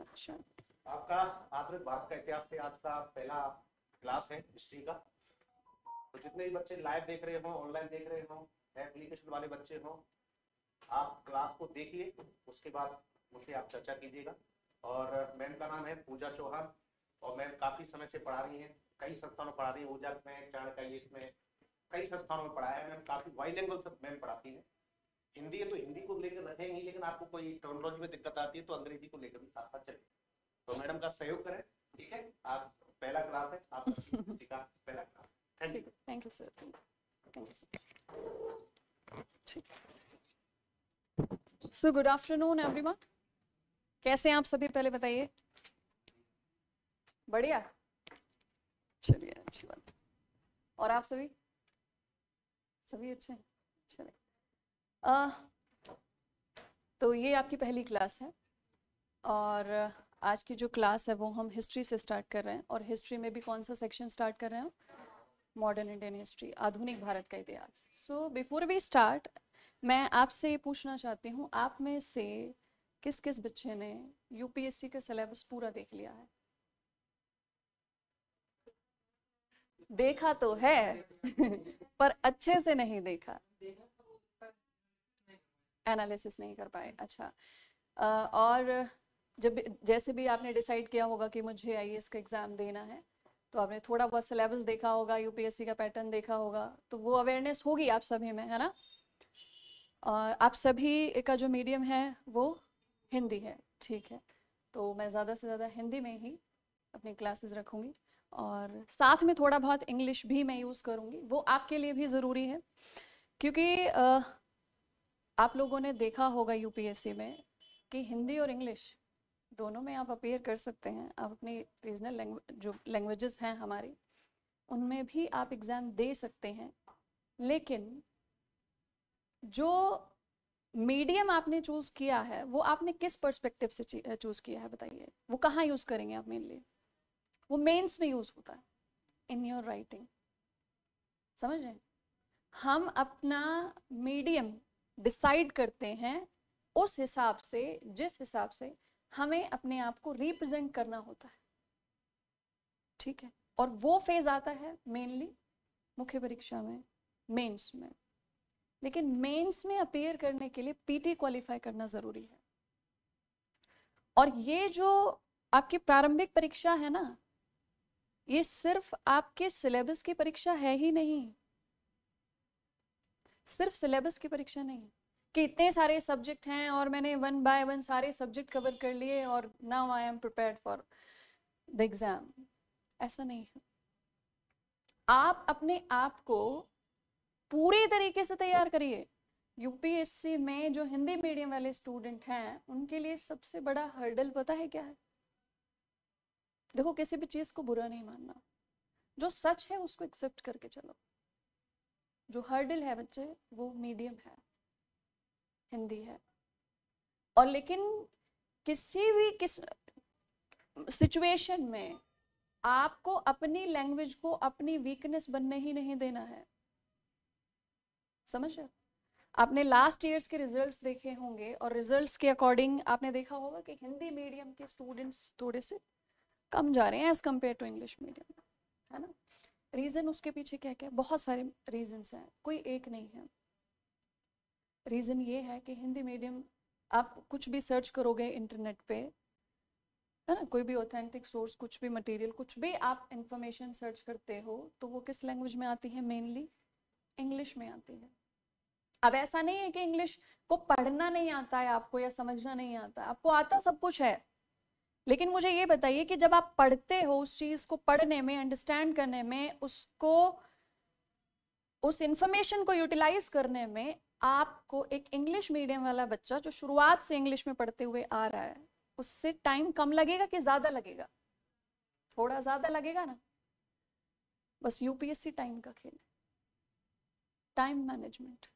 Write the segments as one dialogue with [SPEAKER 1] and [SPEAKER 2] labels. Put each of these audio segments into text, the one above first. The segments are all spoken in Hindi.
[SPEAKER 1] अच्छा। आपका आधुनिक भारत का इतिहास से आज का पहला क्लास है हिस्ट्री का तो जितने भी बच्चे लाइव देख रहे हो ऑनलाइन देख रहे हो एप्लीकेशन वाले बच्चे हो आप क्लास को देखिए उसके बाद मुझसे आप चर्चा कीजिएगा और मैम का नाम है पूजा चौहान और मैम काफी समय से पढ़ा रही है कई संस्थानों में पढ़ा रही है ऊर्जा में चाणक्य इसमें कई संस्थानों में पढ़ाया है मैम काफी वाई से मैम पढ़ाती है हिंदी है तो हिंदी को लेकर रखेंगे लेकिन आपको कोई टर्मोलॉजी में दिक्कत आती है तो अंग्रेजी को लेकर भी साथ साथ चलें तो मैडम का सहयोग करें ठीक है आज पहला क्लास है आप पहला class
[SPEAKER 2] thank you thank you sir thank you so good afternoon everyone कैसे हैं आप सभी पहले बताइए बढ़िया चलिए अच्छी बात और आप सभी सभी अच्छे हैं चलिए आ, तो ये आपकी पहली क्लास है और आज की जो क्लास है वो हम हिस्ट्री से स्टार्ट कर रहे हैं और हिस्ट्री में भी कौन सा सेक्शन स्टार्ट कर रहे हैं मॉडर्न इंडियन हिस्ट्री आधुनिक भारत का इतिहास सो बिफोर वी स्टार्ट मैं आपसे ये पूछना चाहती हूँ आप में से किस किस बच्चे ने यूपीएससी का सिलेबस पूरा देख लिया है देखा तो है पर अच्छे से नहीं देखा एनालिसिस नहीं कर पाए अच्छा आ, और जब जैसे भी आपने डिसाइड किया होगा कि मुझे आई का एग्ज़ाम देना है तो आपने थोड़ा बहुत सिलेबस देखा होगा यूपीएससी का पैटर्न देखा होगा तो वो अवेयरनेस होगी आप सभी में है ना और आप सभी का जो मीडियम है वो हिंदी है ठीक है तो मैं ज़्यादा से ज़्यादा हिंदी में ही अपनी क्लासेस रखूँगी और साथ में थोड़ा बहुत इंग्लिश भी मैं यूज़ करूँगी वो आपके लिए भी ज़रूरी है क्योंकि आप लोगों ने देखा होगा यूपीएससी में कि हिंदी और इंग्लिश दोनों में आप अपेयर कर सकते हैं आप अपनी रीजनल जो लैंग्वेजेस हैं हमारी उनमें भी आप एग्ज़ाम दे सकते हैं लेकिन जो मीडियम आपने चूज़ किया है वो आपने किस पर्सपेक्टिव से चूज़ किया है बताइए वो कहाँ यूज़ करेंगे आप मेनली वो मेंस में यूज़ होता है इन योर राइटिंग समझ रहे हम अपना मीडियम डिसाइड करते हैं उस हिसाब से जिस हिसाब से हमें अपने आप को रिप्रेजेंट करना होता है ठीक है और वो फेज आता है मेनली मुख्य परीक्षा में मेंस में लेकिन मेंस में अपेयर करने के लिए पीटी क्वालिफाई करना जरूरी है और ये जो आपकी प्रारंभिक परीक्षा है ना ये सिर्फ आपके सिलेबस की परीक्षा है ही नहीं सिर्फ सिलेबस की परीक्षा नहीं है कि इतने सारे सब्जेक्ट हैं और मैंने वन बाय वन सारे सब्जेक्ट कवर कर लिए और now I am prepared for the exam ऐसा नहीं है आप अपने आप को पूरे तरीके से तैयार करिए यूपीएससी में जो हिंदी मीडियम वाले स्टूडेंट हैं उनके लिए सबसे बड़ा हर्डल पता है क्या है देखो किसी भी चीज को बुरा नहीं मानना जो सच है उसको एक्सेप्ट करके चलो जो हर्डल है बच्चे वो मीडियम है हिंदी है और लेकिन किसी भी किस सिचुएशन में आपको अपनी लैंग्वेज को अपनी वीकनेस बनने ही नहीं देना है समझ आपने लास्ट ईयर्स के रिजल्ट्स देखे होंगे और रिजल्ट्स के अकॉर्डिंग आपने देखा होगा कि हिंदी मीडियम के स्टूडेंट्स थोड़े से कम जा रहे हैं as compared to English medium है ना रीज़न उसके पीछे क्या क्या है बहुत सारे रीजन्स हैं कोई एक नहीं है रीज़न ये है कि हिंदी मीडियम आप कुछ भी सर्च करोगे इंटरनेट पे है ना कोई भी ऑथेंटिक सोर्स कुछ भी मटेरियल कुछ भी आप इंफॉर्मेशन सर्च करते हो तो वो किस लैंग्वेज में आती है मेनली इंग्लिश में आती है अब ऐसा नहीं है कि इंग्लिश को पढ़ना नहीं आता है आपको या समझना नहीं आता आपको आता सब कुछ है लेकिन मुझे ये बताइए कि जब आप पढ़ते हो उस चीज को पढ़ने में अंडरस्टैंड करने में उसको उस इंफॉर्मेशन को यूटिलाइज करने में आपको एक इंग्लिश मीडियम वाला बच्चा जो शुरुआत से इंग्लिश में पढ़ते हुए आ रहा है उससे टाइम कम लगेगा कि ज्यादा लगेगा थोड़ा ज्यादा लगेगा ना बस यूपीएससी टाइम का खेल टाइम मैनेजमेंट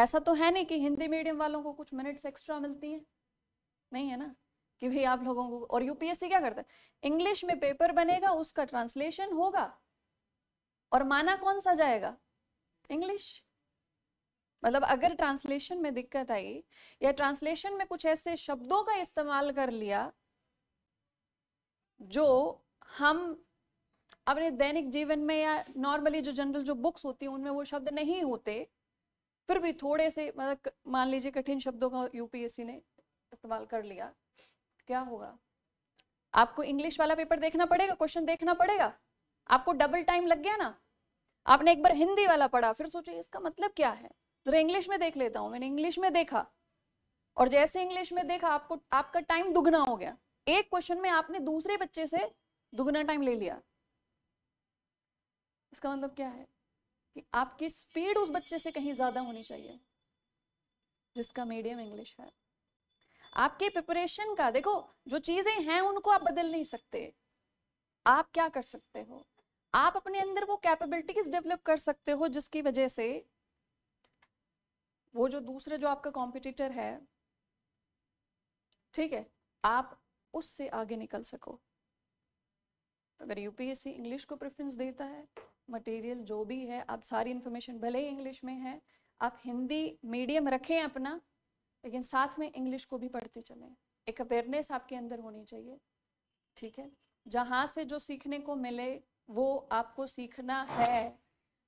[SPEAKER 2] ऐसा तो है नहीं कि हिंदी मीडियम वालों को कुछ मिनट्स एक्स्ट्रा मिलती हैं नहीं है ना कि भाई आप लोगों को और यूपीएससी क्या करता है इंग्लिश में पेपर बनेगा उसका ट्रांसलेशन होगा और माना कौन सा जाएगा इंग्लिश मतलब अगर ट्रांसलेशन में दिक्कत आई या ट्रांसलेशन में कुछ ऐसे शब्दों का इस्तेमाल कर लिया जो हम अपने दैनिक जीवन में या नॉर्मली जो जनरल जो बुक्स होती हैं उनमें वो शब्द नहीं होते फिर भी थोड़े से मतलब मान लीजिए कठिन शब्दों का यूपीएससी ने इस्तेमाल कर लिया क्या होगा आपको इंग्लिश वाला पेपर देखना पड़ेगा क्वेश्चन देखना पड़ेगा आपको डबल टाइम लग गया ना आपने एक बार हिंदी वाला पढ़ा फिर सोचो इसका मतलब क्या है तो इंग्लिश में देख लेता हूँ मैंने इंग्लिश में देखा और जैसे इंग्लिश में देखा आपको आपका टाइम दुगना हो गया एक क्वेश्चन में आपने दूसरे बच्चे से दुगना टाइम ले लिया इसका मतलब क्या है कि आपकी स्पीड उस बच्चे से कहीं ज्यादा होनी चाहिए जिसका मीडियम इंग्लिश है आपके प्रिपरेशन का देखो जो चीजें हैं उनको आप बदल नहीं सकते आप क्या कर सकते हो आप अपने अंदर वो कैपेबिलिटीज डेवलप कर सकते हो जिसकी वजह से वो जो दूसरे जो आपका कॉम्पिटिटर है ठीक है आप उससे आगे निकल सको अगर यूपीएससी इंग्लिश को प्रेफरेंस देता है मटेरियल जो भी है आप सारी इंफॉर्मेशन भले ही इंग्लिश में है आप हिंदी मीडियम रखें अपना लेकिन साथ में इंग्लिश को भी पढ़ते चले एक अवेयरनेस आपके अंदर होनी चाहिए ठीक है जहाँ से जो सीखने को मिले वो आपको सीखना है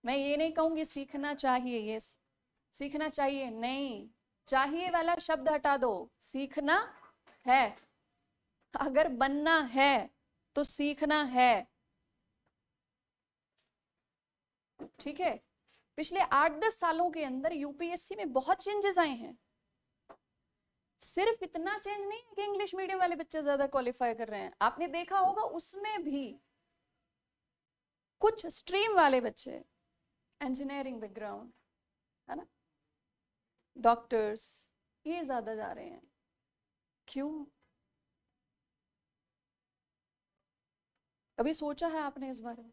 [SPEAKER 2] मैं ये नहीं कहूँगी सीखना चाहिए ये सीखना चाहिए नहीं चाहिए वाला शब्द हटा दो सीखना है अगर बनना है तो सीखना है ठीक है पिछले आठ दस सालों के अंदर यूपीएससी में बहुत चेंजेस आए हैं सिर्फ इतना चेंज नहीं है कि इंग्लिश मीडियम वाले बच्चे ज्यादा क्वालिफाई कर रहे हैं आपने देखा होगा उसमें भी कुछ स्ट्रीम वाले बच्चे इंजीनियरिंग बैकग्राउंड है ना डॉक्टर्स ये ज्यादा जा रहे हैं क्यों कभी सोचा है आपने इस बारे में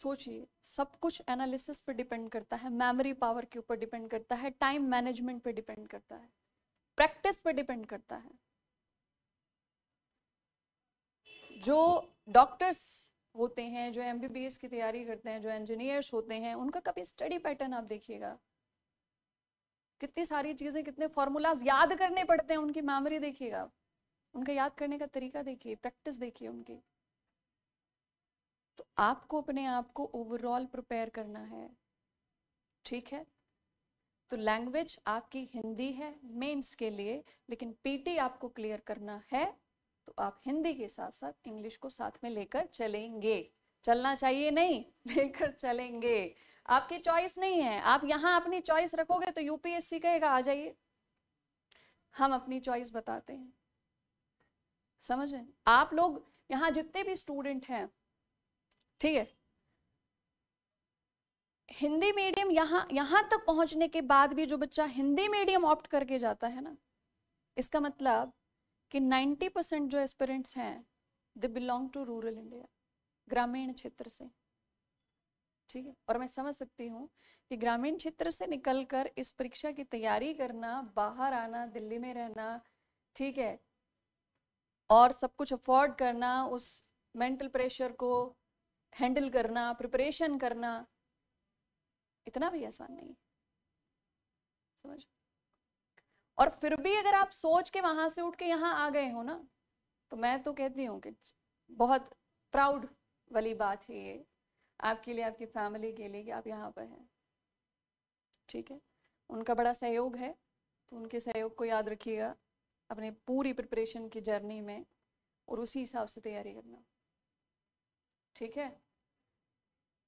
[SPEAKER 2] सोचिए सब कुछ एनालिसिस पे डिपेंड करता है मेमोरी पावर के ऊपर डिपेंड करता है टाइम मैनेजमेंट पे डिपेंड करता है प्रैक्टिस पे डिपेंड करता है जो डॉक्टर्स होते हैं जो एमबीबीएस की तैयारी करते हैं जो इंजीनियर्स होते हैं उनका कभी स्टडी पैटर्न आप देखिएगा कितनी सारी चीज़ें कितने फॉर्मूलाज याद करने पड़ते हैं उनकी मेमोरी देखिएगा उनका याद करने का तरीका देखिए प्रैक्टिस देखिए उनकी तो आपको अपने आप को ओवरऑल प्रिपेयर करना है ठीक है तो लैंग्वेज आपकी हिंदी है मेंस के लिए लेकिन पीटी आपको क्लियर करना है तो आप हिंदी के साथ साथ इंग्लिश को साथ में लेकर चलेंगे चलना चाहिए नहीं लेकर चलेंगे आपकी चॉइस नहीं है आप यहां अपनी चॉइस रखोगे तो यूपीएससी कहेगा आ जाइए हम अपनी चॉइस बताते हैं समझ आप लोग यहाँ जितने भी स्टूडेंट हैं ठीक है हिंदी मीडियम यहाँ यहाँ तक पहुँचने के बाद भी जो बच्चा हिंदी मीडियम ऑप्ट करके जाता है ना इसका मतलब कि 90 परसेंट जो एस्पिरेंट्स हैं they belong to rural India ग्रामीण क्षेत्र से ठीक है और मैं समझ सकती हूँ कि ग्रामीण क्षेत्र से निकलकर इस परीक्षा की तैयारी करना बाहर आना दिल्ली में रहना ठीक है और सब कुछ अफोर्ड करना उस मेंटल प्रेशर को हैंडल करना प्रिपरेशन करना इतना भी आसान नहीं समझ और फिर भी अगर आप सोच के वहां से उठ के यहाँ आ गए हो ना तो मैं तो कहती हूँ कि बहुत प्राउड वाली बात है ये आपके लिए आपकी फैमिली के लिए कि आप यहाँ पर हैं ठीक है उनका बड़ा सहयोग है तो उनके सहयोग को याद रखिएगा अपने पूरी प्रिपरेशन की जर्नी में और उसी हिसाब से तैयारी करना ठीक है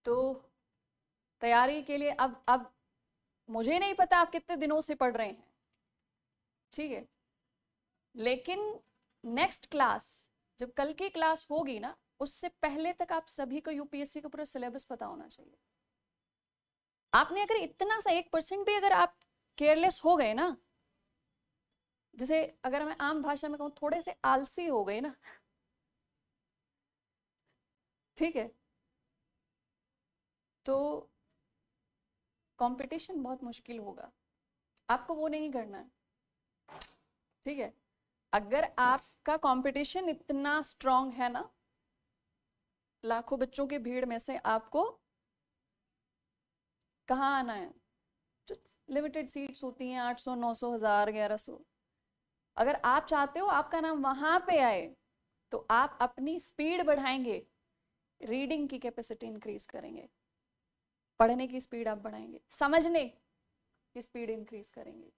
[SPEAKER 2] तो तैयारी के लिए अब अब मुझे नहीं पता आप कितने दिनों से पढ़ रहे हैं ठीक है लेकिन नेक्स्ट क्लास जब कल की क्लास होगी ना उससे पहले तक आप सभी को यूपीएससी का पूरा सिलेबस पता होना चाहिए आपने अगर इतना सा एक परसेंट भी अगर आप केयरलेस हो गए ना जैसे अगर मैं आम भाषा में कहूँ थोड़े से आलसी हो गए ना ठीक है तो कंपटीशन बहुत मुश्किल होगा आपको वो नहीं करना है ठीक है अगर आपका कंपटीशन इतना स्ट्रांग है ना लाखों बच्चों की भीड़ में से आपको कहाँ आना है जो लिमिटेड सीट्स होती हैं 800, 900, हजार ग्यारह सौ अगर आप चाहते हो आपका नाम वहां पे आए तो आप अपनी स्पीड बढ़ाएंगे रीडिंग की कैपेसिटी इंक्रीज करेंगे पढ़ने की स्पीड आप बढ़ाएंगे समझने की स्पीड इंक्रीज करेंगे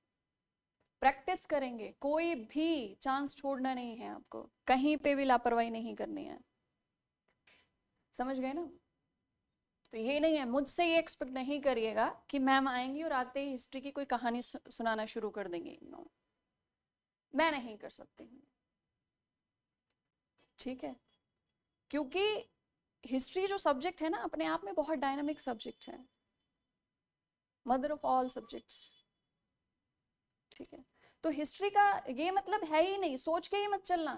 [SPEAKER 2] प्रैक्टिस करेंगे कोई भी चांस छोड़ना नहीं है आपको कहीं पे भी लापरवाही नहीं करनी है समझ गए ना तो ये नहीं है मुझसे ये एक्सपेक्ट नहीं करिएगा कि मैम आएंगी और आते ही हिस्ट्री की कोई कहानी सुनाना शुरू कर देंगे नो मैं नहीं कर सकती हूँ ठीक है क्योंकि हिस्ट्री जो सब्जेक्ट है ना अपने आप में बहुत डायनामिक सब्जेक्ट है मदर ऑफ ऑल सब्जेक्ट्स ठीक है तो हिस्ट्री का ये मतलब है ही नहीं सोच के ही मत चलना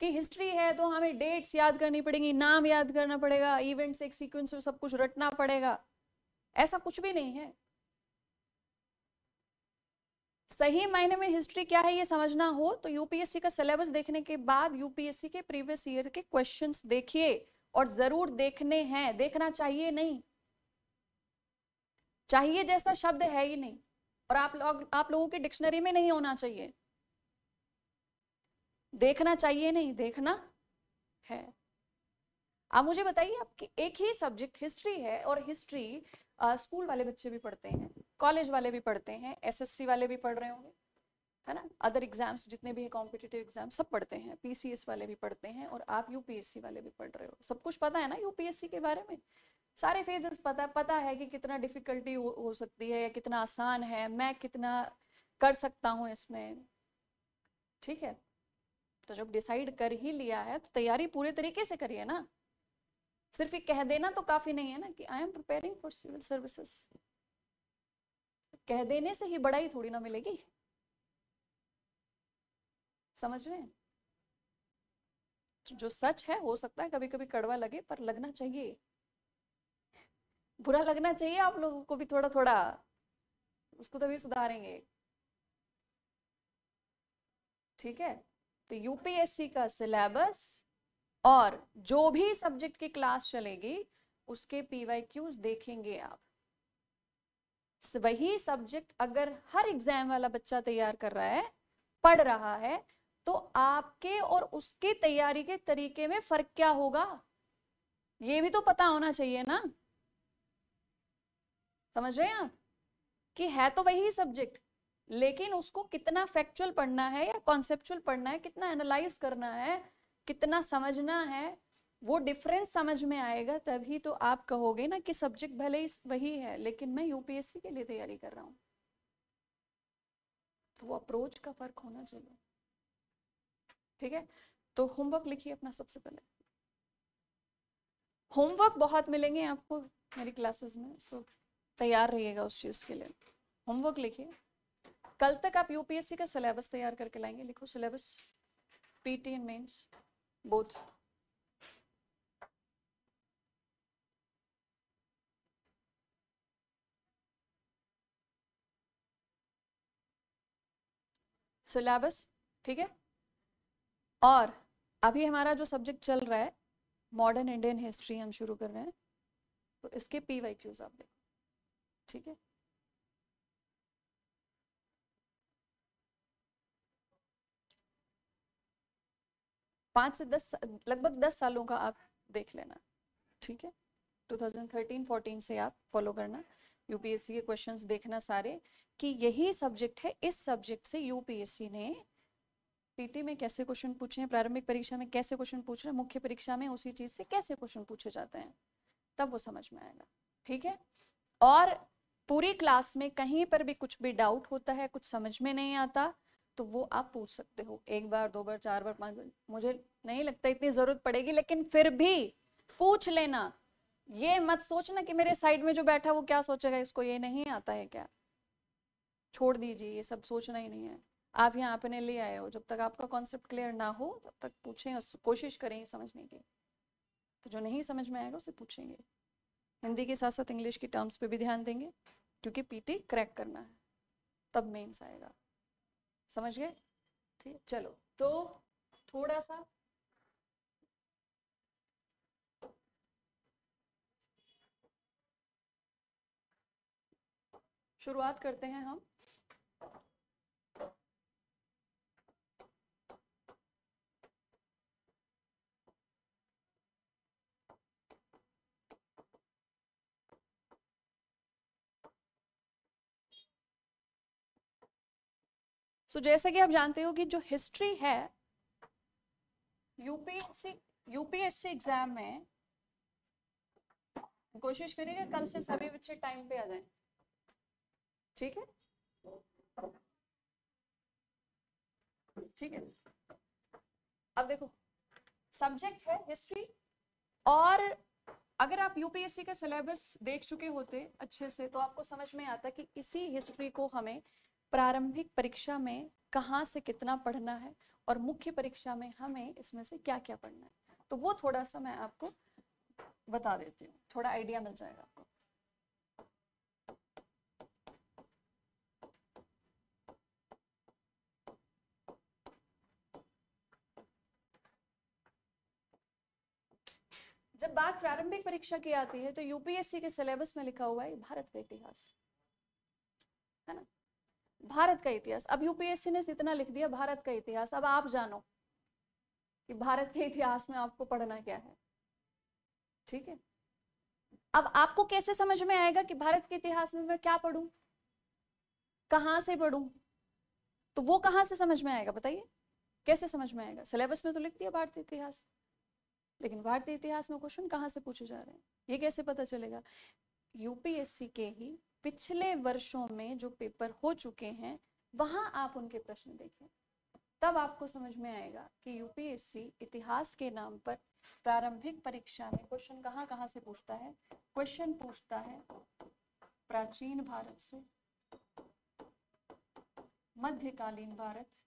[SPEAKER 2] कि हिस्ट्री है तो हमें डेट्स याद करनी पड़ेगी नाम याद करना पड़ेगा इवेंट्स एक सीक्वेंस में सब कुछ रटना पड़ेगा ऐसा कुछ भी नहीं है सही मायने में हिस्ट्री क्या है ये समझना हो तो यूपीएससी का सिलेबस देखने के बाद यूपीएससी के प्रीवियस ईयर के क्वेश्चंस देखिए और जरूर देखने हैं देखना चाहिए नहीं चाहिए जैसा शब्द है ही नहीं और आप लोग आप लोगों की डिक्शनरी में नहीं होना चाहिए देखना चाहिए नहीं देखना है आप मुझे बताइए आपकी एक ही सब्जेक्ट हिस्ट्री है और हिस्ट्री स्कूल वाले बच्चे भी पढ़ते हैं कॉलेज वाले भी पढ़ते हैं एसएससी वाले भी पढ़ रहे होंगे है ना अदर एग्जाम्स जितने भी है कॉम्पिटेटिव एग्जाम सब पढ़ते हैं पीसीएस वाले भी पढ़ते हैं और आप यूपीएससी वाले भी पढ़ रहे हो सब कुछ पता है ना यूपीएससी के बारे में सारे फेजेस पता है पता है कि कितना डिफिकल्टी हो, हो सकती है या कितना आसान है मैं कितना कर सकता हूँ इसमें ठीक है तो जब डिसाइड कर ही लिया है तो तैयारी पूरे तरीके से करिए ना सिर्फ ये कह देना तो काफी नहीं है ना कि I am preparing for civil services कह देने से ही बड़ाई थोड़ी ना मिलेगी समझ रहे हैं जो सच है हो सकता है कभी कभी कड़वा लगे पर लगना चाहिए बुरा लगना चाहिए आप लोगों को भी थोड़ा थोड़ा उसको तभी सुधारेंगे ठीक है तो यूपीएससी का सिलेबस और जो भी सब्जेक्ट की क्लास चलेगी उसके क्यूज देखेंगे आप वही सब्जेक्ट अगर हर एग्जाम वाला बच्चा तैयार कर रहा है पढ़ रहा है तो आपके और उसके तैयारी के तरीके में फर्क क्या होगा ये भी तो पता होना चाहिए ना समझ रहे हैं आप कि है तो वही सब्जेक्ट लेकिन उसको कितना फैक्चुअल पढ़ना है या कॉन्सेप्चुअल पढ़ना है कितना एनालाइज करना है कितना समझना है वो डिफरेंस समझ में आएगा तभी तो आप कहोगे ना कि सब्जेक्ट भले ही वही है लेकिन मैं यूपीएससी के लिए तैयारी कर रहा हूँ तो वो अप्रोच का फर्क होना चाहिए ठीक है तो होमवर्क लिखिए अपना सबसे पहले होमवर्क बहुत मिलेंगे आपको मेरी क्लासेस में सो तैयार रहिएगा उस चीज़ के लिए होमवर्क लिखिए कल तक आप यूपीएससी का सिलेबस तैयार करके लाएंगे लिखो syllabus PT and mains both syllabus ठीक है और अभी हमारा जो सब्जेक्ट चल रहा है मॉडर्न इंडियन हिस्ट्री हम शुरू कर रहे हैं तो इसके पी वाई क्यूज आप देखो ठीक है पाँच से दस लगभग दस सालों का आप देख लेना ठीक है 2013-14 से आप फॉलो करना यूपीएससी के क्वेश्चंस देखना सारे कि यही सब्जेक्ट है इस सब्जेक्ट से यूपीएससी ने पीटी में कैसे क्वेश्चन पूछे हैं प्रारंभिक परीक्षा में कैसे क्वेश्चन पूछ रहे हैं मुख्य परीक्षा में उसी चीज से कैसे क्वेश्चन पूछे जाते हैं तब वो समझ में आएगा ठीक है और पूरी क्लास में कहीं पर भी कुछ भी डाउट होता है कुछ समझ में नहीं आता तो वो आप पूछ सकते हो एक बार दो बार चार बार पांच बार मुझे नहीं लगता इतनी जरूरत पड़ेगी लेकिन फिर भी पूछ लेना ये मत सोचना कि मेरे साइड में जो बैठा वो क्या सोचेगा इसको ये नहीं आता है क्या छोड़ दीजिए ये सब सोचना ही नहीं है आप यहाँ अपने ले आए हो जब तक आपका कॉन्सेप्ट क्लियर ना हो तब तक पूछें और कोशिश करें समझने की तो जो नहीं समझ में आएगा उसे पूछेंगे हिंदी के साथ साथ इंग्लिश की टर्म्स पे भी ध्यान देंगे क्योंकि पीटी क्रैक करना है तब मेन्स आएगा समझ गए ठीक चलो तो थोड़ा सा शुरुआत करते हैं हम सो so, जैसा कि आप जानते हो कि जो हिस्ट्री है यूपीएससी यूपीएससी एग्जाम में कोशिश करिए कल से सभी बच्चे टाइम पे आ जाए ठीक है ठीक है अब देखो सब्जेक्ट है हिस्ट्री और अगर आप यूपीएससी का सिलेबस देख चुके होते अच्छे से तो आपको समझ में आता कि इसी हिस्ट्री को हमें प्रारंभिक परीक्षा में कहाँ से कितना पढ़ना है और मुख्य परीक्षा में हमें इसमें से क्या क्या पढ़ना है तो वो थोड़ा सा मैं आपको बता देती हूँ थोड़ा आइडिया मिल जाएगा आपको जब बात प्रारंभिक परीक्षा की आती है तो यूपीएससी के सिलेबस में लिखा हुआ है भारत का इतिहास है ना भारत का इतिहास अब यूपीएससी ने इतना लिख दिया भारत का इतिहास अब आप जानो कि भारत के इतिहास में आपको पढ़ना क्या है ठीक है अब आपको कैसे समझ में आएगा कि भारत के इतिहास में मैं क्या पढ़ू कहाँ से पढ़ू तो वो कहाँ से समझ में आएगा बताइए कैसे समझ में आएगा सिलेबस में तो लिख दिया भारतीय इतिहास लेकिन भारतीय इतिहास में क्वेश्चन कहाँ से पूछे जा रहे हैं ये कैसे पता चलेगा यूपीएससी के ही पिछले वर्षों में जो पेपर हो चुके हैं वहां आप उनके प्रश्न देखें तब आपको समझ में आएगा कि यूपीएससी इतिहास के नाम पर प्रारंभिक परीक्षा में क्वेश्चन कहाँ कहाँ से पूछता है क्वेश्चन पूछता है प्राचीन भारत से मध्यकालीन भारत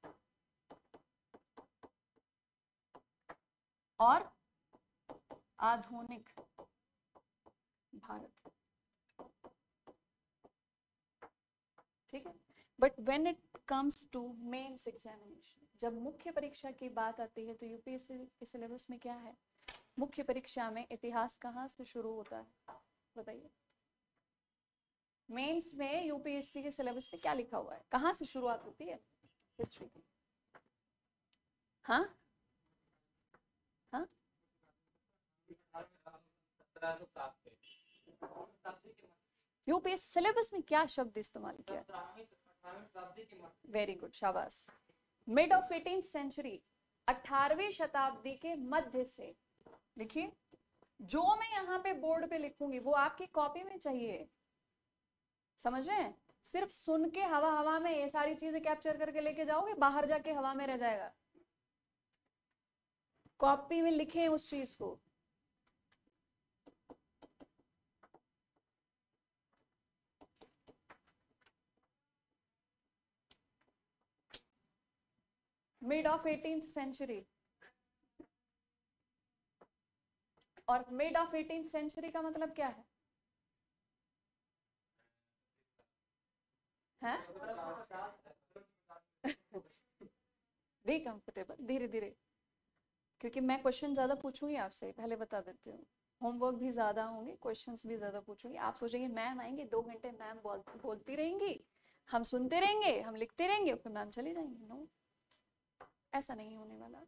[SPEAKER 2] और आधुनिक भारत ठीक है but when it comes to mains examination जब मुख्य परीक्षा की बात आती है तो यूपीएससी के सिलेबस में क्या है मुख्य परीक्षा में इतिहास कहाँ से शुरू होता है बताइए मेंस में यूपीएससी के सिलेबस में क्या लिखा हुआ है कहाँ से शुरुआत होती है हिस्ट्री की हाँ हाँ यूपीएस सिलेबस में क्या शब्द इस्तेमाल किया वेरी तो गुड शाबाश मिड ऑफ एटीन सेंचुरी अठारहवीं शताब्दी के मध्य से लिखिए जो मैं यहाँ पे बोर्ड पे लिखूंगी वो आपकी कॉपी में चाहिए समझ रहे हैं सिर्फ सुन के हवा हवा में ये सारी चीजें कैप्चर करके लेके जाओगे बाहर जाके हवा में रह जाएगा कॉपी में लिखे उस चीज को मिड ऑफ एटीन सेंचुरी और मिड ऑफ एटीन सेंचुरी का मतलब क्या है वी हाँ? कंफर्टेबल धीरे धीरे क्योंकि मैं क्वेश्चन ज्यादा पूछूंगी आपसे पहले बता देती हूँ होमवर्क भी ज्यादा होंगे क्वेश्चंस भी ज्यादा पूछूंगी आप सोचेंगे मैम आएंगे दो घंटे मैम बोल, बोलती रहेंगी हम सुनते रहेंगे हम लिखते रहेंगे फिर मैम चली जाएंगे नो ऐसा नहीं होने वाला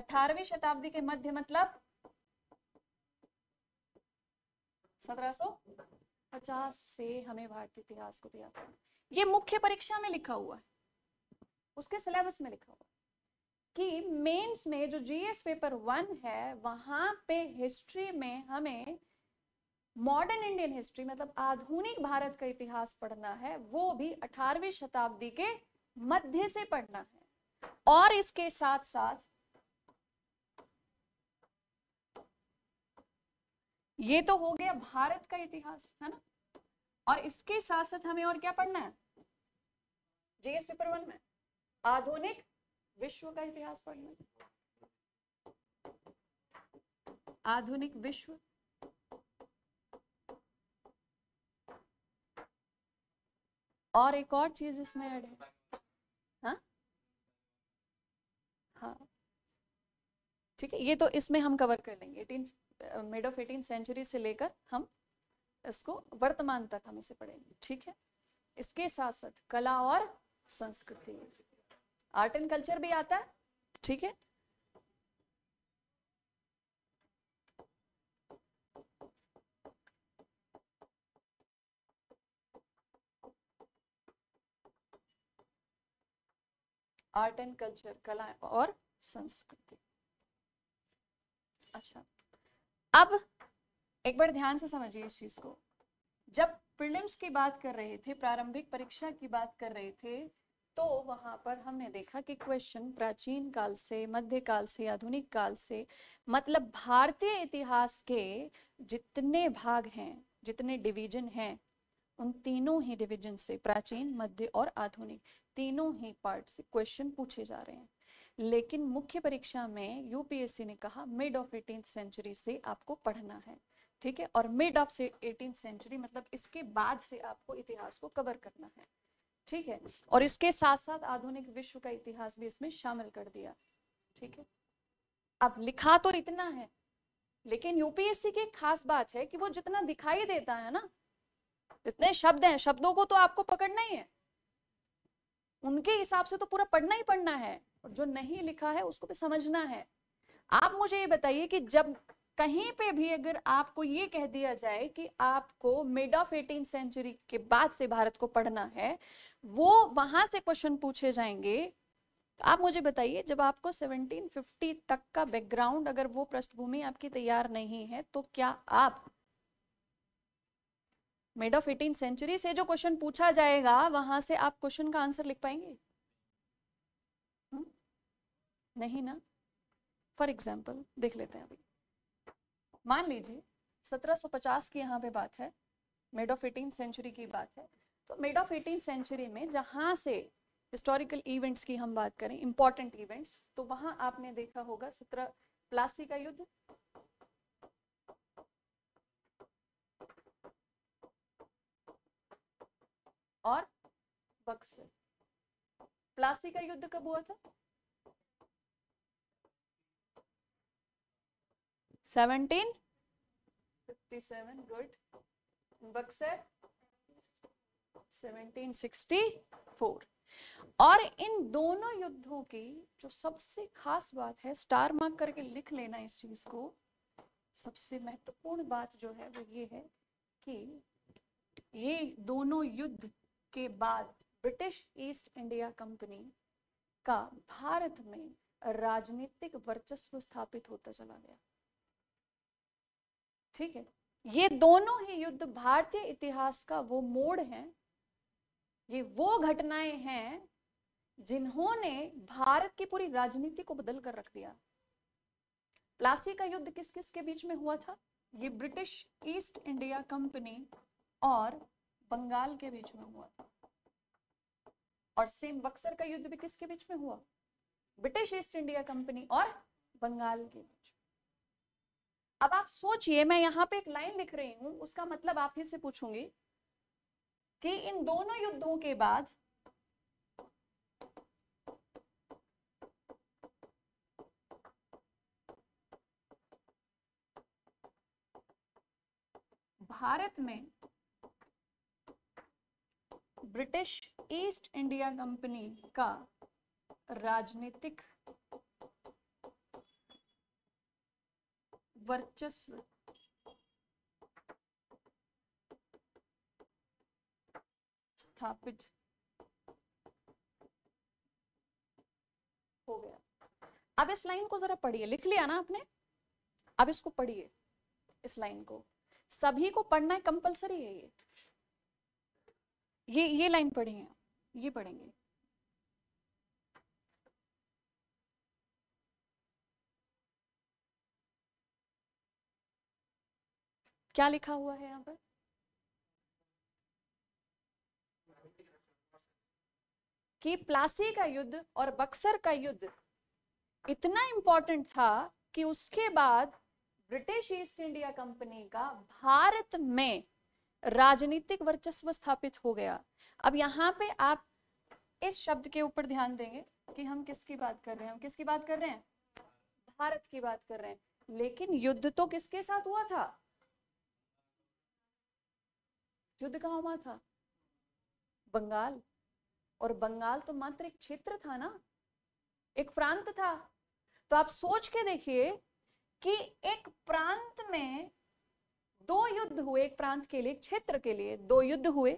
[SPEAKER 2] अठारहवीं शताब्दी के मध्य मतलब पचास से हमें भारतीय इतिहास को भी आता ये मुख्य परीक्षा में लिखा हुआ है उसके सिलेबस में लिखा हुआ कि मेंस में जो जीएस पेपर वन है वहां पे हिस्ट्री में हमें मॉडर्न इंडियन हिस्ट्री मतलब आधुनिक भारत का इतिहास पढ़ना है वो भी अठारहवीं शताब्दी के मध्य से पढ़ना है और इसके साथ साथ ये तो हो गया भारत का इतिहास है ना और इसके साथ साथ हमें और क्या पढ़ना है जीएस पेपर वन में आधुनिक विश्व का इतिहास पढ़ना है आधुनिक विश्व और एक और चीज इसमें ऐड है हाँ ठीक है ये तो इसमें हम कवर कर लेंगे eighteen mid of eighteen century से लेकर हम इसको वर्तमान तक हम इसे पढ़ेंगे ठीक है इसके साथ साथ कला और संस्कृति आर्ट एंड कल्चर भी आता है ठीक है आर्ट एंड कल्चर कला और संस्कृति अच्छा अब एक बार ध्यान से समझिए इस चीज को जब प्रिलिम्स की बात कर रहे थे प्रारंभिक परीक्षा की बात कर रहे थे तो वहां पर हमने देखा कि क्वेश्चन प्राचीन काल से मध्य काल से आधुनिक काल से मतलब भारतीय इतिहास के जितने भाग हैं जितने डिवीजन हैं उन तीनों ही डिविजन से प्राचीन मध्य और आधुनिक तीनों ही पार्ट से क्वेश्चन पूछे जा रहे हैं लेकिन मुख्य परीक्षा में यूपीएससी ने कहा मिड ऑफ एटीन सेंचुरी से आपको पढ़ना है ठीक है और मिड ऑफ एटीन सेंचुरी मतलब इसके बाद से आपको इतिहास को कवर करना है ठीक है और इसके साथ साथ आधुनिक विश्व का इतिहास भी इसमें शामिल कर दिया ठीक है अब लिखा तो इतना है लेकिन यूपीएससी की खास बात है कि वो जितना दिखाई देता है ना इतने शब्द हैं शब्दों को तो आपको पकड़ना ही है उनके हिसाब से तो पूरा पढ़ना ही पढ़ना है और जो नहीं लिखा है उसको भी समझना है आप मुझे ये बताइए कि जब कहीं पे भी अगर आपको ये कह दिया जाए कि आपको मिड ऑफ एटीन सेंचुरी के बाद से भारत को पढ़ना है वो वहां से क्वेश्चन पूछे जाएंगे तो आप मुझे बताइए जब आपको 1750 तक का बैकग्राउंड अगर वो पृष्ठभूमि आपकी तैयार नहीं है तो क्या आप मिड ऑफ एटीन सेंचुरी से जो क्वेश्चन पूछा जाएगा वहां से आप क्वेश्चन का आंसर लिख पाएंगे हुँ? हम्म? नहीं ना फॉर एग्जाम्पल देख लेते हैं अभी मान लीजिए 1750 की यहाँ पे बात है मिड ऑफ एटीन सेंचुरी की बात है तो मिड ऑफ एटीन सेंचुरी में जहाँ से हिस्टोरिकल इवेंट्स की हम बात करें इंपॉर्टेंट इवेंट्स तो वहाँ आपने देखा होगा सत्रह प्लासी का युद्ध और बक्सर प्लासी का युद्ध कब हुआ था 1757 गुड बक्सर 1764 और इन दोनों युद्धों की जो सबसे खास बात है स्टार मार्क करके लिख लेना इस चीज को सबसे महत्वपूर्ण बात जो है वो ये है कि ये दोनों युद्ध के बाद ब्रिटिश ईस्ट इंडिया कंपनी का भारत में राजनीतिक वर्चस्व स्थापित होता चला गया ठीक है ये दोनों ही युद्ध भारतीय इतिहास का वो मोड़ है ये वो घटनाएं हैं जिन्होंने भारत की पूरी राजनीति को बदल कर रख दिया प्लासी का युद्ध किस किस के बीच में हुआ था ये ब्रिटिश ईस्ट इंडिया कंपनी और बंगाल के बीच में हुआ था और सेम बक्सर का युद्ध भी किसके बीच में हुआ ब्रिटिश ईस्ट इंडिया कंपनी और बंगाल के बीच अब आप सोचिए मैं यहाँ पे एक लाइन लिख रही हूं उसका मतलब आप ही से पूछूंगी कि इन दोनों युद्धों के बाद भारत में ब्रिटिश ईस्ट इंडिया कंपनी का राजनीतिक वर्चस्व स्थापित हो गया अब इस लाइन को जरा पढ़िए लिख लिया ना आपने अब इसको पढ़िए इस लाइन को सभी को पढ़ना है कंपलसरी है ये ये ये लाइन है ये पढ़ेंगे क्या लिखा हुआ है यहाँ पर कि प्लासी का युद्ध और बक्सर का युद्ध इतना इंपॉर्टेंट था कि उसके बाद ब्रिटिश ईस्ट इंडिया कंपनी का भारत में राजनीतिक वर्चस्व स्थापित हो गया अब यहाँ पे आप इस शब्द के ऊपर ध्यान देंगे कि हम किसकी बात कर रहे हैं हम किसकी बात कर रहे हैं भारत की बात कर रहे हैं लेकिन युद्ध तो किसके साथ हुआ था युद्ध कहा हुआ था बंगाल और बंगाल तो मात्र एक क्षेत्र था ना एक प्रांत था तो आप सोच के देखिए कि एक प्रांत में दो युद्ध हुए एक प्रांत के लिए क्षेत्र के लिए दो युद्ध हुए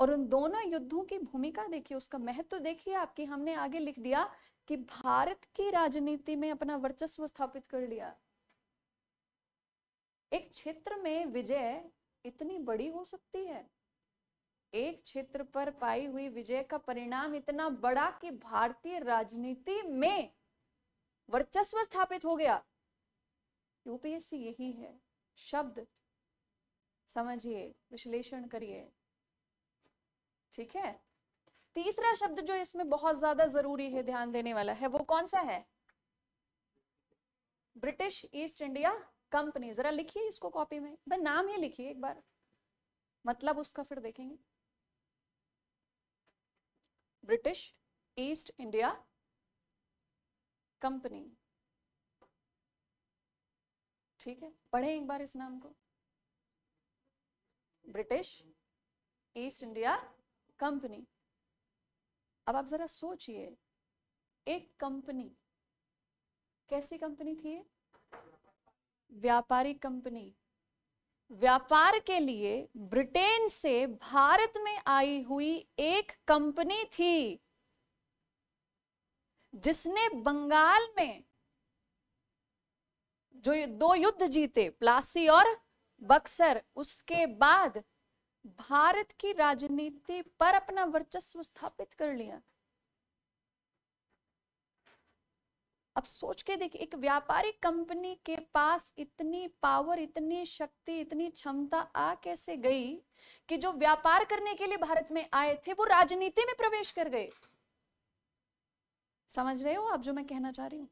[SPEAKER 2] और उन दोनों युद्धों की भूमिका देखिए उसका महत्व देखिए आपकी हमने आगे लिख दिया कि भारत की राजनीति में अपना वर्चस्व स्थापित कर लिया एक क्षेत्र में विजय इतनी बड़ी हो सकती है एक क्षेत्र पर पाई हुई विजय का परिणाम इतना बड़ा कि भारतीय राजनीति में वर्चस्व स्थापित हो गया यूपीएससी यही है शब्द समझिए विश्लेषण करिए ठीक है तीसरा शब्द जो इसमें बहुत ज्यादा जरूरी है ध्यान देने वाला है वो कौन सा है ब्रिटिश ईस्ट इंडिया कंपनी जरा लिखिए इसको कॉपी में भाई नाम ही लिखिए एक बार मतलब उसका फिर देखेंगे ब्रिटिश ईस्ट इंडिया कंपनी ठीक है पढ़े एक बार इस नाम को ब्रिटिश ईस्ट इंडिया कंपनी अब आप जरा सोचिए एक कंपनी कैसी कंपनी थी ये कंपनी व्यापार के लिए ब्रिटेन से भारत में आई हुई एक कंपनी थी जिसने बंगाल में जो दो युद्ध जीते प्लासी और बक्सर उसके बाद भारत की राजनीति पर अपना वर्चस्व स्थापित कर लिया अब सोच के देखिए एक व्यापारिक कंपनी के पास इतनी पावर इतनी शक्ति इतनी क्षमता आ कैसे गई कि जो व्यापार करने के लिए भारत में आए थे वो राजनीति में प्रवेश कर गए समझ रहे हो आप जो मैं कहना चाह रही हूं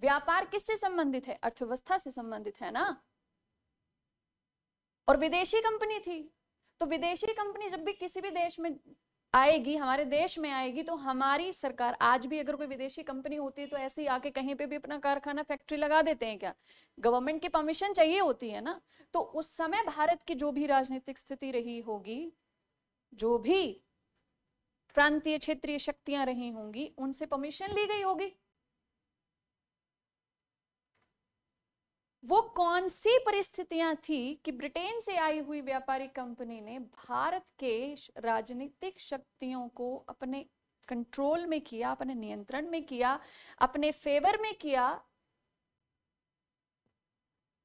[SPEAKER 2] व्यापार किससे संबंधित है अर्थव्यवस्था से संबंधित है ना और विदेशी कंपनी थी तो विदेशी कंपनी जब भी किसी भी देश में आएगी हमारे देश में आएगी तो हमारी सरकार आज भी अगर कोई विदेशी कंपनी होती है तो ऐसे ही आके कहीं पे भी अपना कारखाना फैक्ट्री लगा देते हैं क्या गवर्नमेंट की परमिशन चाहिए होती है ना तो उस समय भारत की जो भी राजनीतिक स्थिति रही होगी जो भी प्रांतीय क्षेत्रीय शक्तियां रही होंगी उनसे परमिशन ली गई होगी वो कौन सी परिस्थितियां थी कि ब्रिटेन से आई हुई व्यापारी कंपनी ने भारत के राजनीतिक शक्तियों को अपने कंट्रोल में किया अपने नियंत्रण में किया अपने फेवर में किया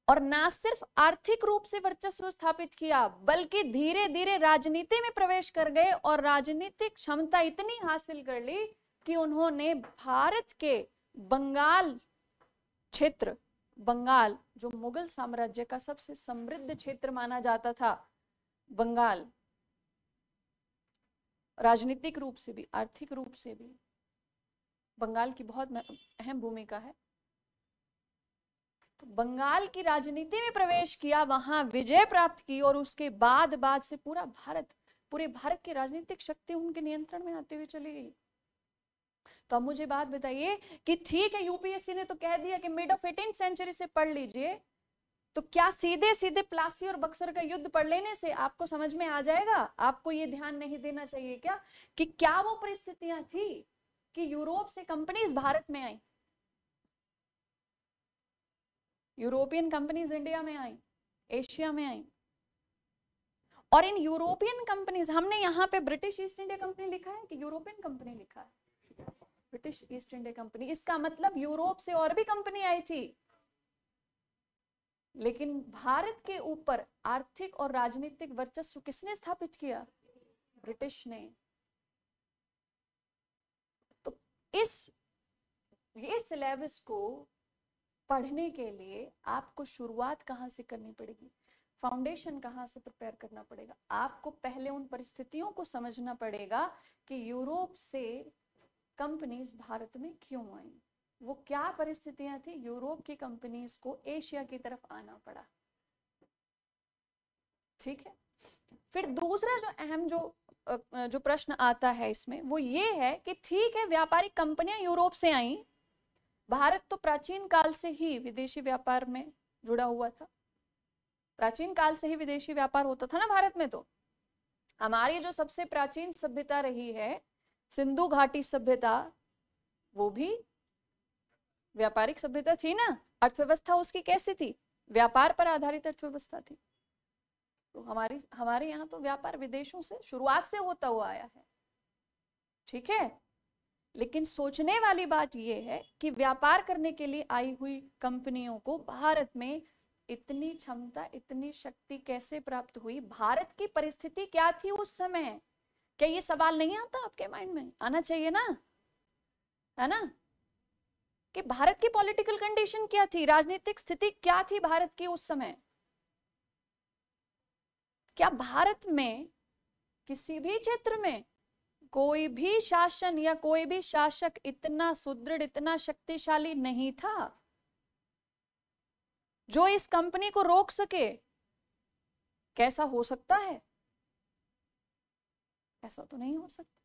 [SPEAKER 2] और ना सिर्फ आर्थिक रूप से वर्चस्व स्थापित किया बल्कि धीरे धीरे राजनीति में प्रवेश कर गए और राजनीतिक क्षमता इतनी हासिल कर ली कि उन्होंने भारत के बंगाल क्षेत्र बंगाल जो मुगल साम्राज्य का सबसे समृद्ध क्षेत्र माना जाता था बंगाल राजनीतिक रूप से भी आर्थिक रूप से भी बंगाल की बहुत अहम भूमिका है तो बंगाल की राजनीति में प्रवेश किया वहां विजय प्राप्त की और उसके बाद बाद से पूरा भारत पूरे भारत की राजनीतिक शक्ति उनके नियंत्रण में आते हुए चली गई तो अब मुझे बात बताइए कि ठीक है यूपीएससी ने तो कह दिया कि मिड ऑफ एटीन सेंचुरी से पढ़ लीजिए तो क्या सीधे सीधे प्लासी और बक्सर का युद्ध पढ़ लेने से आपको समझ में आ जाएगा आपको ये ध्यान नहीं देना चाहिए क्या कि क्या वो परिस्थितियां थी कि यूरोप से कंपनीज भारत में आई यूरोपियन कंपनीज इंडिया में आई एशिया में आई और इन यूरोपियन कंपनीज हमने यहां पे ब्रिटिश ईस्ट इंडिया कंपनी लिखा है कि यूरोपियन कंपनी लिखा है ब्रिटिश ईस्ट इंडिया कंपनी इसका मतलब यूरोप से और भी कंपनी आई थी लेकिन भारत के ऊपर आर्थिक और राजनीतिक वर्चस्व किसने स्थापित किया ब्रिटिश ने तो इस ये सिलेबस को पढ़ने के लिए आपको शुरुआत कहां से करनी पड़ेगी फाउंडेशन कहां से प्रिपेयर करना पड़ेगा आपको पहले उन परिस्थितियों को समझना पड़ेगा कि यूरोप से कंपनीज भारत में क्यों आई वो क्या परिस्थितियां थी यूरोप की कंपनीज को एशिया की तरफ आना पड़ा ठीक है फिर दूसरा जो अहम जो जो प्रश्न आता है इसमें वो ये है कि ठीक है व्यापारिक कंपनियां यूरोप से आई भारत तो प्राचीन काल से ही विदेशी व्यापार में जुड़ा हुआ था प्राचीन काल से ही विदेशी व्यापार होता था ना भारत में तो हमारी जो सबसे प्राचीन सभ्यता रही है सिंधु घाटी सभ्यता वो भी व्यापारिक सभ्यता थी ना अर्थव्यवस्था उसकी कैसी थी व्यापार पर आधारित अर्थव्यवस्था थी तो हमारी हमारे यहाँ तो व्यापार विदेशों से शुरुआत से होता हुआ आया है ठीक है लेकिन सोचने वाली बात यह है कि व्यापार करने के लिए आई हुई कंपनियों को भारत में इतनी क्षमता इतनी शक्ति कैसे प्राप्त हुई भारत की परिस्थिति क्या थी उस समय क्या ये सवाल नहीं आता आपके माइंड में आना चाहिए ना है ना कि भारत की पॉलिटिकल कंडीशन क्या थी राजनीतिक स्थिति क्या थी भारत की उस समय क्या भारत में किसी भी क्षेत्र में कोई भी शासन या कोई भी शासक इतना सुदृढ़ इतना शक्तिशाली नहीं था जो इस कंपनी को रोक सके कैसा हो सकता है ऐसा तो नहीं हो सकता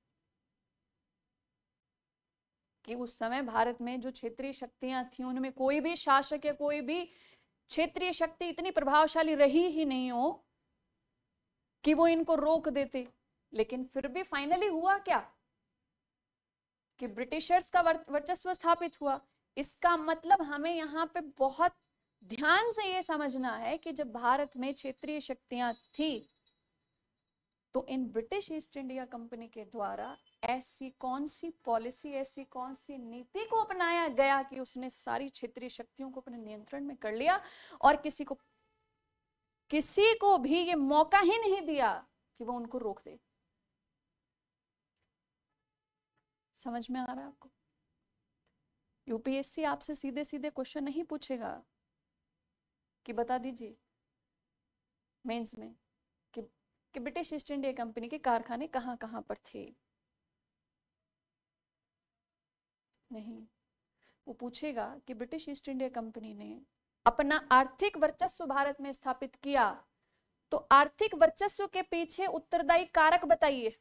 [SPEAKER 2] कि उस समय भारत में जो क्षेत्रीय शक्तियां थी उनमें कोई भी शासक या कोई भी क्षेत्रीय शक्ति इतनी प्रभावशाली रही ही नहीं हो कि वो इनको रोक देते लेकिन फिर भी फाइनली हुआ क्या कि ब्रिटिशर्स का वर्चस्व स्थापित हुआ इसका मतलब हमें यहाँ पे बहुत ध्यान से ये समझना है कि जब भारत में क्षेत्रीय शक्तियां थी तो इन ब्रिटिश ईस्ट इंडिया कंपनी के द्वारा ऐसी कौन सी पॉलिसी ऐसी कौन सी नीति को अपनाया गया कि उसने सारी क्षेत्रीय शक्तियों को अपने नियंत्रण में कर लिया और किसी को किसी को भी ये मौका ही नहीं दिया कि वो उनको रोक दे समझ में आ रहा है आपको यूपीएससी आपसे सीधे सीधे क्वेश्चन नहीं पूछेगा कि बता दीजिए मेंस में कि ब्रिटिश ईस्ट इंडिया कंपनी के कारखाने कहाँ कहाँ पर थे नहीं वो पूछेगा कि ब्रिटिश ईस्ट इंडिया कंपनी ने अपना आर्थिक वर्चस्व भारत में स्थापित किया तो आर्थिक वर्चस्व के पीछे उत्तरदायी कारक बताइए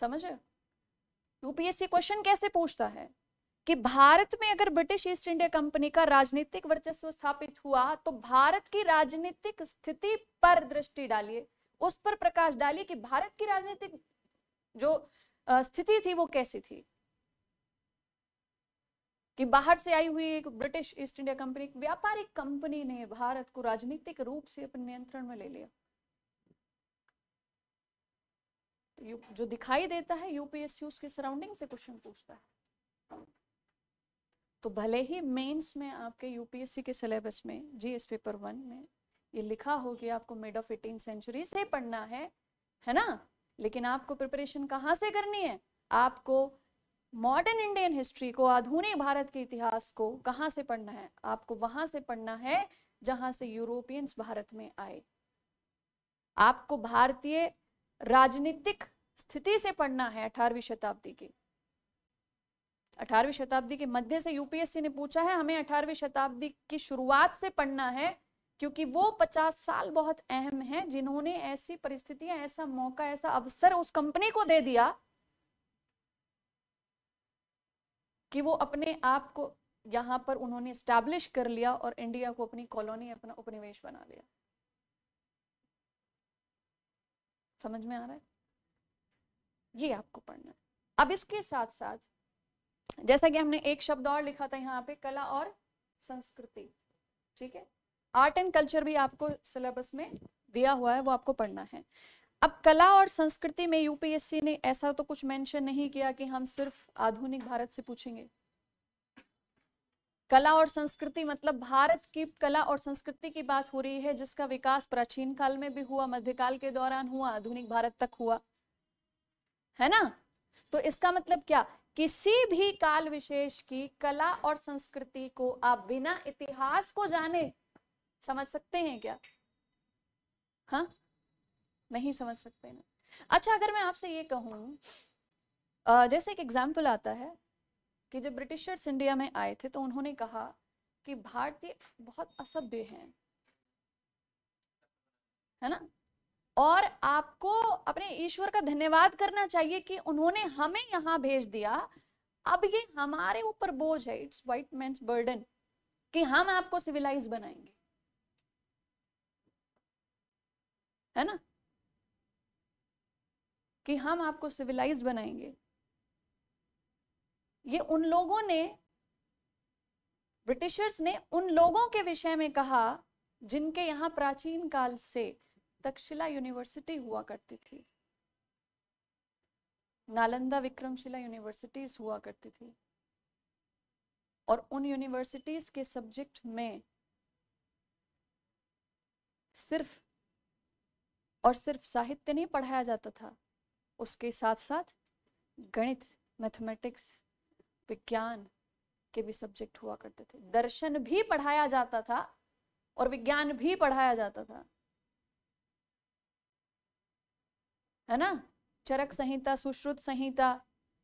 [SPEAKER 2] समझ यूपीएससी क्वेश्चन कैसे पूछता है कि भारत में अगर ब्रिटिश ईस्ट इंडिया कंपनी का राजनीतिक वर्चस्व स्थापित हुआ तो भारत की राजनीतिक स्थिति पर दृष्टि डालिए उस पर प्रकाश डालिए कि भारत की राजनीतिक जो स्थिति थी वो कैसी थी कि बाहर से आई हुई एक ब्रिटिश ईस्ट इंडिया कंपनी एक व्यापारिक कंपनी ने भारत को राजनीतिक रूप से अपने नियंत्रण में ले लिया तो जो दिखाई देता है यूपीएससी उसके सराउंडिंग से क्वेश्चन पूछता है तो भले ही मेंस में आपके यूपीएससी के सिलेबस में जीएस पेपर वन में ये लिखा हो कि आपको मिड ऑफ एटीन सेंचुरी से पढ़ना है है ना लेकिन आपको प्रिपरेशन कहाँ से करनी है आपको मॉडर्न इंडियन हिस्ट्री को आधुनिक भारत के इतिहास को कहाँ से पढ़ना है आपको वहां से पढ़ना है जहां से यूरोपियंस भारत में आए आपको भारतीय राजनीतिक स्थिति से पढ़ना है अठारहवीं शताब्दी की अठारहवीं शताब्दी के मध्य से यूपीएससी ने पूछा है हमें अठारहवीं शताब्दी की शुरुआत से पढ़ना है क्योंकि वो पचास साल बहुत अहम है जिन्होंने ऐसी परिस्थितियां ऐसा मौका ऐसा अवसर उस कंपनी को दे दिया कि वो अपने आप को यहां पर उन्होंने स्टैब्लिश कर लिया और इंडिया को अपनी कॉलोनी अपना उपनिवेश बना लिया समझ में आ रहा है ये आपको पढ़ना है अब इसके साथ साथ जैसा कि हमने एक शब्द और लिखा था यहाँ पे कला और संस्कृति ठीक है आर्ट एंड कल्चर भी आपको सिलेबस में दिया हुआ है वो आपको पढ़ना है अब कला और संस्कृति में यूपीएससी ने ऐसा तो कुछ मेंशन नहीं किया कि हम सिर्फ आधुनिक भारत से पूछेंगे कला और संस्कृति मतलब भारत की कला और संस्कृति की बात हो रही है जिसका विकास प्राचीन काल में भी हुआ मध्यकाल के दौरान हुआ आधुनिक भारत तक हुआ है ना तो इसका मतलब क्या किसी भी काल विशेष की कला और संस्कृति को आप बिना इतिहास को जाने समझ सकते हैं क्या हाँ नहीं समझ सकते ना अच्छा अगर मैं आपसे ये कहूं जैसे एक एग्जाम्पल आता है कि जब ब्रिटिशर्स इंडिया में आए थे तो उन्होंने कहा कि भारतीय बहुत असभ्य हैं है ना और आपको अपने ईश्वर का धन्यवाद करना चाहिए कि उन्होंने हमें यहाँ भेज दिया अब ये हमारे ऊपर बोझ है इट्स वाइट मैं बर्डन कि हम आपको सिविलाइज बनाएंगे है ना कि हम आपको सिविलाइज बनाएंगे ये उन लोगों ने ब्रिटिशर्स ने उन लोगों के विषय में कहा जिनके यहां प्राचीन काल से तक्षशिला यूनिवर्सिटी हुआ करती थी नालंदा विक्रमशिला यूनिवर्सिटीज हुआ करती थी और उन यूनिवर्सिटीज के सब्जेक्ट में सिर्फ और सिर्फ साहित्य नहीं पढ़ाया जाता था उसके साथ साथ गणित मैथमेटिक्स विज्ञान के भी सब्जेक्ट हुआ करते थे दर्शन भी पढ़ाया जाता था और विज्ञान भी पढ़ाया जाता था है ना चरक संहिता सुश्रुत संहिता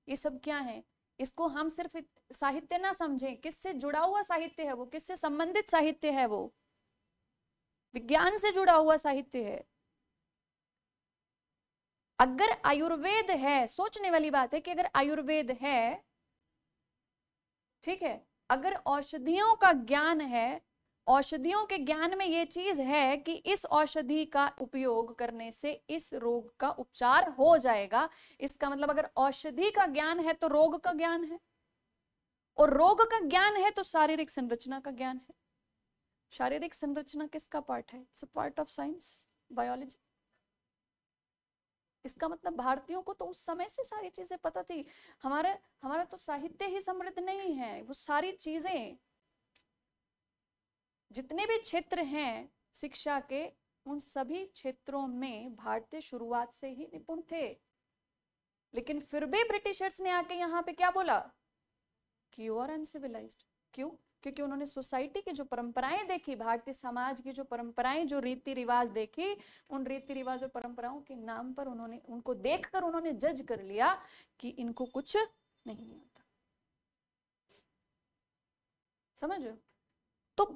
[SPEAKER 2] ये सब क्या है इसको हम सिर्फ साहित्य ना समझें किससे जुड़ा हुआ साहित्य है वो किससे संबंधित साहित्य है वो विज्ञान से जुड़ा हुआ साहित्य है अगर आयुर्वेद है सोचने वाली बात है कि अगर आयुर्वेद है ठीक है अगर औषधियों का ज्ञान है औषधियों के ज्ञान में ये चीज है कि इस औषधि का उपयोग करने से इस रोग का उपचार हो जाएगा इसका मतलब अगर औषधि का ज्ञान है तो रोग का ज्ञान है और रोग का ज्ञान है तो शारीरिक संरचना का ज्ञान है शारीरिक संरचना किसका पार्ट है it's part of science biology इसका मतलब भारतीयों को तो उस समय से सारी चीजें पता थी हमारे हमारा तो साहित्य ही समृद्ध नहीं है वो सारी चीजें जितने भी क्षेत्र हैं शिक्षा के उन सभी क्षेत्रों में भारतीय शुरुआत से ही निपुण थे लेकिन फिर भी ब्रिटिशर्स ने आके यहाँ पे क्या बोला कि यू आर अनसिविलाइज क्यों क्योंकि उन्होंने सोसाइटी की जो परंपराएं देखी भारतीय समाज की जो परंपराएं जो रीति रिवाज देखी उन रीति रिवाज और परंपराओं के नाम पर उन्होंने उनको देखकर उन्होंने जज कर लिया कि इनको कुछ नहीं आता समझ रहे तो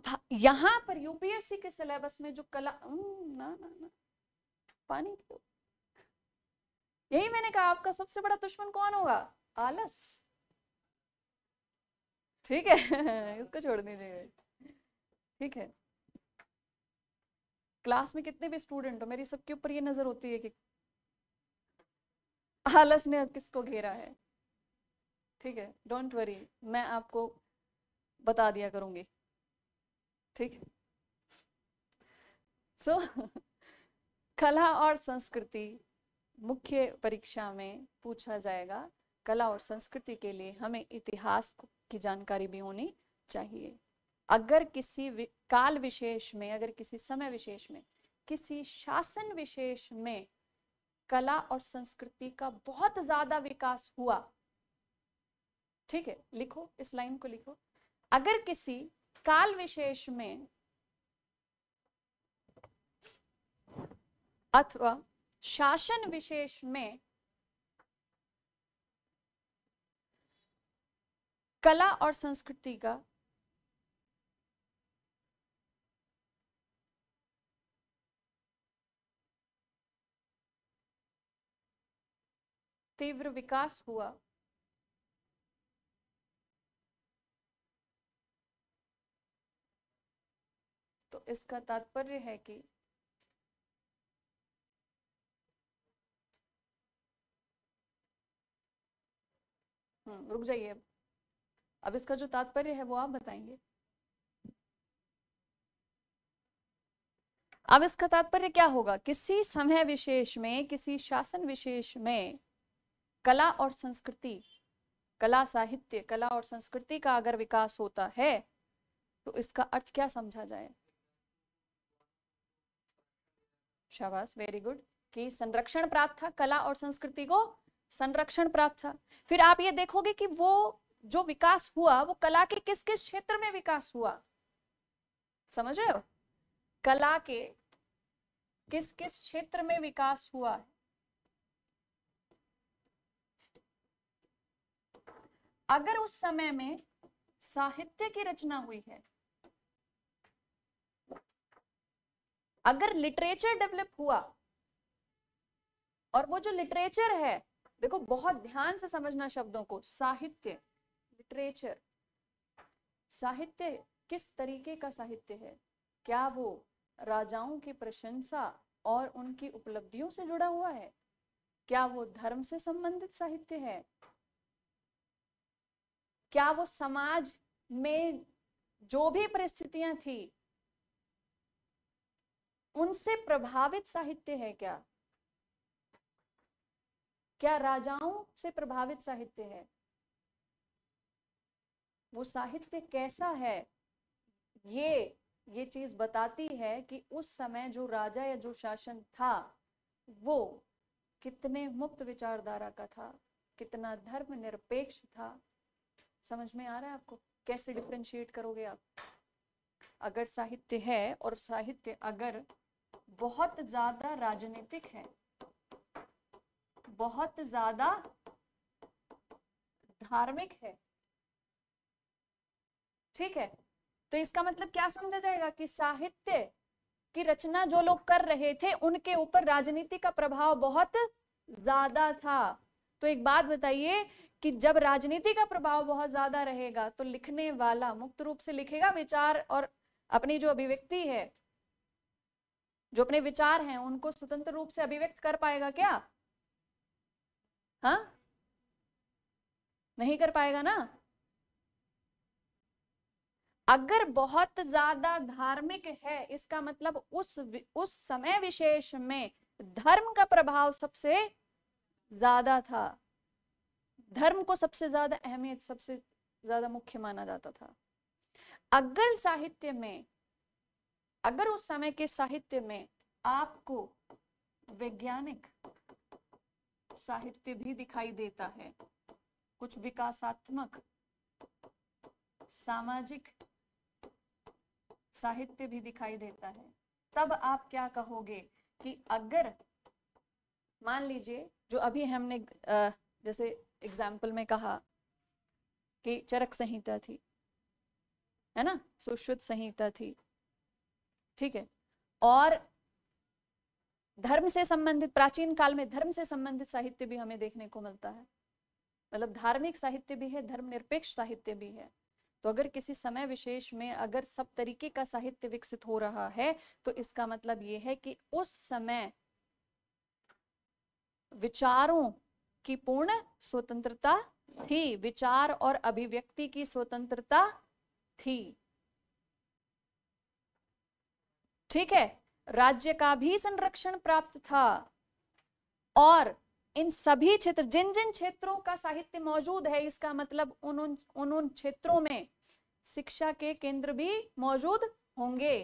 [SPEAKER 2] यहां पर यूपीएससी के सिलेबस में जो कला ना ना ना पानी क्यों यही मैंने कहा आपका सबसे बड़ा दुश्मन कौन होगा आलस ठीक है इसको छोड़ दीजिए ठीक है क्लास में कितने भी स्टूडेंट हो मेरी सबके ऊपर ये नजर होती है कि आलस ने किसको घेरा है ठीक है डोंट वरी मैं आपको बता दिया करूंगी ठीक सो so, कला और संस्कृति मुख्य परीक्षा में पूछा जाएगा कला और संस्कृति के लिए हमें इतिहास की जानकारी भी होनी चाहिए अगर किसी काल विशेष में अगर किसी समय विशेष में किसी शासन विशेष में कला और संस्कृति का बहुत ज्यादा विकास हुआ ठीक है लिखो इस लाइन को लिखो अगर किसी काल विशेष में अथवा शासन विशेष में कला और संस्कृति का तीव्र विकास हुआ इसका तात्पर्य है कि हम्म, रुक जाइए अब अब इसका जो तात्पर्य है वो आप बताएंगे अब इसका तात्पर्य क्या होगा किसी समय विशेष में किसी शासन विशेष में कला और संस्कृति कला साहित्य कला और संस्कृति का अगर विकास होता है तो इसका अर्थ क्या समझा जाए शाबाश वेरी गुड कि संरक्षण प्राप्त था कला और संस्कृति को संरक्षण प्राप्त था फिर आप ये देखोगे कि वो जो विकास हुआ वो कला के किस किस क्षेत्र में विकास हुआ समझ रहे हो कला के किस किस क्षेत्र में विकास हुआ अगर उस समय में साहित्य की रचना हुई है अगर लिटरेचर डेवलप हुआ और वो जो लिटरेचर है देखो बहुत ध्यान से समझना शब्दों को साहित्य लिटरेचर साहित्य किस तरीके का साहित्य है क्या वो राजाओं की प्रशंसा और उनकी उपलब्धियों से जुड़ा हुआ है क्या वो धर्म से संबंधित साहित्य है क्या वो समाज में जो भी परिस्थितियां थी उनसे प्रभावित साहित्य है क्या क्या राजाओं से प्रभावित साहित्य है वो साहित्य कैसा है ये ये चीज बताती है कि उस समय जो राजा या जो शासन था वो कितने मुक्त विचारधारा का था कितना धर्म निरपेक्ष था समझ में आ रहा है आपको कैसे डिफ्रेंशिएट करोगे आप अगर साहित्य है और साहित्य अगर बहुत ज्यादा राजनीतिक है बहुत ज्यादा धार्मिक है ठीक है तो इसका मतलब क्या समझा जाएगा कि साहित्य की रचना जो लोग कर रहे थे उनके ऊपर राजनीति का प्रभाव बहुत ज्यादा था तो एक बात बताइए कि जब राजनीति का प्रभाव बहुत ज्यादा रहेगा तो लिखने वाला मुक्त रूप से लिखेगा विचार और अपनी जो अभिव्यक्ति है जो अपने विचार हैं उनको स्वतंत्र रूप से अभिव्यक्त कर पाएगा क्या हाँ नहीं कर पाएगा ना अगर बहुत ज्यादा धार्मिक है इसका मतलब उस उस समय विशेष में धर्म का प्रभाव सबसे ज्यादा था धर्म को सबसे ज्यादा अहमियत सबसे ज्यादा मुख्य माना जाता था अगर साहित्य में अगर उस समय के साहित्य में आपको वैज्ञानिक साहित्य भी दिखाई देता है कुछ विकासात्मक सामाजिक साहित्य भी दिखाई देता है तब आप क्या कहोगे कि अगर मान लीजिए जो अभी हमने जैसे एग्जाम्पल में कहा कि चरक संहिता थी है ना सुश्रुत संहिता थी ठीक है और धर्म से संबंधित प्राचीन काल में धर्म से संबंधित साहित्य भी हमें देखने को मिलता है मतलब धार्मिक साहित्य भी है धर्म निरपेक्ष साहित्य भी है तो अगर किसी समय विशेष में अगर सब तरीके का साहित्य विकसित हो रहा है तो इसका मतलब ये है कि उस समय विचारों की पूर्ण स्वतंत्रता थी विचार और अभिव्यक्ति की स्वतंत्रता थी ठीक है राज्य का भी संरक्षण प्राप्त था और इन सभी क्षेत्र जिन जिन क्षेत्रों का साहित्य मौजूद है इसका मतलब उन उन क्षेत्रों में शिक्षा के केंद्र भी मौजूद होंगे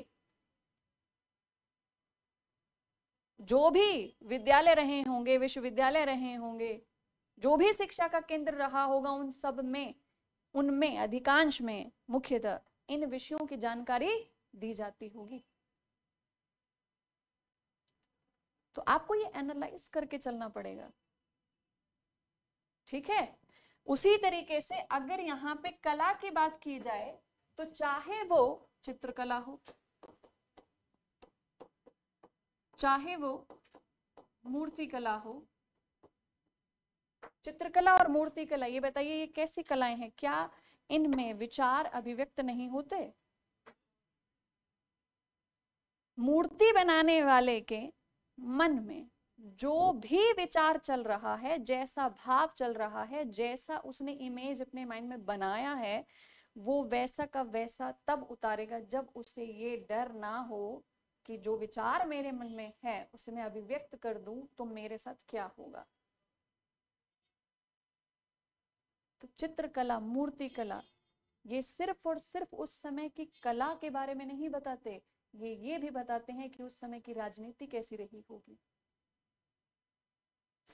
[SPEAKER 2] जो भी विद्यालय रहे होंगे विश्वविद्यालय रहे होंगे जो भी शिक्षा का केंद्र रहा होगा उन सब में उनमें अधिकांश में मुख्यतः इन विषयों की जानकारी दी जाती होगी तो आपको ये एनालाइज करके चलना पड़ेगा ठीक है उसी तरीके से अगर यहाँ पे कला की बात की जाए तो चाहे वो चित्रकला हो चाहे वो मूर्ति कला हो चित्रकला और मूर्ति कला ये बताइए ये कैसी कलाएं हैं क्या इनमें विचार अभिव्यक्त नहीं होते मूर्ति बनाने वाले के मन में जो भी विचार चल रहा है जैसा भाव चल रहा है जैसा उसने इमेज अपने माइंड में बनाया है वो वैसा का वैसा तब उतारेगा जब उसे ये डर ना हो कि जो विचार मेरे मन में है उसे मैं अभिव्यक्त कर दूं तो मेरे साथ क्या होगा तो चित्रकला मूर्ति कला ये सिर्फ और सिर्फ उस समय की कला के बारे में नहीं बताते ये भी बताते हैं कि उस समय की राजनीति कैसी रही होगी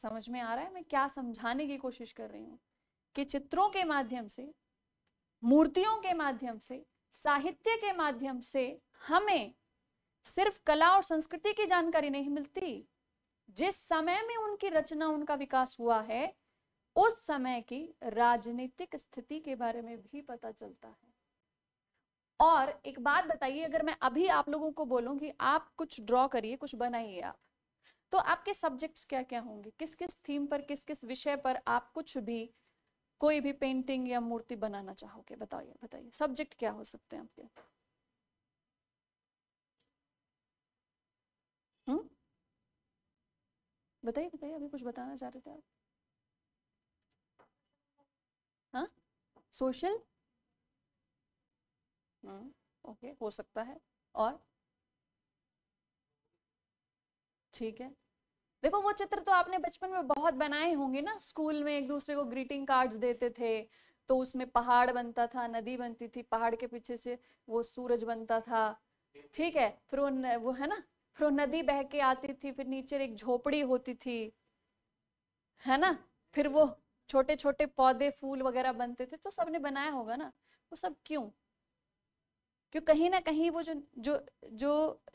[SPEAKER 2] समझ में आ रहा है मैं क्या समझाने की कोशिश कर रही हूँ कि चित्रों के माध्यम से मूर्तियों के माध्यम से साहित्य के माध्यम से हमें सिर्फ कला और संस्कृति की जानकारी नहीं मिलती जिस समय में उनकी रचना उनका विकास हुआ है उस समय की राजनीतिक स्थिति के बारे में भी पता चलता है और एक बात बताइए अगर मैं अभी आप लोगों को बोलूं कि आप कुछ ड्रॉ करिए कुछ बनाइए आप तो आपके सब्जेक्ट्स क्या क्या होंगे किस किस थीम पर किस किस विषय पर आप कुछ भी कोई भी पेंटिंग या मूर्ति बनाना चाहोगे बताइए बताइए सब्जेक्ट क्या हो सकते हैं आपके हम्म? बताइए बताइए अभी कुछ बताना चाह रहे थे आप हाँ सोशल हम्म, ओके हो सकता है और ठीक है देखो वो चित्र तो आपने बचपन में बहुत बनाए होंगे ना स्कूल में एक दूसरे को ग्रीटिंग कार्ड्स देते थे तो उसमें पहाड़ बनता था नदी बनती थी पहाड़ के पीछे से वो सूरज बनता था ठीक है फिर वो न, वो है ना फिर वो नदी बह के आती थी फिर नीचे एक झोपड़ी होती थी है ना फिर वो छोटे छोटे पौधे फूल वगैरह बनते थे तो सबने बनाया होगा ना वो सब क्यों क्यों कहीं ना कहीं वो जो जो जो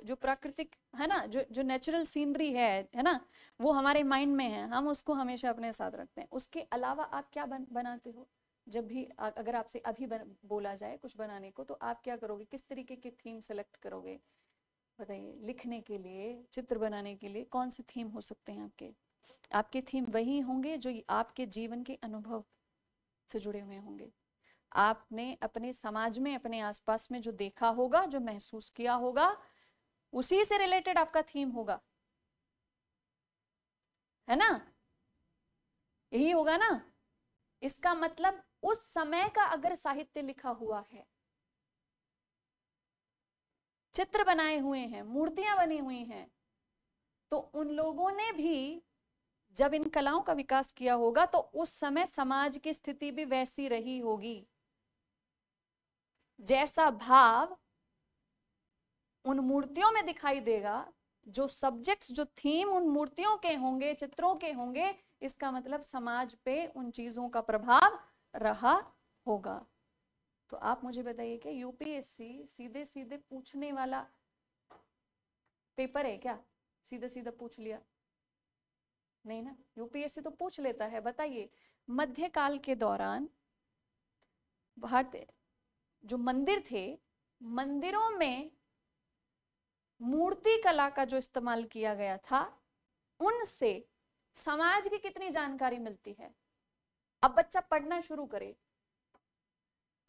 [SPEAKER 2] जो प्राकृतिक है ना जो जो नेचुरल सीनरी है है ना वो हमारे माइंड में है हम उसको हमेशा अपने साथ रखते हैं उसके अलावा आप क्या बन, बनाते हो जब भी अगर आपसे अभी बन, बोला जाए कुछ बनाने को तो आप क्या करोगे किस तरीके की थीम सेलेक्ट करोगे बताइए लिखने के लिए चित्र बनाने के लिए कौन से थीम हो सकते हैं आपके आपके थीम वही होंगे जो आपके जीवन के अनुभव से जुड़े हुए होंगे आपने अपने समाज में अपने आसपास में जो देखा होगा जो महसूस किया होगा उसी से रिलेटेड आपका थीम होगा है ना यही होगा ना इसका मतलब उस समय का अगर साहित्य लिखा हुआ है चित्र बनाए हुए हैं मूर्तियां बनी हुई हैं तो उन लोगों ने भी जब इन कलाओं का विकास किया होगा तो उस समय समाज की स्थिति भी वैसी रही होगी जैसा भाव उन मूर्तियों में दिखाई देगा जो सब्जेक्ट्स जो थीम उन मूर्तियों के होंगे चित्रों के होंगे इसका मतलब समाज पे उन चीजों का प्रभाव रहा होगा तो आप मुझे बताइए कि यूपीएससी सीधे सीधे पूछने वाला पेपर है क्या सीधे सीधे पूछ लिया नहीं ना यूपीएससी तो पूछ लेता है बताइए मध्यकाल के दौरान भारतीय जो मंदिर थे मंदिरों में मूर्ति कला का जो इस्तेमाल किया गया था उनसे समाज की कितनी जानकारी मिलती है अब बच्चा पढ़ना शुरू करे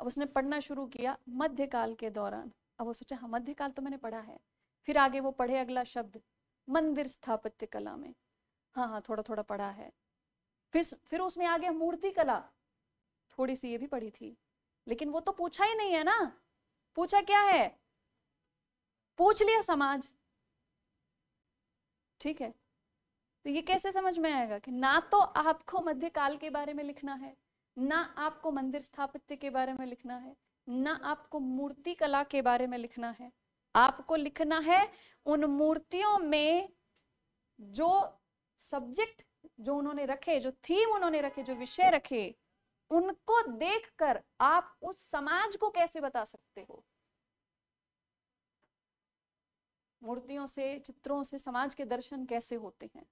[SPEAKER 2] अब उसने पढ़ना शुरू किया मध्यकाल के दौरान अब वो सोचा हाँ मध्यकाल तो मैंने पढ़ा है फिर आगे वो पढ़े अगला शब्द मंदिर स्थापत्य कला में हाँ हाँ थोड़ा थोड़ा पढ़ा है फिर फिर उसमें आगे मूर्ति कला थोड़ी सी ये भी पढ़ी थी लेकिन वो तो पूछा ही नहीं है ना पूछा क्या है पूछ लिया समाज ठीक है तो ये कैसे समझ में आएगा कि ना तो आपको मध्यकाल के बारे में लिखना है ना आपको मंदिर स्थापित्य के बारे में लिखना है ना आपको मूर्ति कला के बारे में लिखना है आपको लिखना है उन मूर्तियों में जो सब्जेक्ट जो उन्होंने रखे जो थीम उन्होंने रखे जो विषय रखे उनको देखकर आप उस समाज को कैसे बता सकते हो मूर्तियों से चित्रों से समाज के दर्शन कैसे होते हैं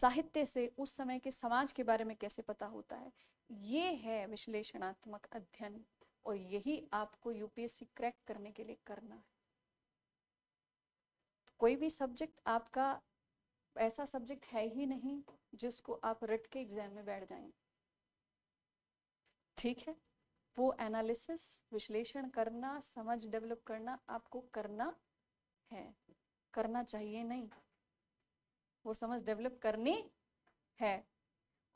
[SPEAKER 2] साहित्य से उस समय के समाज के बारे में कैसे पता होता है ये है विश्लेषणात्मक अध्ययन और यही आपको यूपीएससी क्रैक करने के लिए करना है तो कोई भी सब्जेक्ट आपका ऐसा सब्जेक्ट है ही नहीं जिसको आप रट के एग्जाम में बैठ जाएंगे ठीक है वो एनालिसिस विश्लेषण करना समझ डेवलप करना आपको करना है करना चाहिए नहीं वो समझ डेवलप करनी है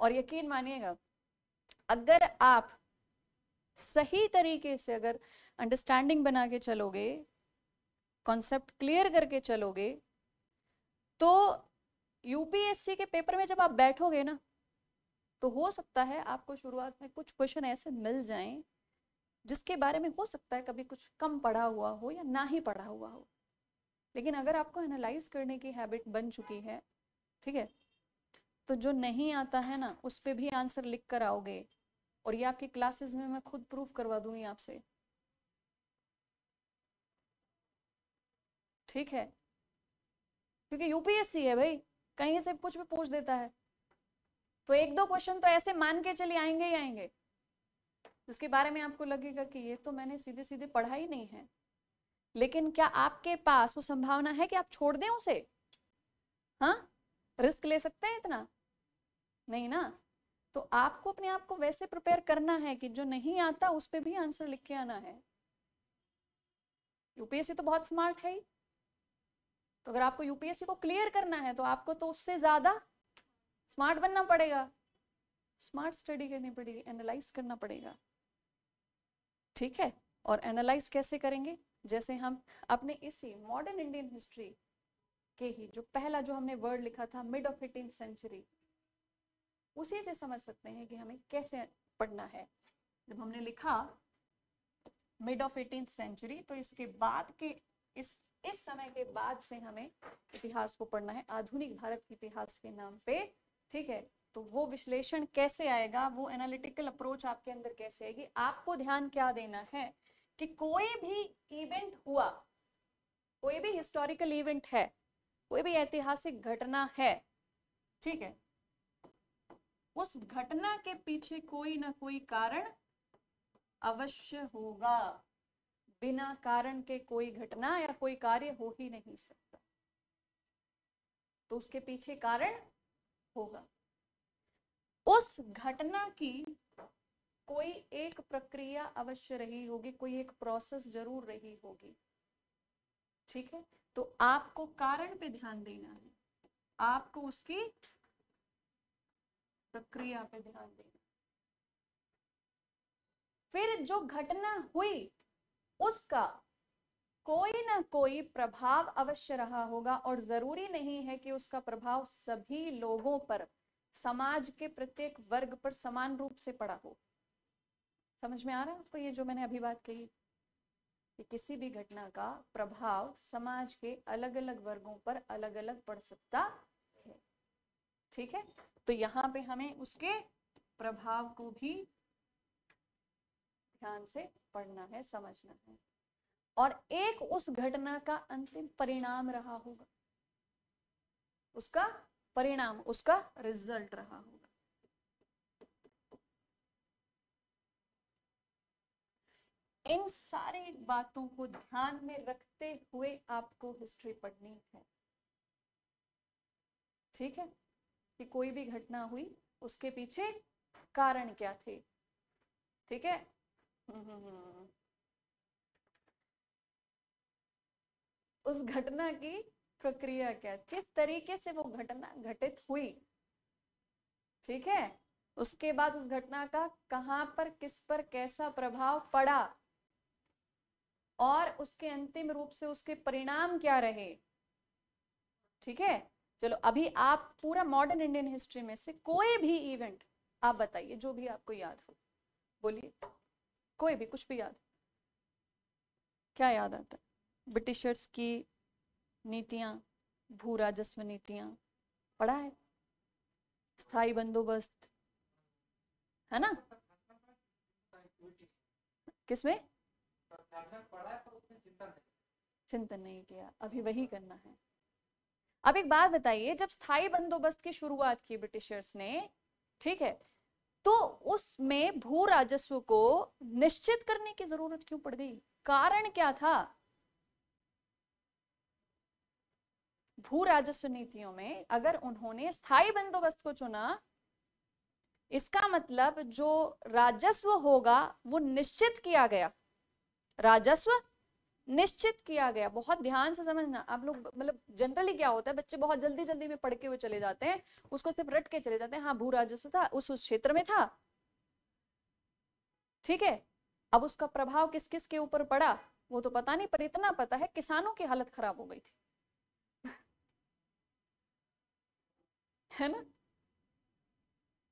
[SPEAKER 2] और यकीन मानिएगा अगर आप सही तरीके से अगर अंडरस्टैंडिंग बना के चलोगे कॉन्सेप्ट क्लियर करके चलोगे तो यूपीएससी के पेपर में जब आप बैठोगे ना तो हो सकता है आपको शुरुआत में कुछ क्वेश्चन ऐसे मिल जाएं जिसके बारे में हो सकता है कभी कुछ कम पढ़ा हुआ हो या ना ही पढ़ा हुआ हो लेकिन अगर आपको एनालाइज करने की हैबिट बन चुकी है ठीक है तो जो नहीं आता है ना उस पर भी आंसर लिख कर आओगे और ये आपकी क्लासेस में मैं खुद प्रूफ करवा दूंगी आपसे ठीक है क्योंकि यूपीएससी है भाई कहीं से कुछ भी पूछ देता है तो एक दो क्वेश्चन तो ऐसे मान के चले आएंगे ही आएंगे उसके बारे में आपको लगेगा कि ये तो मैंने सीधे सीधे पढ़ा ही नहीं है लेकिन क्या आपके पास वो संभावना है कि आप छोड़ दें उसे हाँ रिस्क ले सकते हैं इतना नहीं ना तो आपको अपने आप को वैसे प्रिपेयर करना है कि जो नहीं आता उस पर भी आंसर लिख के आना है यूपीएससी तो बहुत स्मार्ट है ही तो अगर आपको यूपीएससी को क्लियर करना है तो आपको तो उससे ज्यादा स्मार्ट बनना पड़ेगा स्मार्ट स्टडी करनी पड़ेगी एनालाइज करना पड़ेगा ठीक है और एनालाइज कैसे करेंगे जैसे हम अपने इसी मॉडर्न इंडियन हिस्ट्री के ही जो पहला जो हमने वर्ड लिखा था मिड ऑफ एटीन सेंचुरी उसी से समझ सकते हैं कि हमें कैसे पढ़ना है जब हमने लिखा मिड ऑफ एटीन सेंचुरी तो इसके बाद के इस इस समय के बाद से हमें इतिहास को पढ़ना है आधुनिक भारत के इतिहास के नाम पे ठीक है तो वो विश्लेषण कैसे आएगा वो एनालिटिकल अप्रोच आपके अंदर कैसे आएगी आपको ध्यान क्या देना है कि कोई भी इवेंट हुआ कोई भी हिस्टोरिकल इवेंट है कोई भी ऐतिहासिक घटना है ठीक है उस घटना के पीछे कोई ना कोई कारण अवश्य होगा बिना कारण के कोई घटना या कोई कार्य हो ही नहीं सकता तो उसके पीछे कारण होगा उस घटना की कोई एक प्रक्रिया अवश्य रही होगी कोई एक प्रोसेस जरूर रही होगी ठीक है तो आपको कारण पे ध्यान देना है आपको उसकी प्रक्रिया पे ध्यान देना फिर जो घटना हुई उसका कोई ना कोई प्रभाव अवश्य रहा होगा और जरूरी नहीं है कि उसका प्रभाव सभी लोगों पर समाज के प्रत्येक वर्ग पर समान रूप से पड़ा हो समझ में आ रहा है आपको ये जो मैंने अभी बात कही कि किसी भी घटना का प्रभाव समाज के अलग अलग वर्गों पर अलग अलग पड़ सकता है ठीक है तो यहाँ पे हमें उसके प्रभाव को भी ध्यान से पढ़ना है समझना है और एक उस घटना का अंतिम परिणाम रहा होगा उसका परिणाम उसका रिजल्ट रहा होगा इन सारी बातों को ध्यान में रखते हुए आपको हिस्ट्री पढ़नी है ठीक है कि कोई भी घटना हुई उसके पीछे कारण क्या थे ठीक है हम्म हम्म हम्म, हम्म। उस घटना की प्रक्रिया क्या किस तरीके से वो घटना घटित हुई ठीक है उसके बाद उस घटना का कहां पर किस पर कैसा प्रभाव पड़ा और उसके अंतिम रूप से उसके परिणाम क्या रहे ठीक है चलो अभी आप पूरा मॉडर्न इंडियन हिस्ट्री में से कोई भी इवेंट आप बताइए जो भी आपको याद हो बोलिए कोई भी कुछ भी याद क्या याद आता है ब्रिटिशर्स की नीतियाँ भू राजस्व नीतियाँ पढ़ा है स्थायी बंदोबस्त है ना किसमें चिंतन नहीं किया अभी वही करना है अब एक बात बताइए जब स्थायी बंदोबस्त की शुरुआत की ब्रिटिशर्स ने ठीक है तो उसमें भू राजस्व को निश्चित करने की जरूरत क्यों पड़ गई कारण क्या था भू राजस्व नीतियों में अगर उन्होंने स्थायी बंदोबस्त को चुना इसका मतलब जो राजस्व होगा वो निश्चित किया गया राजस्व निश्चित किया गया बहुत ध्यान से समझना आप लोग मतलब जनरली क्या होता है बच्चे बहुत जल्दी जल्दी में पढ़ के हुए चले जाते हैं उसको सिर्फ रट के चले जाते हैं हाँ भू राजस्व था उस उस क्षेत्र में था ठीक है अब उसका प्रभाव किस किस के ऊपर पड़ा वो तो पता नहीं पर इतना पता है किसानों की हालत खराब हो गई थी है ना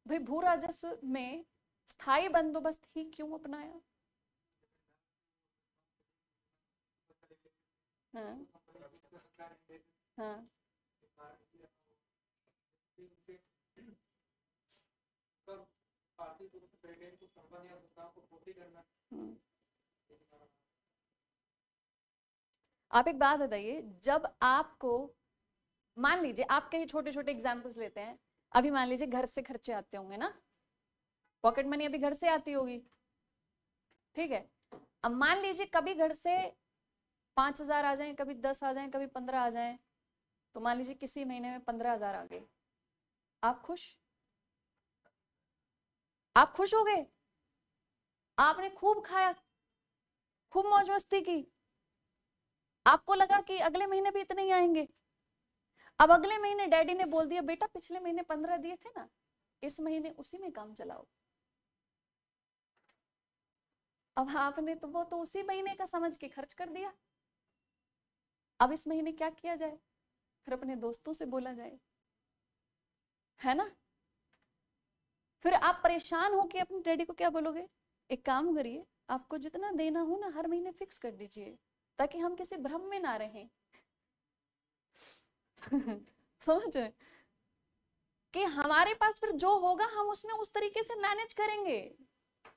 [SPEAKER 2] भाई भू राजस्व में स्थायी बंदोबस्त ही क्यों अपनाया हाँ हाँ
[SPEAKER 1] हम्म।
[SPEAKER 2] आप एक बात बताइए जब आपको मान लीजिए आप कई छोटे छोटे एग्जाम्पल्स लेते हैं अभी मान लीजिए घर से खर्चे आते होंगे ना पॉकेट मनी अभी घर से आती होगी ठीक है अब मान लीजिए कभी घर से पांच हजार आ जाए कभी दस आ जाए कभी पंद्रह आ जाए तो मान लीजिए किसी महीने में पंद्रह हजार आ गए आप खुश आप खुश हो गए आपने खूब खाया खूब मौज मस्ती की आपको लगा कि अगले महीने भी इतने ही आएंगे अब अगले महीने डैडी ने बोल दिया बेटा पिछले महीने पंद्रह दिए थे ना इस महीने उसी में काम चलाओ अब आपने तो वो तो उसी महीने का समझ के खर्च कर दिया अब इस महीने क्या किया जाए फिर अपने दोस्तों से बोला जाए है ना फिर आप परेशान होके अपने डैडी को क्या बोलोगे एक काम करिए आपको जितना देना हो ना हर महीने फिक्स कर दीजिए ताकि हम किसी भ्रम में ना रहें समझ रहे कि हमारे पास फिर जो होगा हम उसमें उस तरीके से मैनेज करेंगे